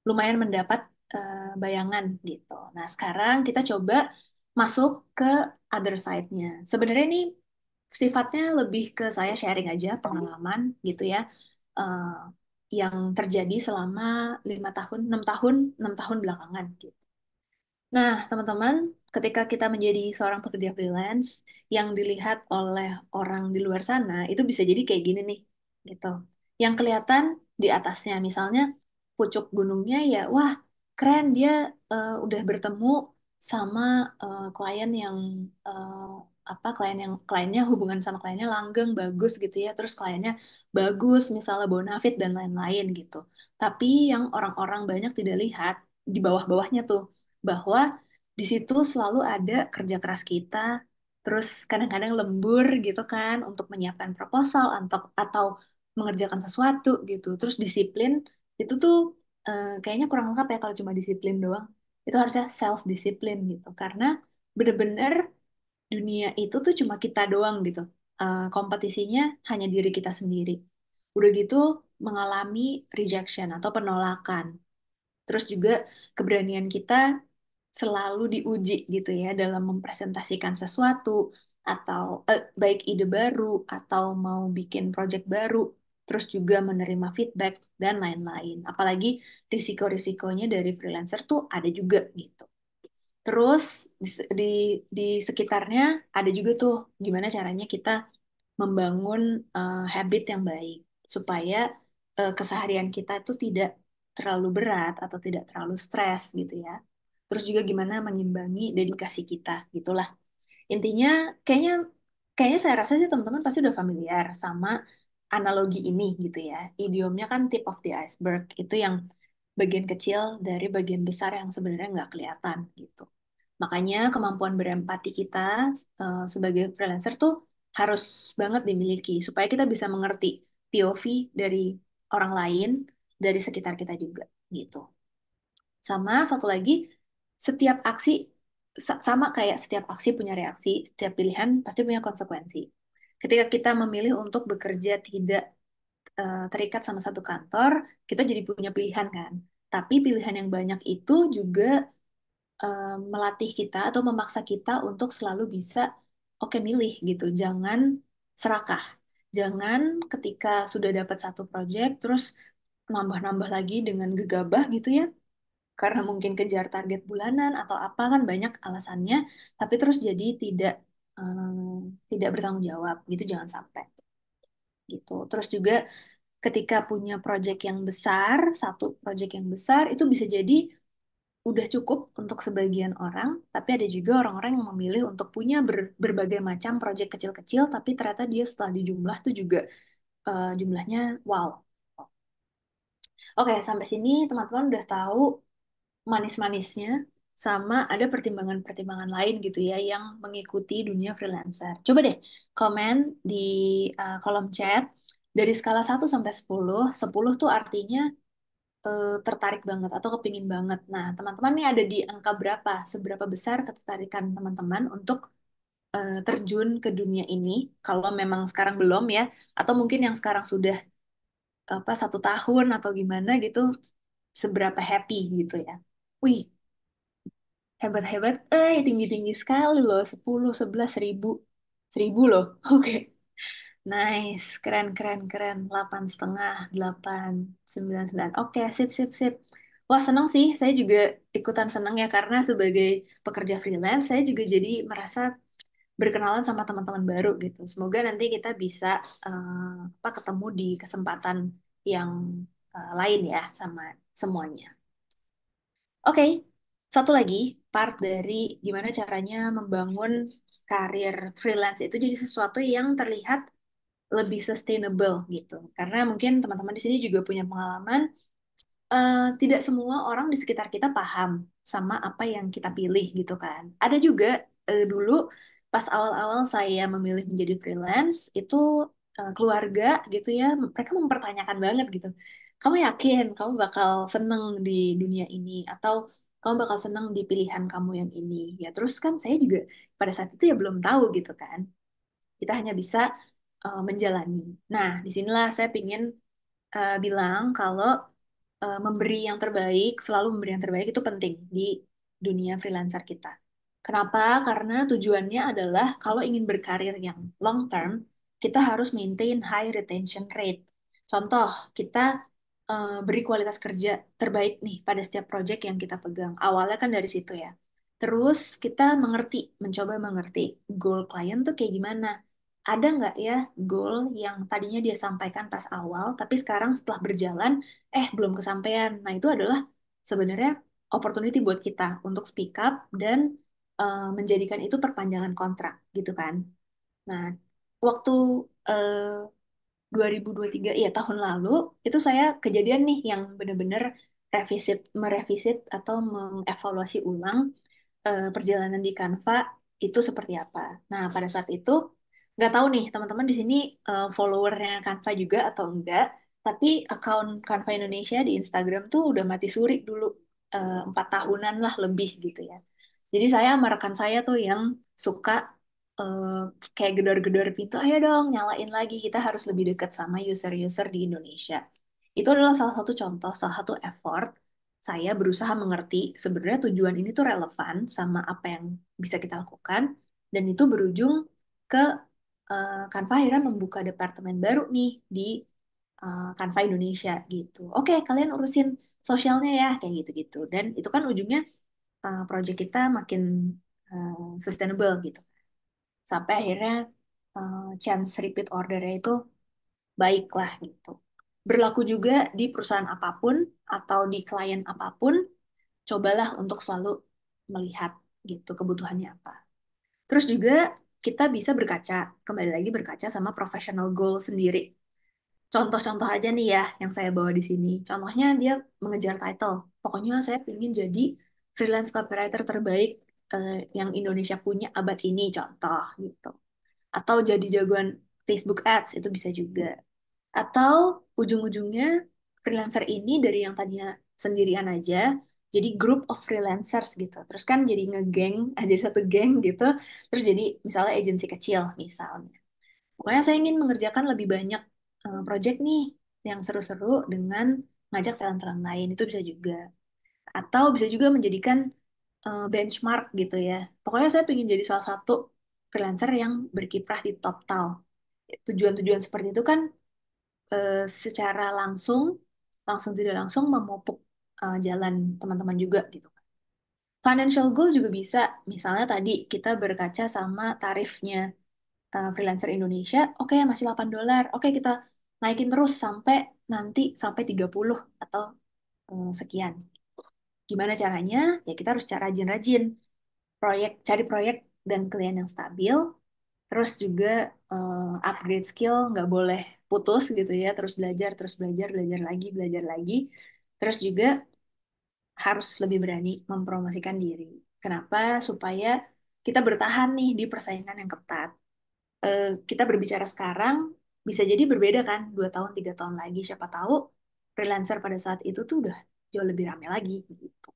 lumayan mendapat uh, bayangan gitu. Nah, sekarang kita coba masuk ke other side-nya. Sebenarnya ini sifatnya lebih ke saya sharing aja pengalaman gitu ya uh, yang terjadi selama lima tahun, enam tahun, enam tahun belakangan gitu. Nah, teman-teman, ketika kita menjadi seorang pekerja freelance yang dilihat oleh orang di luar sana, itu bisa jadi kayak gini nih, gitu. Yang kelihatan di atasnya, misalnya pucuk gunungnya ya, wah keren dia uh, udah bertemu sama uh, klien yang uh, apa klien yang kliennya hubungan sama kliennya langgeng bagus gitu ya terus kliennya bagus misalnya bonafit dan lain-lain gitu tapi yang orang-orang banyak tidak lihat di bawah-bawahnya tuh bahwa di situ selalu ada kerja keras kita terus kadang-kadang lembur gitu kan untuk menyiapkan proposal atau atau mengerjakan sesuatu gitu terus disiplin itu tuh eh, kayaknya kurang lengkap ya kalau cuma disiplin doang itu harusnya self disiplin gitu karena bener-bener dunia itu tuh cuma kita doang gitu. Uh, kompetisinya hanya diri kita sendiri. Udah gitu mengalami rejection atau penolakan. Terus juga keberanian kita selalu diuji gitu ya dalam mempresentasikan sesuatu atau eh, baik ide baru atau mau bikin project baru, terus juga menerima feedback dan lain-lain. Apalagi risiko-risikonya dari freelancer tuh ada juga gitu. Terus di, di sekitarnya ada juga tuh gimana caranya kita membangun uh, habit yang baik supaya uh, keseharian kita itu tidak terlalu berat atau tidak terlalu stres gitu ya. Terus juga gimana mengimbangi dedikasi kita gitulah. Intinya kayaknya kayaknya saya rasa sih teman-teman pasti udah familiar sama analogi ini gitu ya. Idiomnya kan tip of the iceberg itu yang bagian kecil dari bagian besar yang sebenarnya nggak kelihatan gitu. Makanya kemampuan berempati kita uh, sebagai freelancer tuh harus banget dimiliki supaya kita bisa mengerti POV dari orang lain, dari sekitar kita juga gitu. Sama satu lagi, setiap aksi sama kayak setiap aksi punya reaksi, setiap pilihan pasti punya konsekuensi. Ketika kita memilih untuk bekerja tidak uh, terikat sama satu kantor, kita jadi punya pilihan kan. Tapi pilihan yang banyak itu juga Eh, melatih kita atau memaksa kita untuk selalu bisa oke okay, milih gitu, jangan serakah. Jangan ketika sudah dapat satu project terus nambah-nambah lagi dengan gegabah gitu ya. Karena mungkin kejar target bulanan atau apa kan banyak alasannya, tapi terus jadi tidak um, tidak bertanggung jawab gitu jangan sampai. Gitu. Terus juga ketika punya project yang besar, satu project yang besar itu bisa jadi udah cukup untuk sebagian orang, tapi ada juga orang-orang yang memilih untuk punya ber, berbagai macam proyek kecil-kecil, tapi ternyata dia setelah dijumlah tuh juga uh, jumlahnya wow. Oke, okay, sampai sini teman-teman udah tahu manis-manisnya, sama ada pertimbangan-pertimbangan lain gitu ya yang mengikuti dunia freelancer. Coba deh komen di uh, kolom chat dari skala 1 sampai 10, 10 tuh artinya uh, tertarik banget atau kepingin banget. Nah, teman-teman ini ada di angka berapa? Seberapa besar ketertarikan teman-teman untuk uh, terjun ke dunia ini? Kalau memang sekarang belum ya, atau mungkin yang sekarang sudah apa satu tahun atau gimana gitu, seberapa happy gitu ya? Wih, hebat-hebat, eh tinggi-tinggi sekali loh, 10, 11, 1000, 1000 loh, *laughs* oke. Okay. Nice, keren, keren, keren. Delapan setengah, delapan, sembilan, sembilan. Oke, sip, sip, sip. Wah, senang sih. Saya juga ikutan senang ya, karena sebagai pekerja freelance, saya juga jadi merasa berkenalan sama teman-teman baru gitu. Semoga nanti kita bisa uh, ketemu di kesempatan yang uh, lain ya sama semuanya. Oke, okay. satu lagi part dari gimana caranya membangun karir freelance itu jadi sesuatu yang terlihat lebih sustainable gitu. Karena mungkin teman-teman di sini juga punya pengalaman uh, tidak semua orang di sekitar kita paham sama apa yang kita pilih gitu kan. Ada juga uh, dulu pas awal-awal saya memilih menjadi freelance itu uh, keluarga gitu ya, mereka mempertanyakan banget gitu. Kamu yakin kamu bakal seneng di dunia ini atau kamu bakal seneng di pilihan kamu yang ini? Ya terus kan saya juga pada saat itu ya belum tahu gitu kan. Kita hanya bisa uh, menjalani. Nah, disinilah saya ingin uh, eh, bilang kalau uh, memberi yang terbaik, selalu memberi yang terbaik itu penting di dunia freelancer kita. Kenapa? Karena tujuannya adalah kalau ingin berkarir yang long term, kita harus maintain high retention rate. Contoh, kita uh, beri kualitas kerja terbaik nih pada setiap project yang kita pegang. Awalnya kan dari situ ya. Terus kita mengerti, mencoba mengerti goal client tuh kayak gimana ada nggak ya goal yang tadinya dia sampaikan pas awal, tapi sekarang setelah berjalan, eh belum kesampaian. Nah itu adalah sebenarnya opportunity buat kita untuk speak up dan uh, menjadikan itu perpanjangan kontrak gitu kan. Nah waktu uh, 2023 ya tahun lalu itu saya kejadian nih yang benar-benar revisit merevisit atau mengevaluasi ulang uh, perjalanan di Canva itu seperti apa. Nah pada saat itu nggak tahu nih teman-teman di sini uh, followernya Canva juga atau enggak tapi account Canva Indonesia di Instagram tuh udah mati suri dulu eh, empat uh, tahunan lah lebih gitu ya jadi saya sama rekan saya tuh yang suka uh, kayak gedor-gedor pintu ayo dong nyalain lagi kita harus lebih dekat sama user-user di Indonesia itu adalah salah satu contoh salah satu effort saya berusaha mengerti sebenarnya tujuan ini tuh relevan sama apa yang bisa kita lakukan dan itu berujung ke uh, akhirnya membuka departemen baru nih di uh, Indonesia gitu. Oke, okay, kalian urusin sosialnya ya kayak gitu-gitu. Dan itu kan ujungnya uh, project kita makin uh, sustainable gitu. Sampai akhirnya uh, chance repeat ordernya itu baiklah gitu. Berlaku juga di perusahaan apapun atau di klien apapun, cobalah untuk selalu melihat gitu kebutuhannya apa. Terus juga kita bisa berkaca, kembali lagi berkaca sama professional goal sendiri. Contoh-contoh aja nih ya yang saya bawa di sini. Contohnya dia mengejar title. Pokoknya saya ingin jadi freelance copywriter terbaik eh, yang Indonesia punya abad ini, contoh gitu. Atau jadi jagoan Facebook Ads, itu bisa juga. Atau ujung-ujungnya freelancer ini dari yang tadinya sendirian aja, jadi group of freelancers gitu terus kan jadi ngegeng *laughs* jadi satu geng gitu terus jadi misalnya agensi kecil misalnya pokoknya saya ingin mengerjakan lebih banyak uh, project nih yang seru-seru dengan ngajak talent-talent lain itu bisa juga atau bisa juga menjadikan uh, benchmark gitu ya pokoknya saya ingin jadi salah satu freelancer yang berkiprah di top tal tujuan-tujuan seperti itu kan uh, secara langsung langsung tidak langsung memupuk uh, jalan teman-teman juga gitu. Financial goal juga bisa, misalnya tadi kita berkaca sama tarifnya uh, freelancer Indonesia, oke okay, masih 8 dolar, oke okay, kita naikin terus sampai nanti sampai 30 atau um, sekian. Gimana caranya? Ya kita harus cara rajin-rajin. Proyek, cari proyek dan klien yang stabil, terus juga uh, upgrade skill nggak boleh putus gitu ya terus belajar terus belajar belajar lagi belajar lagi terus juga harus lebih berani mempromosikan diri. Kenapa? Supaya kita bertahan nih di persaingan yang ketat. E, kita berbicara sekarang bisa jadi berbeda kan dua tahun tiga tahun lagi siapa tahu freelancer pada saat itu tuh udah jauh lebih ramai lagi gitu.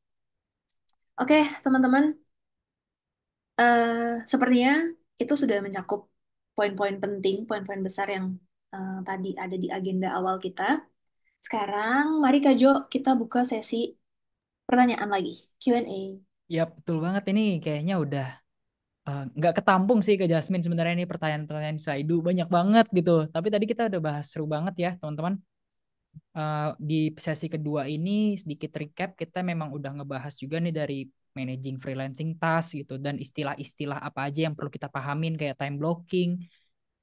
Oke teman-teman, E, sepertinya itu sudah mencakup poin-poin penting, poin-poin besar yang e, tadi ada di agenda awal kita. Sekarang mari Kak Jo kita buka sesi pertanyaan lagi, Q&A. Ya, betul banget. Ini kayaknya udah eh, nggak uh, ketampung sih ke Jasmine sebenarnya ini pertanyaan-pertanyaan Saidu banyak banget gitu. Tapi tadi kita udah bahas seru banget ya, teman-teman. Uh, di sesi kedua ini sedikit recap kita memang udah ngebahas juga nih dari managing freelancing task gitu dan istilah-istilah apa aja yang perlu kita pahamin kayak time blocking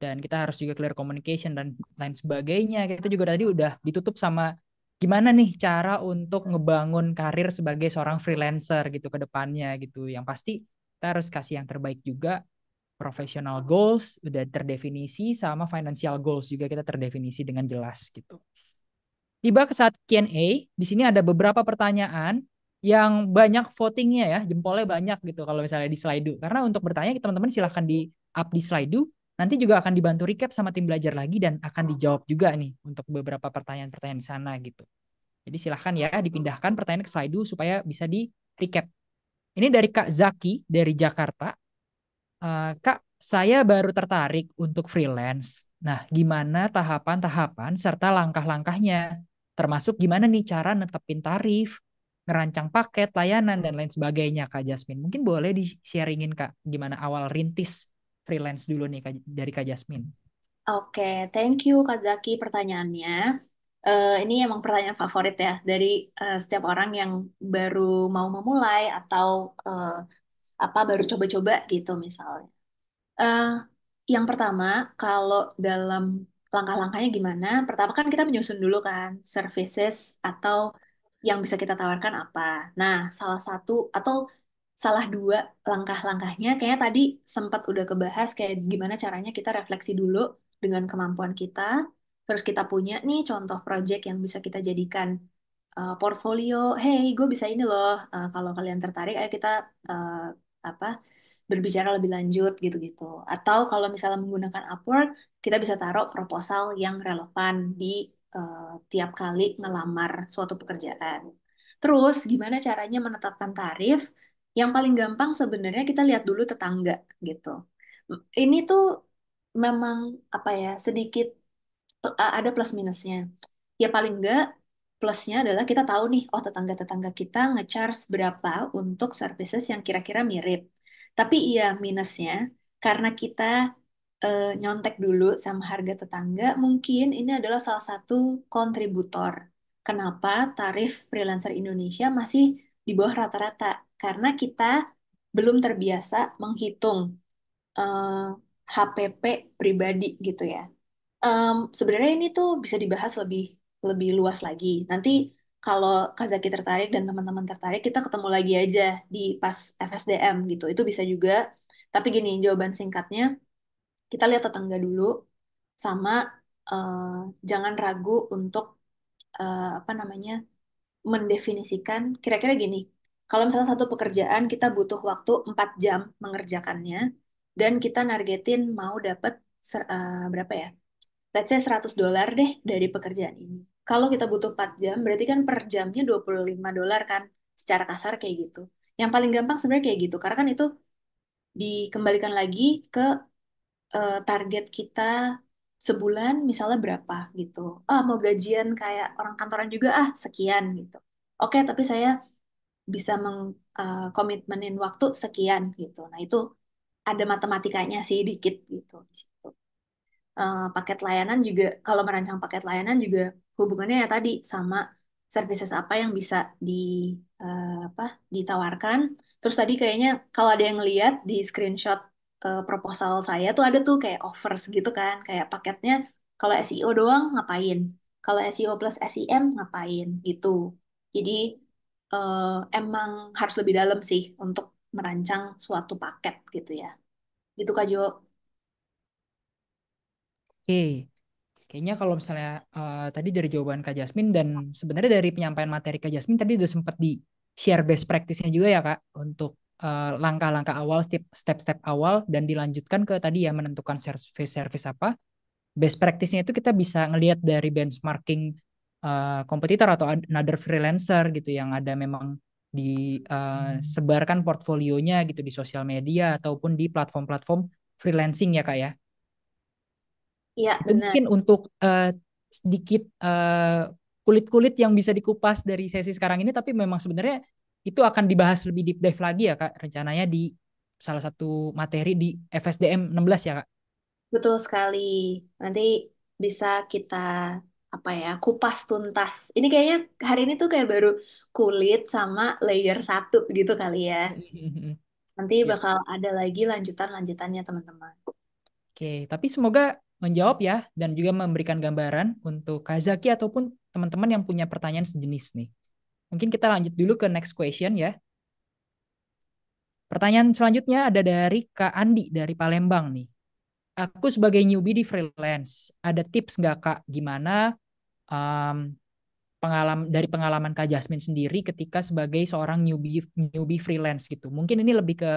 dan kita harus juga clear communication dan lain sebagainya. Kita juga tadi udah ditutup sama gimana nih cara untuk ngebangun karir sebagai seorang freelancer gitu ke depannya gitu. Yang pasti kita harus kasih yang terbaik juga. profesional goals udah terdefinisi sama financial goals juga kita terdefinisi dengan jelas gitu. Tiba ke saat Q&A, di sini ada beberapa pertanyaan yang banyak votingnya ya, jempolnya banyak gitu kalau misalnya di Slido. Karena untuk bertanya teman-teman silahkan di up di Slido Nanti juga akan dibantu recap sama tim belajar lagi dan akan dijawab juga nih untuk beberapa pertanyaan-pertanyaan di sana gitu. Jadi silahkan ya dipindahkan pertanyaan ke slide supaya bisa di recap. Ini dari Kak Zaki dari Jakarta. Uh, Kak, saya baru tertarik untuk freelance. Nah, gimana tahapan-tahapan serta langkah-langkahnya? Termasuk gimana nih cara netepin tarif, ngerancang paket, layanan, dan lain sebagainya, Kak Jasmine. Mungkin boleh di-sharingin, Kak, gimana awal rintis freelance dulu nih dari Kak Jasmine. Oke, okay, thank you Kak Zaki pertanyaannya. Uh, ini emang pertanyaan favorit ya dari uh, setiap orang yang baru mau memulai atau uh, apa baru coba-coba gitu misalnya. Uh, yang pertama kalau dalam langkah-langkahnya gimana? Pertama kan kita menyusun dulu kan services atau yang bisa kita tawarkan apa. Nah, salah satu atau salah dua langkah-langkahnya. Kayaknya tadi sempat udah kebahas kayak gimana caranya kita refleksi dulu dengan kemampuan kita, terus kita punya nih contoh project yang bisa kita jadikan uh, portfolio. Hey, gue bisa ini loh. Uh, kalau kalian tertarik, ayo kita uh, apa berbicara lebih lanjut gitu-gitu. Atau kalau misalnya menggunakan Upwork, kita bisa taruh proposal yang relevan di uh, tiap kali ngelamar suatu pekerjaan. Terus, gimana caranya menetapkan tarif? Yang paling gampang sebenarnya kita lihat dulu tetangga gitu. Ini tuh memang apa ya sedikit ada plus minusnya. Ya paling enggak plusnya adalah kita tahu nih oh tetangga-tetangga kita ngecharge berapa untuk services yang kira-kira mirip. Tapi iya minusnya karena kita uh, nyontek dulu sama harga tetangga mungkin ini adalah salah satu kontributor kenapa tarif freelancer Indonesia masih di bawah rata-rata karena kita belum terbiasa menghitung uh, eh, HPP pribadi gitu ya. Um, sebenarnya ini tuh bisa dibahas lebih lebih luas lagi. Nanti kalau Kazaki tertarik dan teman-teman tertarik, kita ketemu lagi aja di pas FSDM gitu. Itu bisa juga. Tapi gini, jawaban singkatnya, kita lihat tetangga dulu, sama uh, jangan ragu untuk uh, apa namanya mendefinisikan. Kira-kira gini, kalau misalnya satu pekerjaan kita butuh waktu 4 jam mengerjakannya dan kita nargetin mau dapat uh, eh, berapa ya? Let's say 100 dolar deh dari pekerjaan ini. Kalau kita butuh 4 jam, berarti kan per jamnya 25 dolar kan secara kasar kayak gitu. Yang paling gampang sebenarnya kayak gitu karena kan itu dikembalikan lagi ke uh, target kita sebulan misalnya berapa gitu. Ah, mau gajian kayak orang kantoran juga ah sekian gitu. Oke, tapi saya bisa mengkomitmenin eh, uh, waktu sekian gitu. Nah itu ada matematikanya sih dikit gitu di situ. Uh, paket layanan juga kalau merancang paket layanan juga hubungannya ya tadi sama services apa yang bisa di uh, apa ditawarkan. Terus tadi kayaknya kalau ada yang lihat di screenshot uh, proposal saya tuh ada tuh kayak offers gitu kan, kayak paketnya kalau SEO doang ngapain, kalau SEO plus SEM ngapain gitu. Jadi uh, emang harus lebih dalam sih untuk merancang suatu paket gitu ya. Gitu Kak Jo. Oke. Kayaknya kalau misalnya uh, tadi dari jawaban Kak Jasmine dan sebenarnya dari penyampaian materi Kak Jasmine tadi udah sempat di share best practice-nya juga ya Kak untuk eh, langkah-langkah uh, awal, step-step awal dan dilanjutkan ke tadi ya menentukan service-service apa. Best practice-nya itu kita bisa ngelihat dari benchmarking uh, kompetitor atau another freelancer gitu yang ada memang disebarkan eh, hmm. uh, portfolionya gitu di sosial media ataupun di platform-platform freelancing ya kak ya. Iya benar. Mungkin untuk uh, sedikit kulit kulit-kulit yang bisa dikupas dari sesi sekarang ini, tapi memang sebenarnya itu akan dibahas lebih deep dive lagi ya kak. Rencananya di salah satu materi di FSDM 16 ya kak. Betul sekali. Nanti bisa kita apa ya kupas tuntas ini kayaknya hari ini tuh kayak baru kulit sama layer satu gitu kali ya nanti iya. bakal ada lagi lanjutan lanjutannya teman-teman oke tapi semoga menjawab ya dan juga memberikan gambaran untuk Kazaki ataupun teman-teman yang punya pertanyaan sejenis nih mungkin kita lanjut dulu ke next question ya Pertanyaan selanjutnya ada dari Kak Andi dari Palembang nih aku sebagai newbie di freelance, ada tips nggak kak gimana um, pengalaman dari pengalaman Kak Jasmine sendiri ketika sebagai seorang newbie newbie freelance gitu. Mungkin ini lebih ke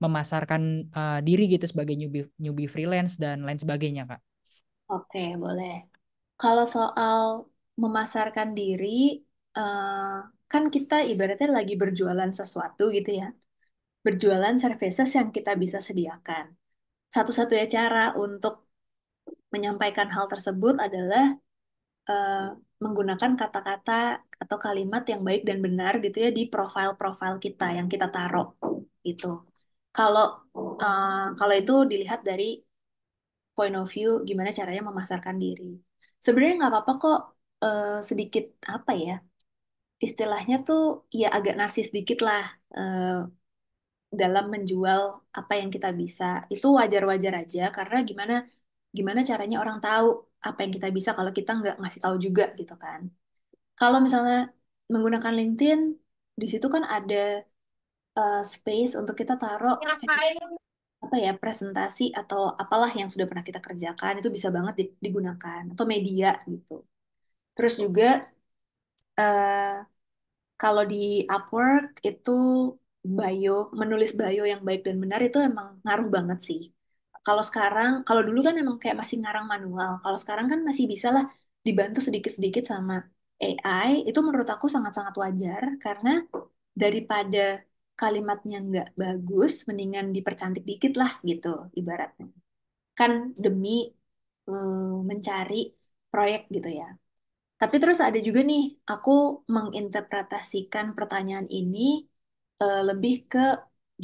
memasarkan uh, diri gitu sebagai newbie newbie freelance dan lain sebagainya, Kak. Oke, boleh. Kalau soal memasarkan diri uh, kan kita ibaratnya lagi berjualan sesuatu gitu ya. Berjualan services yang kita bisa sediakan. Satu-satunya cara untuk menyampaikan hal tersebut adalah Eh, menggunakan kata-kata atau kalimat yang baik dan benar gitu ya di profil profil kita yang kita taruh itu Kalau uh, kalau itu dilihat dari point of view gimana caranya memasarkan diri. Sebenarnya nggak apa-apa kok uh, sedikit apa ya istilahnya tuh ya agak narsis sedikit lah uh, dalam menjual apa yang kita bisa itu wajar-wajar aja karena gimana gimana caranya orang tahu apa yang kita bisa kalau kita nggak ngasih tahu juga gitu kan. Kalau misalnya menggunakan LinkedIn, di situ kan ada uh, space untuk kita taruh apa ya presentasi atau apalah yang sudah pernah kita kerjakan itu bisa banget digunakan atau media gitu. Terus juga uh, kalau di Upwork itu bio menulis bio yang baik dan benar itu emang ngaruh banget sih kalau sekarang kalau dulu kan emang kayak masih ngarang manual kalau sekarang kan masih bisa lah dibantu sedikit-sedikit sama AI itu menurut aku sangat-sangat wajar karena daripada kalimatnya nggak bagus mendingan dipercantik dikit lah gitu ibaratnya kan demi eh, mencari proyek gitu ya tapi terus ada juga nih, aku menginterpretasikan pertanyaan ini uh, lebih ke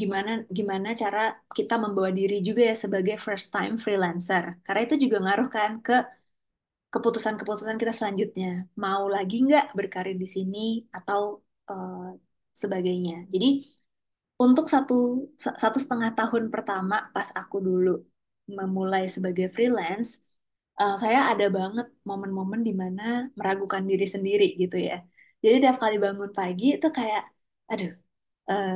gimana gimana cara kita membawa diri juga ya sebagai first time freelancer. Karena itu juga ngaruh kan ke keputusan-keputusan kita selanjutnya. Mau lagi nggak berkarir di sini atau uh, sebagainya. Jadi untuk satu satu setengah tahun pertama pas aku dulu memulai sebagai freelance, uh, saya ada banget momen-momen dimana meragukan diri sendiri gitu ya. Jadi tiap kali bangun pagi itu kayak, aduh, uh,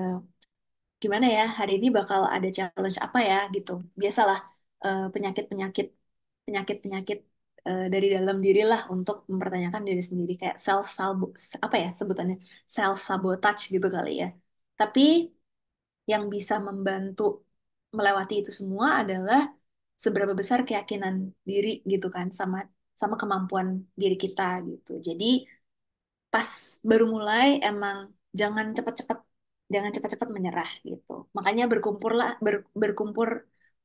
gimana ya hari ini bakal ada challenge apa ya gitu biasalah eh, penyakit penyakit penyakit penyakit eh, dari dalam diri lah untuk mempertanyakan diri sendiri kayak self sabo apa ya sebutannya self sabotage gitu kali ya tapi yang bisa membantu melewati itu semua adalah seberapa besar keyakinan diri gitu kan sama sama kemampuan diri kita gitu jadi pas baru mulai emang jangan cepat-cepat jangan cepat-cepat menyerah gitu. Makanya berkumpullah ber, berkumpul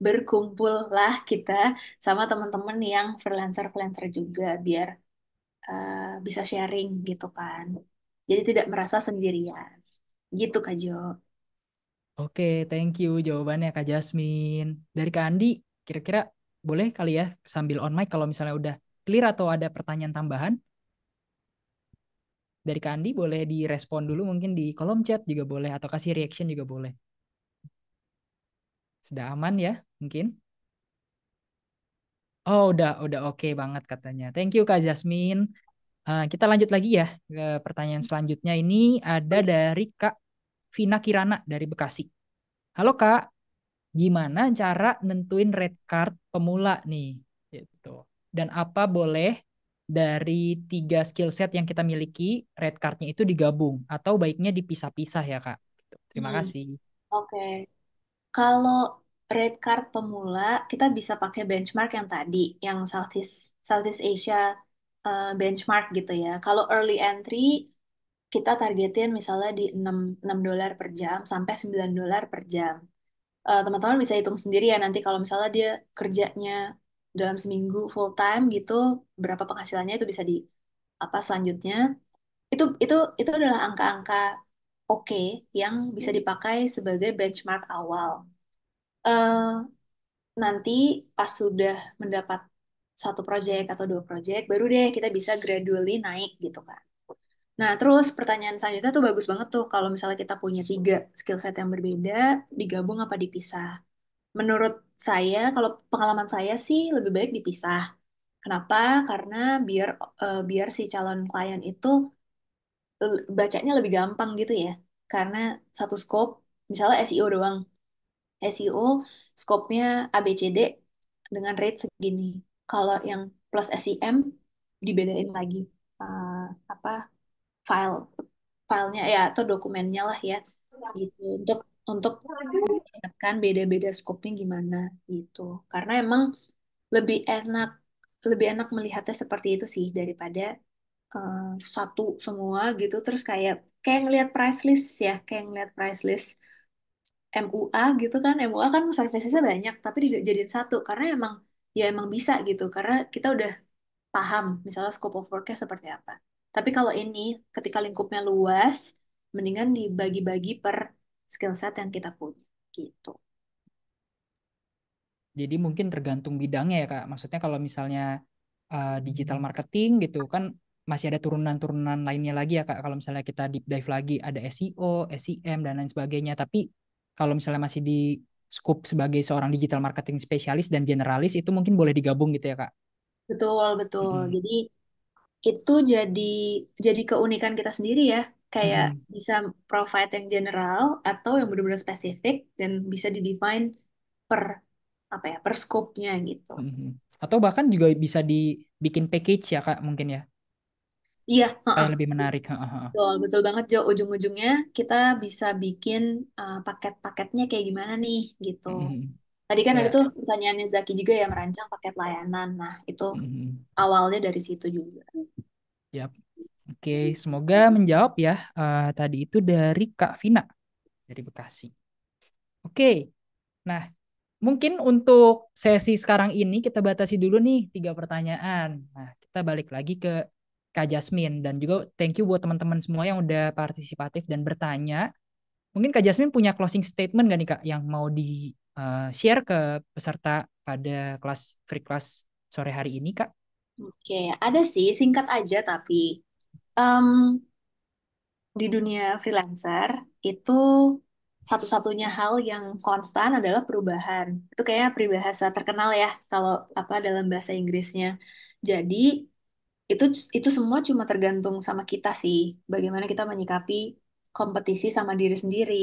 berkumpullah kita sama teman-teman yang freelancer-freelancer juga biar uh, bisa sharing gitu kan. Jadi tidak merasa sendirian. Gitu Kak Jo. Oke, thank you jawabannya Kak Jasmine. Dari Kak Andi, kira-kira boleh kali ya sambil on mic kalau misalnya udah clear atau ada pertanyaan tambahan? dari Kandi boleh direspon dulu mungkin di kolom chat juga boleh atau kasih reaction juga boleh. Sudah aman ya mungkin? Oh udah udah oke okay banget katanya. Thank you Kak Jasmine. Uh, kita lanjut lagi ya ke pertanyaan selanjutnya ini ada dari Kak Vina Kirana dari Bekasi. Halo Kak, gimana cara nentuin red card pemula nih? Gitu. Dan apa boleh dari tiga skill set yang kita miliki, red cardnya itu digabung atau baiknya dipisah-pisah ya kak. Gitu. Terima hmm. kasih. Oke, okay. kalau red card pemula kita bisa pakai benchmark yang tadi, yang Southeast Southeast Asia uh, benchmark gitu ya. Kalau early entry kita targetin misalnya di 6, 6 dolar per jam sampai 9 dolar per jam. Eh, teman-teman uh, teman -teman bisa hitung sendiri ya nanti kalau misalnya dia kerjanya dalam seminggu full time gitu berapa penghasilannya itu bisa di apa selanjutnya itu itu itu adalah angka-angka oke okay, yang bisa dipakai sebagai benchmark awal uh, nanti pas sudah mendapat satu proyek atau dua proyek baru deh kita bisa gradually naik gitu kan Nah, terus pertanyaan selanjutnya tuh bagus banget tuh kalau misalnya kita punya tiga skill set yang berbeda, digabung apa dipisah. Menurut saya, kalau pengalaman saya sih lebih baik dipisah. Kenapa? Karena biar uh, biar si calon klien itu bacanya lebih gampang gitu ya. Karena satu scope, misalnya SEO doang. SEO scope-nya ABCD dengan rate segini. Kalau yang plus SEM dibedain lagi uh, apa file filenya ya atau dokumennya lah ya gitu untuk untuk mengingatkan beda-beda skopnya gimana itu Karena emang lebih enak lebih enak melihatnya seperti itu sih daripada uh, satu semua gitu terus kayak kayak ngelihat price list ya, kayak ngelihat price list MUA gitu kan. MUA kan servicesnya banyak tapi dijadiin satu karena emang ya emang bisa gitu karena kita udah paham misalnya scope of work-nya seperti apa. Tapi kalau ini ketika lingkupnya luas, mendingan dibagi-bagi per skill set yang kita punya gitu. Jadi mungkin tergantung bidangnya ya Kak. Maksudnya kalau misalnya uh, digital marketing gitu kan masih ada turunan-turunan lainnya lagi ya Kak. Kalau misalnya kita deep dive lagi ada SEO, SEM dan lain sebagainya. Tapi kalau misalnya masih di scope sebagai seorang digital marketing spesialis dan generalis itu mungkin boleh digabung gitu ya Kak. Betul, betul. -hmm. Jadi itu jadi jadi keunikan kita sendiri ya kayak hmm. bisa provide yang general atau yang benar-benar spesifik dan bisa didefine per apa ya per scope-nya gitu. Hmm. hmm. Atau bahkan juga bisa dibikin package ya Kak mungkin ya. Iya, kayak uh lebih menarik. Betul, betul banget Jo. Ujung-ujungnya kita bisa bikin uh, paket-paketnya kayak gimana nih gitu. hmm, hmm, hmm. Tadi kan yeah. ada iya. tuh pertanyaannya Zaki juga ya merancang paket layanan. Nah, itu hmm awalnya dari situ juga. Yap. Oke, semoga menjawab ya. Uh, tadi itu dari Kak Vina dari Bekasi. Oke, nah mungkin untuk sesi sekarang ini kita batasi dulu nih tiga pertanyaan. Nah, kita balik lagi ke Kak Jasmine dan juga thank you buat teman-teman semua yang udah partisipatif dan bertanya. Mungkin Kak Jasmine punya closing statement gak nih Kak yang mau di uh, share ke peserta pada kelas free class sore hari ini Kak? Oke, ada sih singkat aja tapi Um, di dunia freelancer itu satu-satunya hal yang konstan adalah perubahan. Itu kayaknya peribahasa terkenal ya kalau apa dalam bahasa Inggrisnya. Jadi itu itu semua cuma tergantung sama kita sih, bagaimana kita menyikapi kompetisi sama diri sendiri.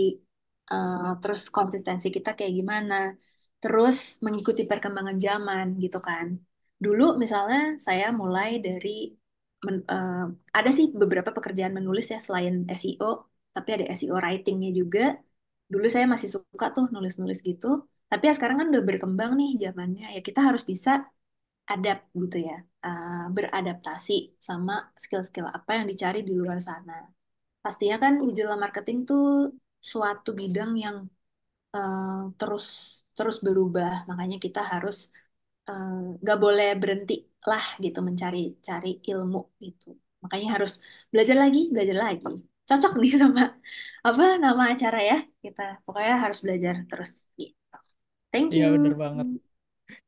Uh, terus konsistensi kita kayak gimana? Terus mengikuti perkembangan zaman gitu kan. Dulu misalnya saya mulai dari men, uh, ada sih beberapa pekerjaan menulis ya selain SEO, tapi ada SEO writingnya juga. Dulu saya masih suka tuh nulis-nulis gitu, tapi ya sekarang kan udah berkembang nih zamannya. Ya kita harus bisa adapt gitu ya, uh, beradaptasi sama skill-skill apa yang dicari di luar sana. Pastinya kan digital marketing tuh suatu bidang yang uh, terus terus berubah, makanya kita harus Eh, nggak uh, boleh berhenti lah gitu mencari cari ilmu gitu makanya harus belajar lagi belajar lagi cocok nih sama apa nama acara ya kita pokoknya harus belajar terus gitu thank iya, you iya bener banget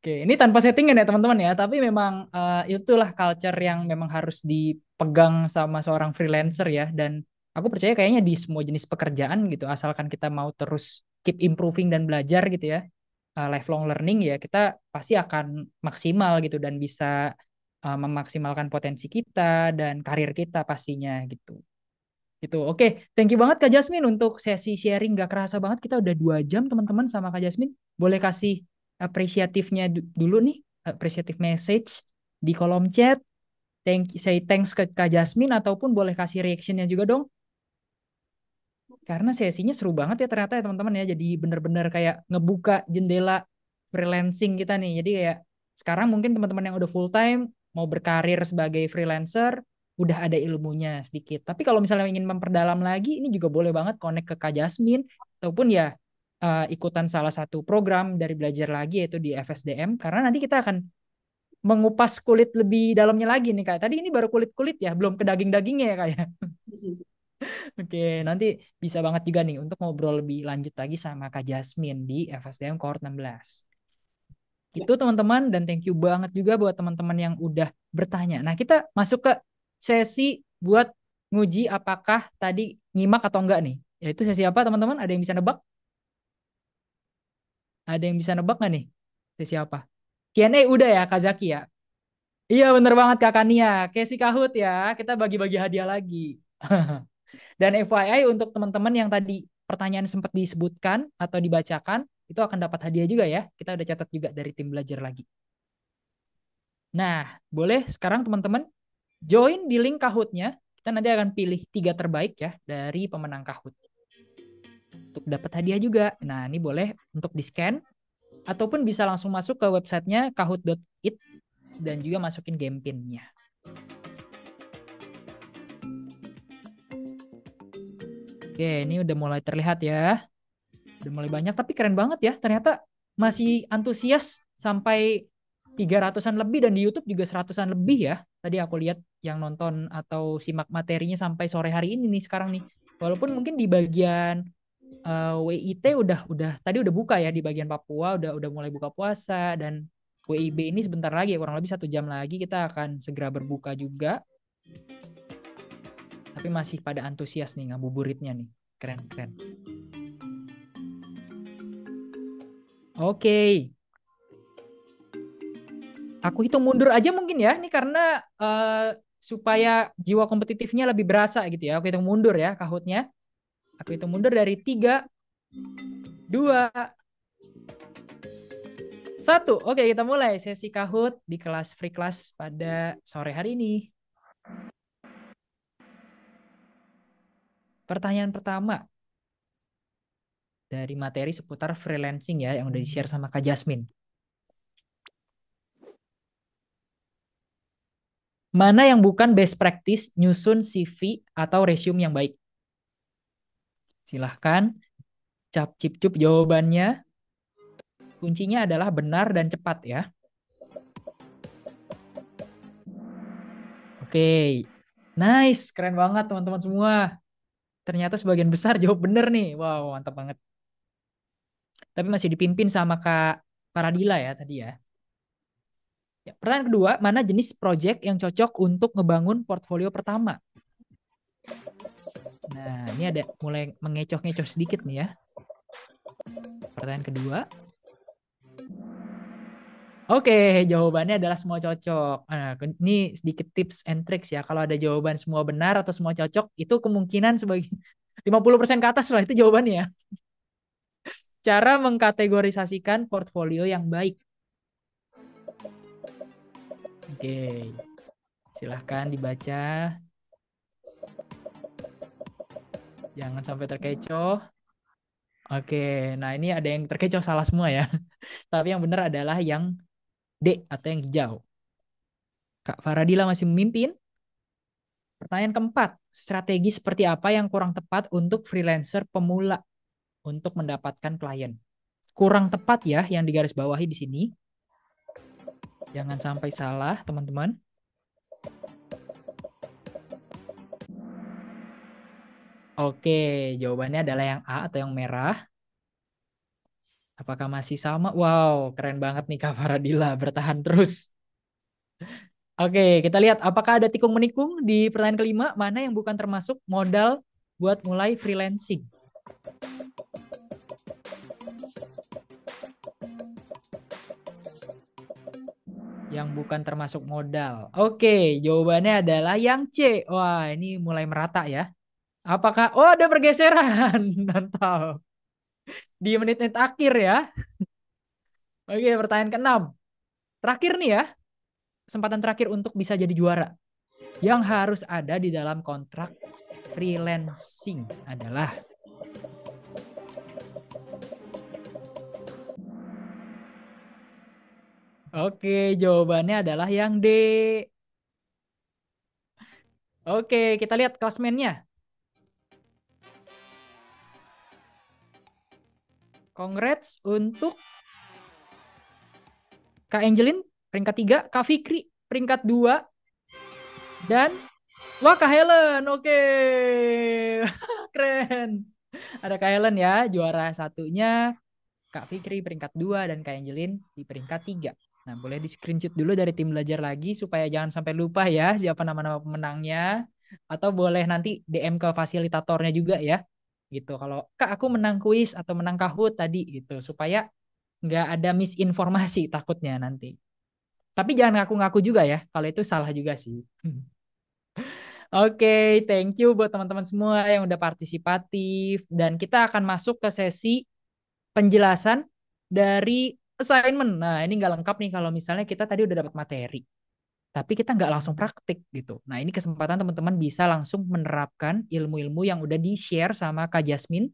oke ini tanpa settingan ya teman-teman ya tapi memang uh, itulah culture yang memang harus dipegang sama seorang freelancer ya dan aku percaya kayaknya di semua jenis pekerjaan gitu asalkan kita mau terus keep improving dan belajar gitu ya uh, lifelong learning ya kita pasti akan maksimal gitu dan bisa uh, memaksimalkan potensi kita dan karir kita pastinya gitu gitu oke okay. thank you banget kak Jasmine untuk sesi sharing gak kerasa banget kita udah dua jam teman-teman sama kak Jasmine boleh kasih apresiatifnya dulu nih apresiatif message di kolom chat thank you, say thanks ke kak Jasmine ataupun boleh kasih reactionnya juga dong karena sesinya seru banget ya ternyata ya teman-teman ya jadi bener-bener kayak ngebuka jendela freelancing kita nih jadi kayak sekarang mungkin teman-teman yang udah full time mau berkarir sebagai freelancer udah ada ilmunya sedikit tapi kalau misalnya ingin memperdalam lagi ini juga boleh banget connect ke Kak Jasmine ataupun ya uh, ikutan salah satu program dari belajar lagi yaitu di FSDM karena nanti kita akan mengupas kulit lebih dalamnya lagi nih kak. Tadi ini baru kulit-kulit ya, belum ke daging-dagingnya ya kak ya? Hmm, hmm. Oke, nanti bisa banget juga nih untuk ngobrol lebih lanjut lagi sama Kak Jasmine di FSDM Cohort 16. Ya. Itu teman-teman dan thank you banget juga buat teman-teman yang udah bertanya. Nah, kita masuk ke sesi buat nguji apakah tadi nyimak atau enggak nih. Yaitu sesi apa teman-teman? Ada yang bisa nebak? Ada yang bisa nebak nggak nih? Sesi apa? Q&A udah ya Kak Zaki ya? Iya bener banget Kak Kania. Kesi Kahut ya. Kita bagi-bagi hadiah lagi. *laughs* Dan FYI untuk teman-teman yang tadi pertanyaan sempat disebutkan atau dibacakan, itu akan dapat hadiah juga ya. Kita udah catat juga dari tim belajar lagi. Nah, boleh sekarang teman-teman join di link kahutnya Kita nanti akan pilih tiga terbaik ya dari pemenang kahut Untuk dapat hadiah juga. Nah, ini boleh untuk di-scan ataupun bisa langsung masuk ke websitenya kahoot.it dan juga masukin game pinnya. Oke, ini udah mulai terlihat ya. Udah mulai banyak, tapi keren banget ya. Ternyata masih antusias sampai 300-an lebih dan di YouTube juga 100-an lebih ya. Tadi aku lihat yang nonton atau simak materinya sampai sore hari ini nih sekarang nih. Walaupun mungkin di bagian uh, eh, WIT udah udah tadi udah buka ya di bagian Papua udah udah mulai buka puasa dan WIB ini sebentar lagi kurang lebih satu jam lagi kita akan segera berbuka juga tapi masih pada antusias nih ngabuburitnya nih keren keren oke okay. aku hitung mundur aja mungkin ya ini karena uh, supaya jiwa kompetitifnya lebih berasa gitu ya aku hitung mundur ya kahutnya aku hitung mundur dari tiga dua satu oke kita mulai sesi kahut di kelas free class pada sore hari ini Pertanyaan pertama dari materi seputar freelancing ya yang udah di-share sama Kak Jasmine. Mana yang bukan best practice nyusun CV atau resume yang baik? Silahkan cap cip cup jawabannya. Kuncinya adalah benar dan cepat ya. Oke, nice, keren banget teman-teman semua ternyata sebagian besar jawab bener nih. Wow, mantap banget. Tapi masih dipimpin sama Kak Paradila ya tadi ya. ya pertanyaan kedua, mana jenis proyek yang cocok untuk ngebangun portfolio pertama? Nah, ini ada mulai mengecoh-ngecoh sedikit nih ya. Pertanyaan kedua, Oke, jawabannya adalah semua cocok. Nah, ini sedikit tips and tricks ya. Kalau ada jawaban semua benar atau semua cocok, itu kemungkinan sebagai 50% *laughs* ke atas lah itu jawabannya. Cara mengkategorisasikan portfolio yang baik. Oke. Silahkan dibaca. Jangan sampai terkecoh. Oke, nah ini ada yang terkecoh salah semua ya. *laughs* Tapi yang benar adalah yang D atau yang hijau. Kak Faradila masih memimpin. Pertanyaan keempat, strategi seperti apa yang kurang tepat untuk freelancer pemula untuk mendapatkan klien? Kurang tepat ya yang digarisbawahi di sini. Jangan sampai salah, teman-teman. Oke, jawabannya adalah yang A atau yang merah. Apakah masih sama? Wow, keren banget nih Kak Faradila, bertahan terus. Oke, kita lihat apakah ada tikung menikung di pertanyaan kelima, mana yang bukan termasuk modal buat mulai freelancing? yang bukan termasuk modal. Oke, jawabannya adalah yang C. Wah, ini mulai merata ya. Apakah oh ada pergeseran? *laughs* Mantap. *laughs* di menit-menit akhir ya. *laughs* Oke, pertanyaan ke-6. Terakhir nih ya, kesempatan terakhir untuk bisa jadi juara. Yang harus ada di dalam kontrak freelancing adalah Oke, jawabannya adalah yang D. Oke, kita lihat klasmennya. Congrats untuk Kak Angelin peringkat 3, Kak Fikri peringkat 2, dan wah Kak Helen, oke. Okay. *laughs* Keren. Ada Kak Helen ya, juara satunya. Kak Fikri peringkat 2 dan Kak Angelin di peringkat 3. Nah, boleh di screenshot dulu dari tim belajar lagi supaya jangan sampai lupa ya siapa nama-nama pemenangnya atau boleh nanti DM ke fasilitatornya juga ya gitu kalau kak aku menang kuis atau menang kahut tadi gitu supaya nggak ada misinformasi *laughs* takutnya nanti tapi jangan ngaku-ngaku juga ya kalau itu salah juga sih *laughs* Oke, okay, thank you buat teman-teman semua yang udah partisipatif dan kita akan masuk ke sesi penjelasan dari assignment. Nah, ini nggak lengkap nih kalau misalnya kita tadi udah dapat materi tapi kita nggak langsung praktik gitu. Nah ini kesempatan teman-teman bisa langsung menerapkan ilmu-ilmu yang udah di-share sama Kak Jasmine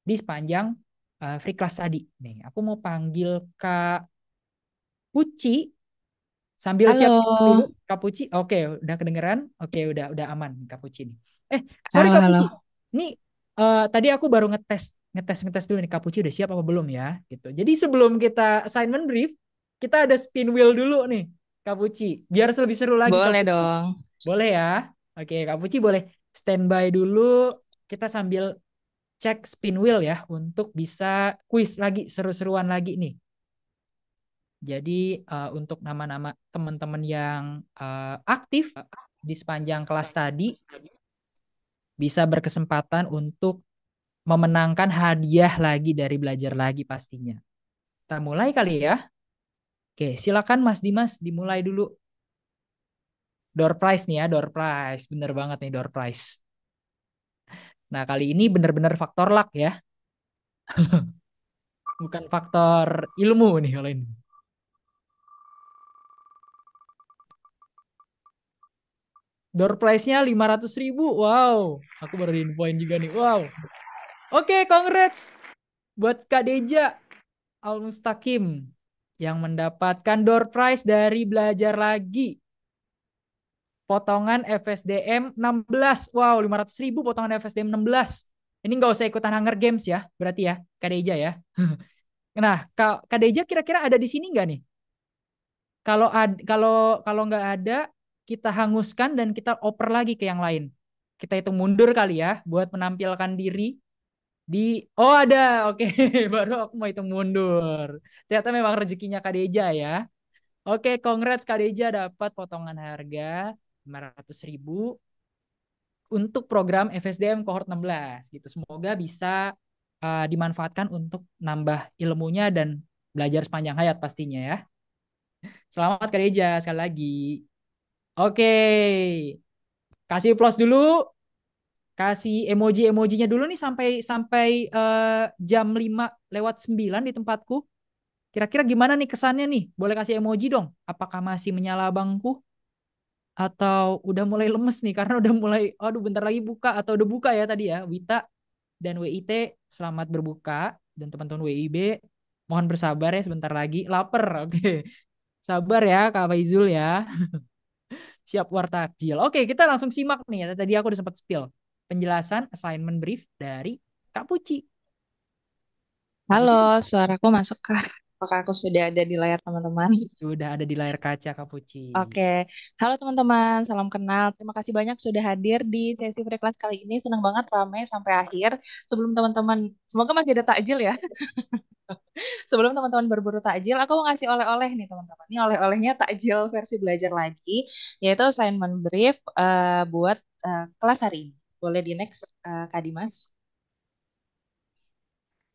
di sepanjang uh, free class tadi. Nih aku mau panggil Kak Puci sambil siap-siap dulu Kak Puci. Oke udah kedengeran. Oke udah udah aman Kak Puci nih. Eh sorry halo, Kak Puci. Nih uh, tadi aku baru ngetes ngetes ngetes dulu nih Kak Puci udah siap apa belum ya gitu. Jadi sebelum kita assignment brief kita ada spin wheel dulu nih. Kak Puci. Biar lebih seru lagi. Boleh gitu. dong. Boleh ya. Oke, Kak Puci boleh standby dulu. Kita sambil cek spin wheel ya untuk bisa kuis lagi, seru-seruan lagi nih. Jadi uh, untuk nama-nama teman-teman yang uh, aktif di sepanjang kelas tadi bisa berkesempatan untuk memenangkan hadiah lagi dari belajar lagi pastinya. Kita mulai kali ya. Oke, silakan Mas Dimas dimulai dulu. Door price nih ya, door price, Bener banget nih door price. Nah, kali ini bener-bener faktor luck ya. *laughs* Bukan faktor ilmu nih kalau ini. Door price nya 500 ribu. Wow. Aku baru poin juga nih. Wow. Oke, okay, congrats. Buat Kak Deja. Al Mustakim yang mendapatkan door prize dari belajar lagi. Potongan FSDM 16. Wow, 500 ribu potongan FSDM 16. Ini nggak usah ikutan Hunger Games ya, berarti ya, Kak ya. *laughs* nah, Kak Deja kira-kira ada di sini nggak nih? Kalau kalau kalau nggak ada, kita hanguskan dan kita oper lagi ke yang lain. Kita hitung mundur kali ya, buat menampilkan diri di oh ada oke okay. *laughs* baru aku mau itu mundur ternyata memang rezekinya Kak Deja ya oke okay, congrats Kak Deja dapat potongan harga ratus ribu untuk program FSDM cohort 16 gitu semoga bisa uh, dimanfaatkan untuk nambah ilmunya dan belajar sepanjang hayat pastinya ya selamat Kak Deja sekali lagi oke okay. kasih plus dulu kasih emoji-emojinya dulu nih sampai sampai uh, jam 5 lewat 9 di tempatku. Kira-kira gimana nih kesannya nih? Boleh kasih emoji dong. Apakah masih menyala bangku? Atau udah mulai lemes nih karena udah mulai aduh bentar lagi buka atau udah buka ya tadi ya Wita dan WIT selamat berbuka dan teman-teman WIB mohon bersabar ya sebentar lagi lapar *laughs* oke okay. sabar ya Kak Faizul ya *laughs* siap war takjil oke okay, kita langsung simak nih ya tadi aku udah sempat spill penjelasan assignment brief dari Kak Puci. Halo, suaraku masuk kah? Apakah aku sudah ada di layar teman-teman? Sudah ada di layar kaca, Kak Puci. Oke. Halo teman-teman, salam kenal. Terima kasih banyak sudah hadir di sesi free class kali ini. Senang banget ramai sampai akhir. Sebelum teman-teman, semoga masih ada takjil ya. *laughs* Sebelum teman-teman berburu takjil, aku mau ngasih oleh-oleh nih teman-teman. Ini oleh-olehnya takjil versi belajar lagi, yaitu assignment brief uh, buat uh, kelas hari ini. Boleh di next, uh, Kak Dimas.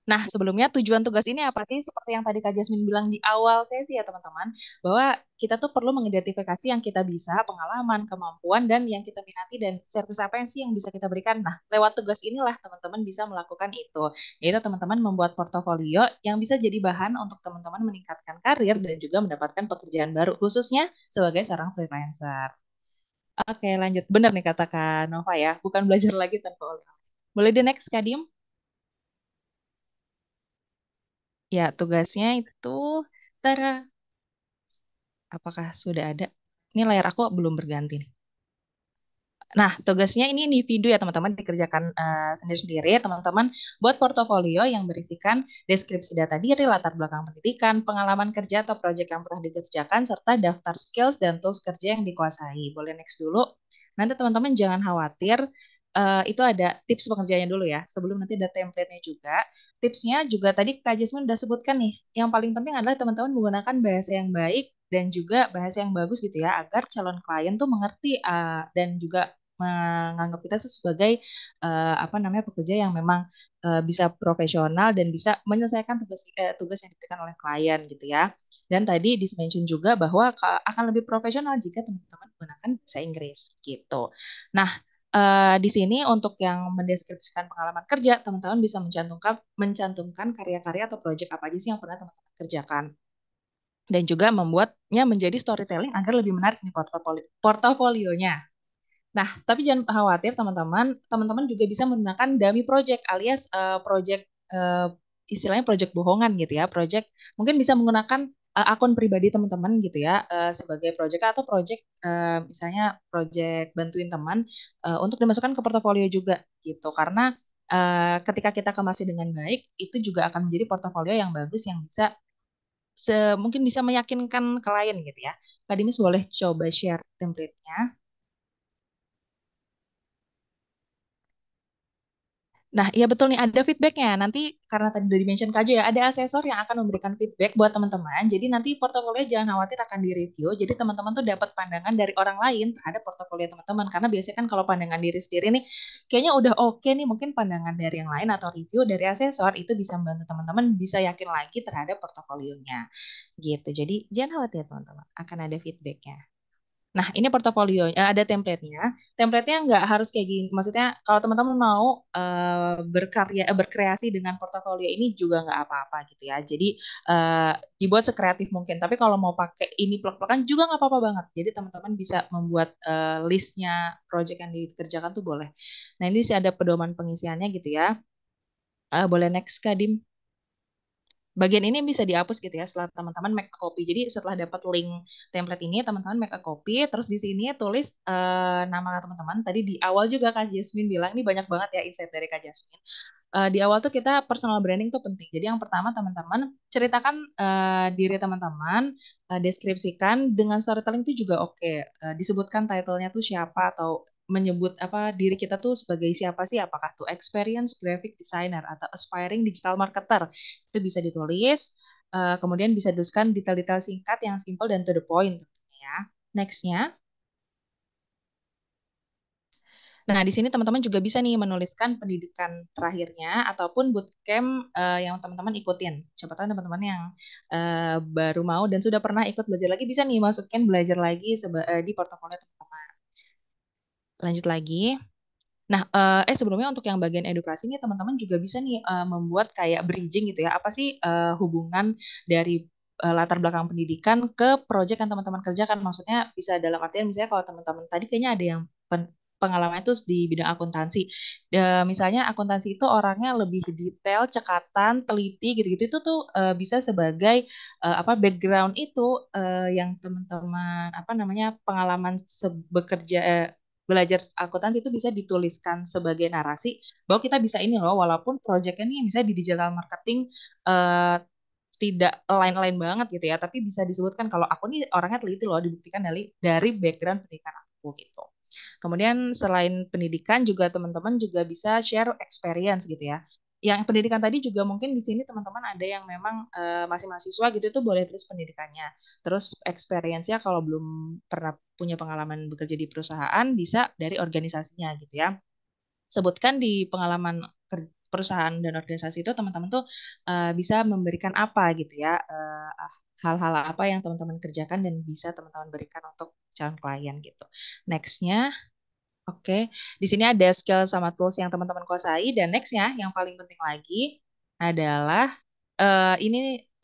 Nah, sebelumnya tujuan tugas ini apa sih? Seperti yang tadi Kak Jasmine bilang di awal sesi ya teman-teman, bahwa kita tuh perlu mengidentifikasi yang kita bisa, pengalaman, kemampuan, dan yang kita minati, dan servis apa yang sih yang bisa kita berikan. Nah, lewat tugas inilah teman-teman bisa melakukan itu, yaitu teman-teman membuat portofolio yang bisa jadi bahan untuk teman-teman meningkatkan karir dan juga mendapatkan pekerjaan baru, khususnya sebagai seorang freelancer. Oke, lanjut. Benar nih kata Kak Nova ya, bukan belajar lagi tanpa oleh-oleh. Boleh di next, kadim. Ya, tugasnya itu Tara. Apakah sudah ada? Ini layar aku belum berganti nih. Nah, tugasnya ini individu ya teman-teman dikerjakan eh, sendiri sendiri ya teman-teman buat portofolio yang berisikan deskripsi data diri, latar belakang pendidikan, pengalaman kerja atau proyek yang pernah dikerjakan serta daftar skills dan tools kerja yang dikuasai. Boleh next dulu. Nanti teman-teman jangan khawatir Uh, itu ada tips pengerjaannya dulu ya sebelum nanti ada template-nya juga tipsnya juga tadi Kak Jasmine udah sebutkan nih yang paling penting adalah teman-teman menggunakan bahasa yang baik dan juga bahasa yang bagus gitu ya agar calon klien tuh mengerti uh, dan juga menganggap kita sebagai uh, apa namanya pekerja yang memang uh, bisa profesional dan bisa menyelesaikan tugas uh, tugas yang diberikan oleh klien gitu ya. Dan tadi dimention juga bahwa akan lebih profesional jika teman-teman menggunakan bahasa Inggris gitu. Nah, uh, di sini untuk yang mendeskripsikan pengalaman kerja, teman-teman bisa mencantumkan mencantumkan karya-karya atau proyek apa aja sih yang pernah teman-teman kerjakan dan juga membuatnya menjadi storytelling agar lebih menarik nih portofolio portofolionya Nah, tapi jangan khawatir teman-teman, teman-teman juga bisa menggunakan dummy project alias uh, project uh, istilahnya project bohongan gitu ya, project mungkin bisa menggunakan uh, akun pribadi teman-teman gitu ya uh, sebagai project atau project uh, misalnya project bantuin teman uh, untuk dimasukkan ke portofolio juga gitu karena uh, ketika kita kemasi dengan baik itu juga akan menjadi portofolio yang bagus yang bisa mungkin bisa meyakinkan klien gitu ya. Kadimis boleh coba share template-nya. Nah, iya betul nih ada feedbacknya. Nanti karena tadi udah dimention Kak Jo ya, ada asesor yang akan memberikan feedback buat teman-teman. Jadi nanti portofolio jangan khawatir akan direview. Jadi teman-teman tuh dapat pandangan dari orang lain terhadap portofolio teman-teman. Karena biasanya kan kalau pandangan diri sendiri nih, kayaknya udah oke okay nih mungkin pandangan dari yang lain atau review dari asesor itu bisa membantu teman-teman bisa yakin lagi terhadap portofolionya. Gitu. Jadi jangan khawatir teman-teman, akan ada feedbacknya. Nah, ini portofolio eh, ada template-nya. template nggak harus kayak gini. Maksudnya kalau teman-teman mau uh, berkarya uh, berkreasi dengan portofolio ini juga nggak apa-apa gitu ya. Jadi uh, dibuat sekreatif mungkin. Tapi kalau mau pakai ini plek-plekan juga nggak apa-apa banget. Jadi teman-teman bisa membuat uh, listnya project yang dikerjakan tuh boleh. Nah, ini sih ada pedoman pengisiannya gitu ya. Uh, boleh next Kadim bagian ini bisa dihapus gitu ya setelah teman-teman make a copy. Jadi setelah dapat link template ini, teman-teman make a copy, terus di sini tulis uh, nama teman-teman. Tadi di awal juga Kak Jasmine bilang, ini banyak banget ya insight dari Kak Jasmine. Uh, di awal tuh kita personal branding tuh penting. Jadi yang pertama teman-teman ceritakan uh, diri teman-teman, uh, deskripsikan dengan storytelling itu juga oke. Okay. Uh, disebutkan title-nya tuh siapa atau menyebut apa diri kita tuh sebagai siapa sih apakah tuh experience graphic designer atau aspiring digital marketer itu bisa ditulis uh, kemudian bisa tuliskan detail-detail singkat yang simple dan to the point ya nextnya Nah, di sini teman-teman juga bisa nih menuliskan pendidikan terakhirnya ataupun bootcamp uh, yang teman-teman ikutin. Siapa tahu teman-teman yang uh, baru mau dan sudah pernah ikut belajar lagi bisa nih masukin belajar lagi di portofolio teman-teman lanjut lagi. Nah, eh, eh sebelumnya untuk yang bagian edukasi nih teman-teman juga bisa nih uh, membuat kayak bridging gitu ya. Apa sih uh, hubungan dari eh, latar belakang pendidikan ke proyek yang teman-teman kerjakan? Maksudnya bisa dalam artian misalnya kalau teman-teman tadi kayaknya ada yang pen pengalaman itu di bidang akuntansi. E, misalnya akuntansi itu orangnya lebih detail, cekatan, teliti gitu-gitu itu tuh e, bisa sebagai e, apa background itu e, yang teman-teman apa namanya pengalaman bekerja belajar akuntansi itu bisa dituliskan sebagai narasi bahwa kita bisa ini loh walaupun proyeknya ini misalnya di digital marketing uh, tidak lain-lain banget gitu ya tapi bisa disebutkan kalau aku nih orangnya teliti loh dibuktikan dari dari background pendidikan aku gitu kemudian selain pendidikan juga teman-teman juga bisa share experience gitu ya yang pendidikan tadi juga mungkin di sini teman-teman ada yang memang uh, masih mahasiswa gitu itu boleh terus pendidikannya. Terus experience-nya kalau belum pernah punya pengalaman bekerja di perusahaan bisa dari organisasinya gitu ya. Sebutkan di pengalaman perusahaan dan organisasi itu teman-teman tuh uh, bisa memberikan apa gitu ya. Uh, hal-hal apa yang teman-teman kerjakan dan bisa teman-teman berikan untuk calon klien gitu. nextnya Oke, di sini ada skill sama tools yang teman-teman kuasai dan nextnya yang paling penting lagi adalah uh, ini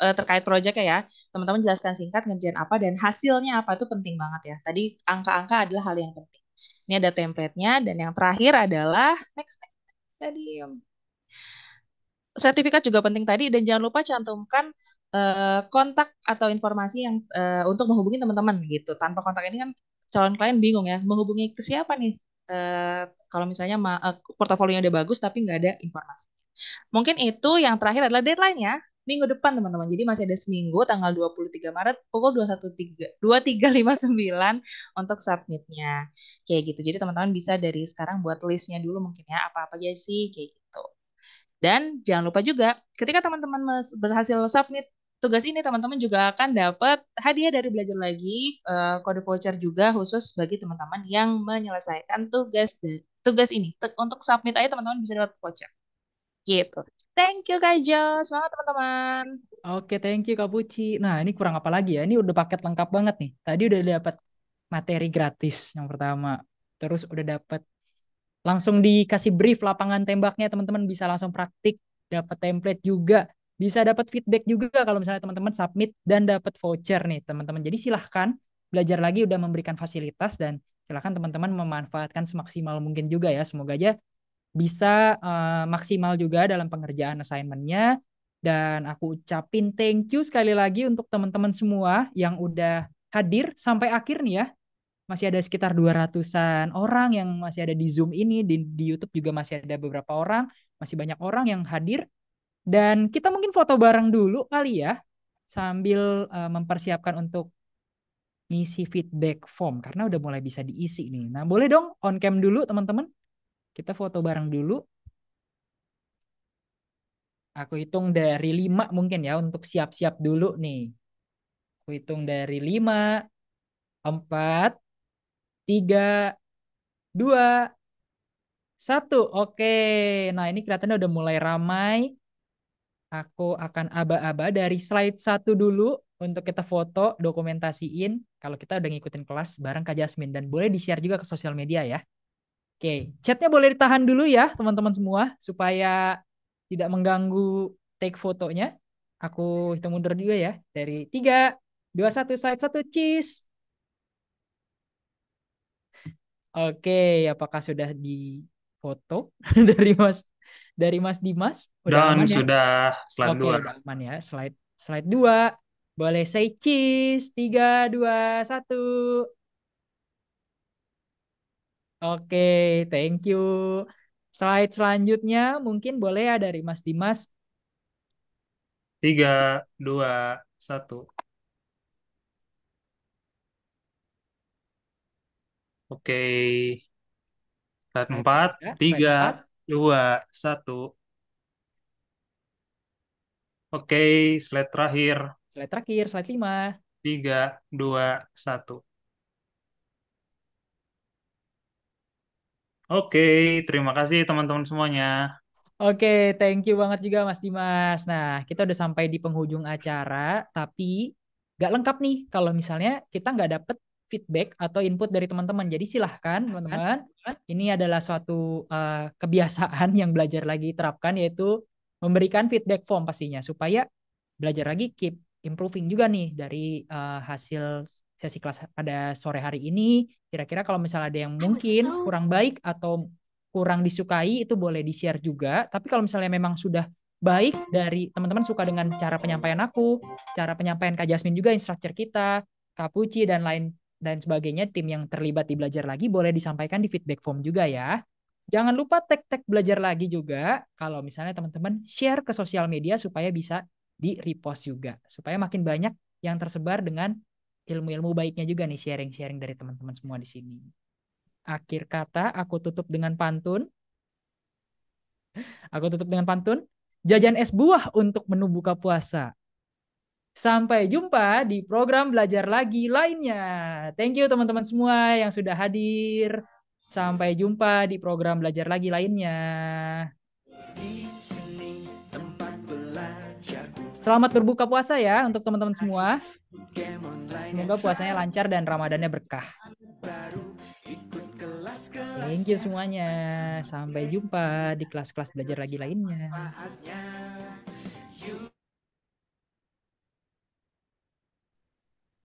uh, terkait project ya. Teman-teman jelaskan singkat ngerjain apa dan hasilnya apa itu penting banget ya. Tadi angka-angka adalah hal yang penting. Ini ada template-nya dan yang terakhir adalah next next tadi sertifikat juga penting tadi dan jangan lupa cantumkan uh, kontak atau informasi yang uh, untuk menghubungi teman-teman gitu. Tanpa kontak ini kan calon klien bingung ya menghubungi ke siapa nih Eh, kalau misalnya uh, portofolionya udah bagus tapi nggak ada informasi. Mungkin itu yang terakhir adalah deadline ya. Minggu depan teman-teman. Jadi masih ada seminggu tanggal 23 Maret pukul 213 2359 untuk submitnya. Kayak gitu. Jadi teman-teman bisa dari sekarang buat listnya dulu mungkin ya apa-apa aja sih kayak gitu. Dan jangan lupa juga ketika teman-teman berhasil submit Tugas ini teman-teman juga akan dapat hadiah dari belajar lagi uh, kode voucher juga khusus bagi teman-teman yang menyelesaikan tugas tugas ini. T untuk submit aja teman-teman bisa dapat voucher. Gitu. Thank you Kak Jo. Semangat teman-teman. Oke, thank you Kak Puci. Nah, ini kurang apa lagi ya? Ini udah paket lengkap banget nih. Tadi udah dapat materi gratis yang pertama. Terus udah dapat langsung dikasih brief lapangan tembaknya teman-teman bisa langsung praktik, dapat template juga bisa dapat feedback juga kalau misalnya teman-teman submit dan dapat voucher nih teman-teman. Jadi silahkan belajar lagi udah memberikan fasilitas dan silahkan teman-teman memanfaatkan semaksimal mungkin juga ya. Semoga aja bisa uh, maksimal juga dalam pengerjaan assignmentnya. Dan aku ucapin thank you sekali lagi untuk teman-teman semua yang udah hadir sampai akhir nih ya. Masih ada sekitar 200-an orang yang masih ada di Zoom ini, di, di YouTube juga masih ada beberapa orang, masih banyak orang yang hadir dan kita mungkin foto bareng dulu kali ya sambil uh, mempersiapkan untuk ngisi feedback form karena udah mulai bisa diisi nih. Nah, boleh dong on cam dulu teman-teman. Kita foto bareng dulu. Aku hitung dari lima mungkin ya untuk siap-siap dulu nih. Aku hitung dari lima empat tiga dua satu Oke. Nah, ini kelihatannya udah mulai ramai aku akan aba-aba dari slide satu dulu untuk kita foto, dokumentasiin kalau kita udah ngikutin kelas bareng Kak Jasmine dan boleh di-share juga ke sosial media ya. Oke, chatnya boleh ditahan dulu ya teman-teman semua supaya tidak mengganggu take fotonya. Aku hitung mundur juga ya dari 3 2 1 slide satu, cheese. Oke, apakah sudah di foto *laughs* dari Mas dari Mas Dimas. Udah Dan aman ya? sudah slide Oke, dua. aman ya. Slide slide dua. Boleh say cheese. Tiga, dua, satu. Oke, thank you. Slide selanjutnya mungkin boleh ya dari Mas Dimas. Tiga, dua, satu. Oke. Slide empat, tiga, dua, satu. Oke, slide terakhir. Slide terakhir, slide lima. Tiga, dua, satu. Oke, terima kasih teman-teman semuanya. Oke, thank you banget juga Mas Dimas. Nah, kita udah sampai di penghujung acara, tapi gak lengkap nih kalau misalnya kita nggak dapet feedback atau input dari teman-teman. Jadi silahkan teman-teman. Ini adalah suatu uh, kebiasaan yang belajar lagi terapkan yaitu memberikan feedback form pastinya supaya belajar lagi keep improving juga nih dari uh, hasil sesi kelas pada sore hari ini. Kira-kira kalau misalnya ada yang mungkin kurang baik atau kurang disukai itu boleh di-share juga. Tapi kalau misalnya memang sudah baik dari teman-teman suka dengan cara penyampaian aku, cara penyampaian Kak Jasmine juga, instruktur kita, Kak Puci dan lain dan sebagainya tim yang terlibat di belajar lagi boleh disampaikan di feedback form juga ya. Jangan lupa tag-tag belajar lagi juga kalau misalnya teman-teman share ke sosial media supaya bisa di-repost juga. Supaya makin banyak yang tersebar dengan ilmu-ilmu baiknya juga nih sharing-sharing dari teman-teman semua di sini. Akhir kata aku tutup dengan pantun. Aku tutup dengan pantun. Jajan es buah untuk menu buka puasa Sampai jumpa di program belajar lagi lainnya. Thank you teman-teman semua yang sudah hadir. Sampai jumpa di program belajar lagi lainnya. Selamat berbuka puasa ya untuk teman-teman semua. Semoga puasanya lancar dan Ramadannya berkah. Thank you semuanya. Sampai jumpa di kelas-kelas belajar lagi lainnya.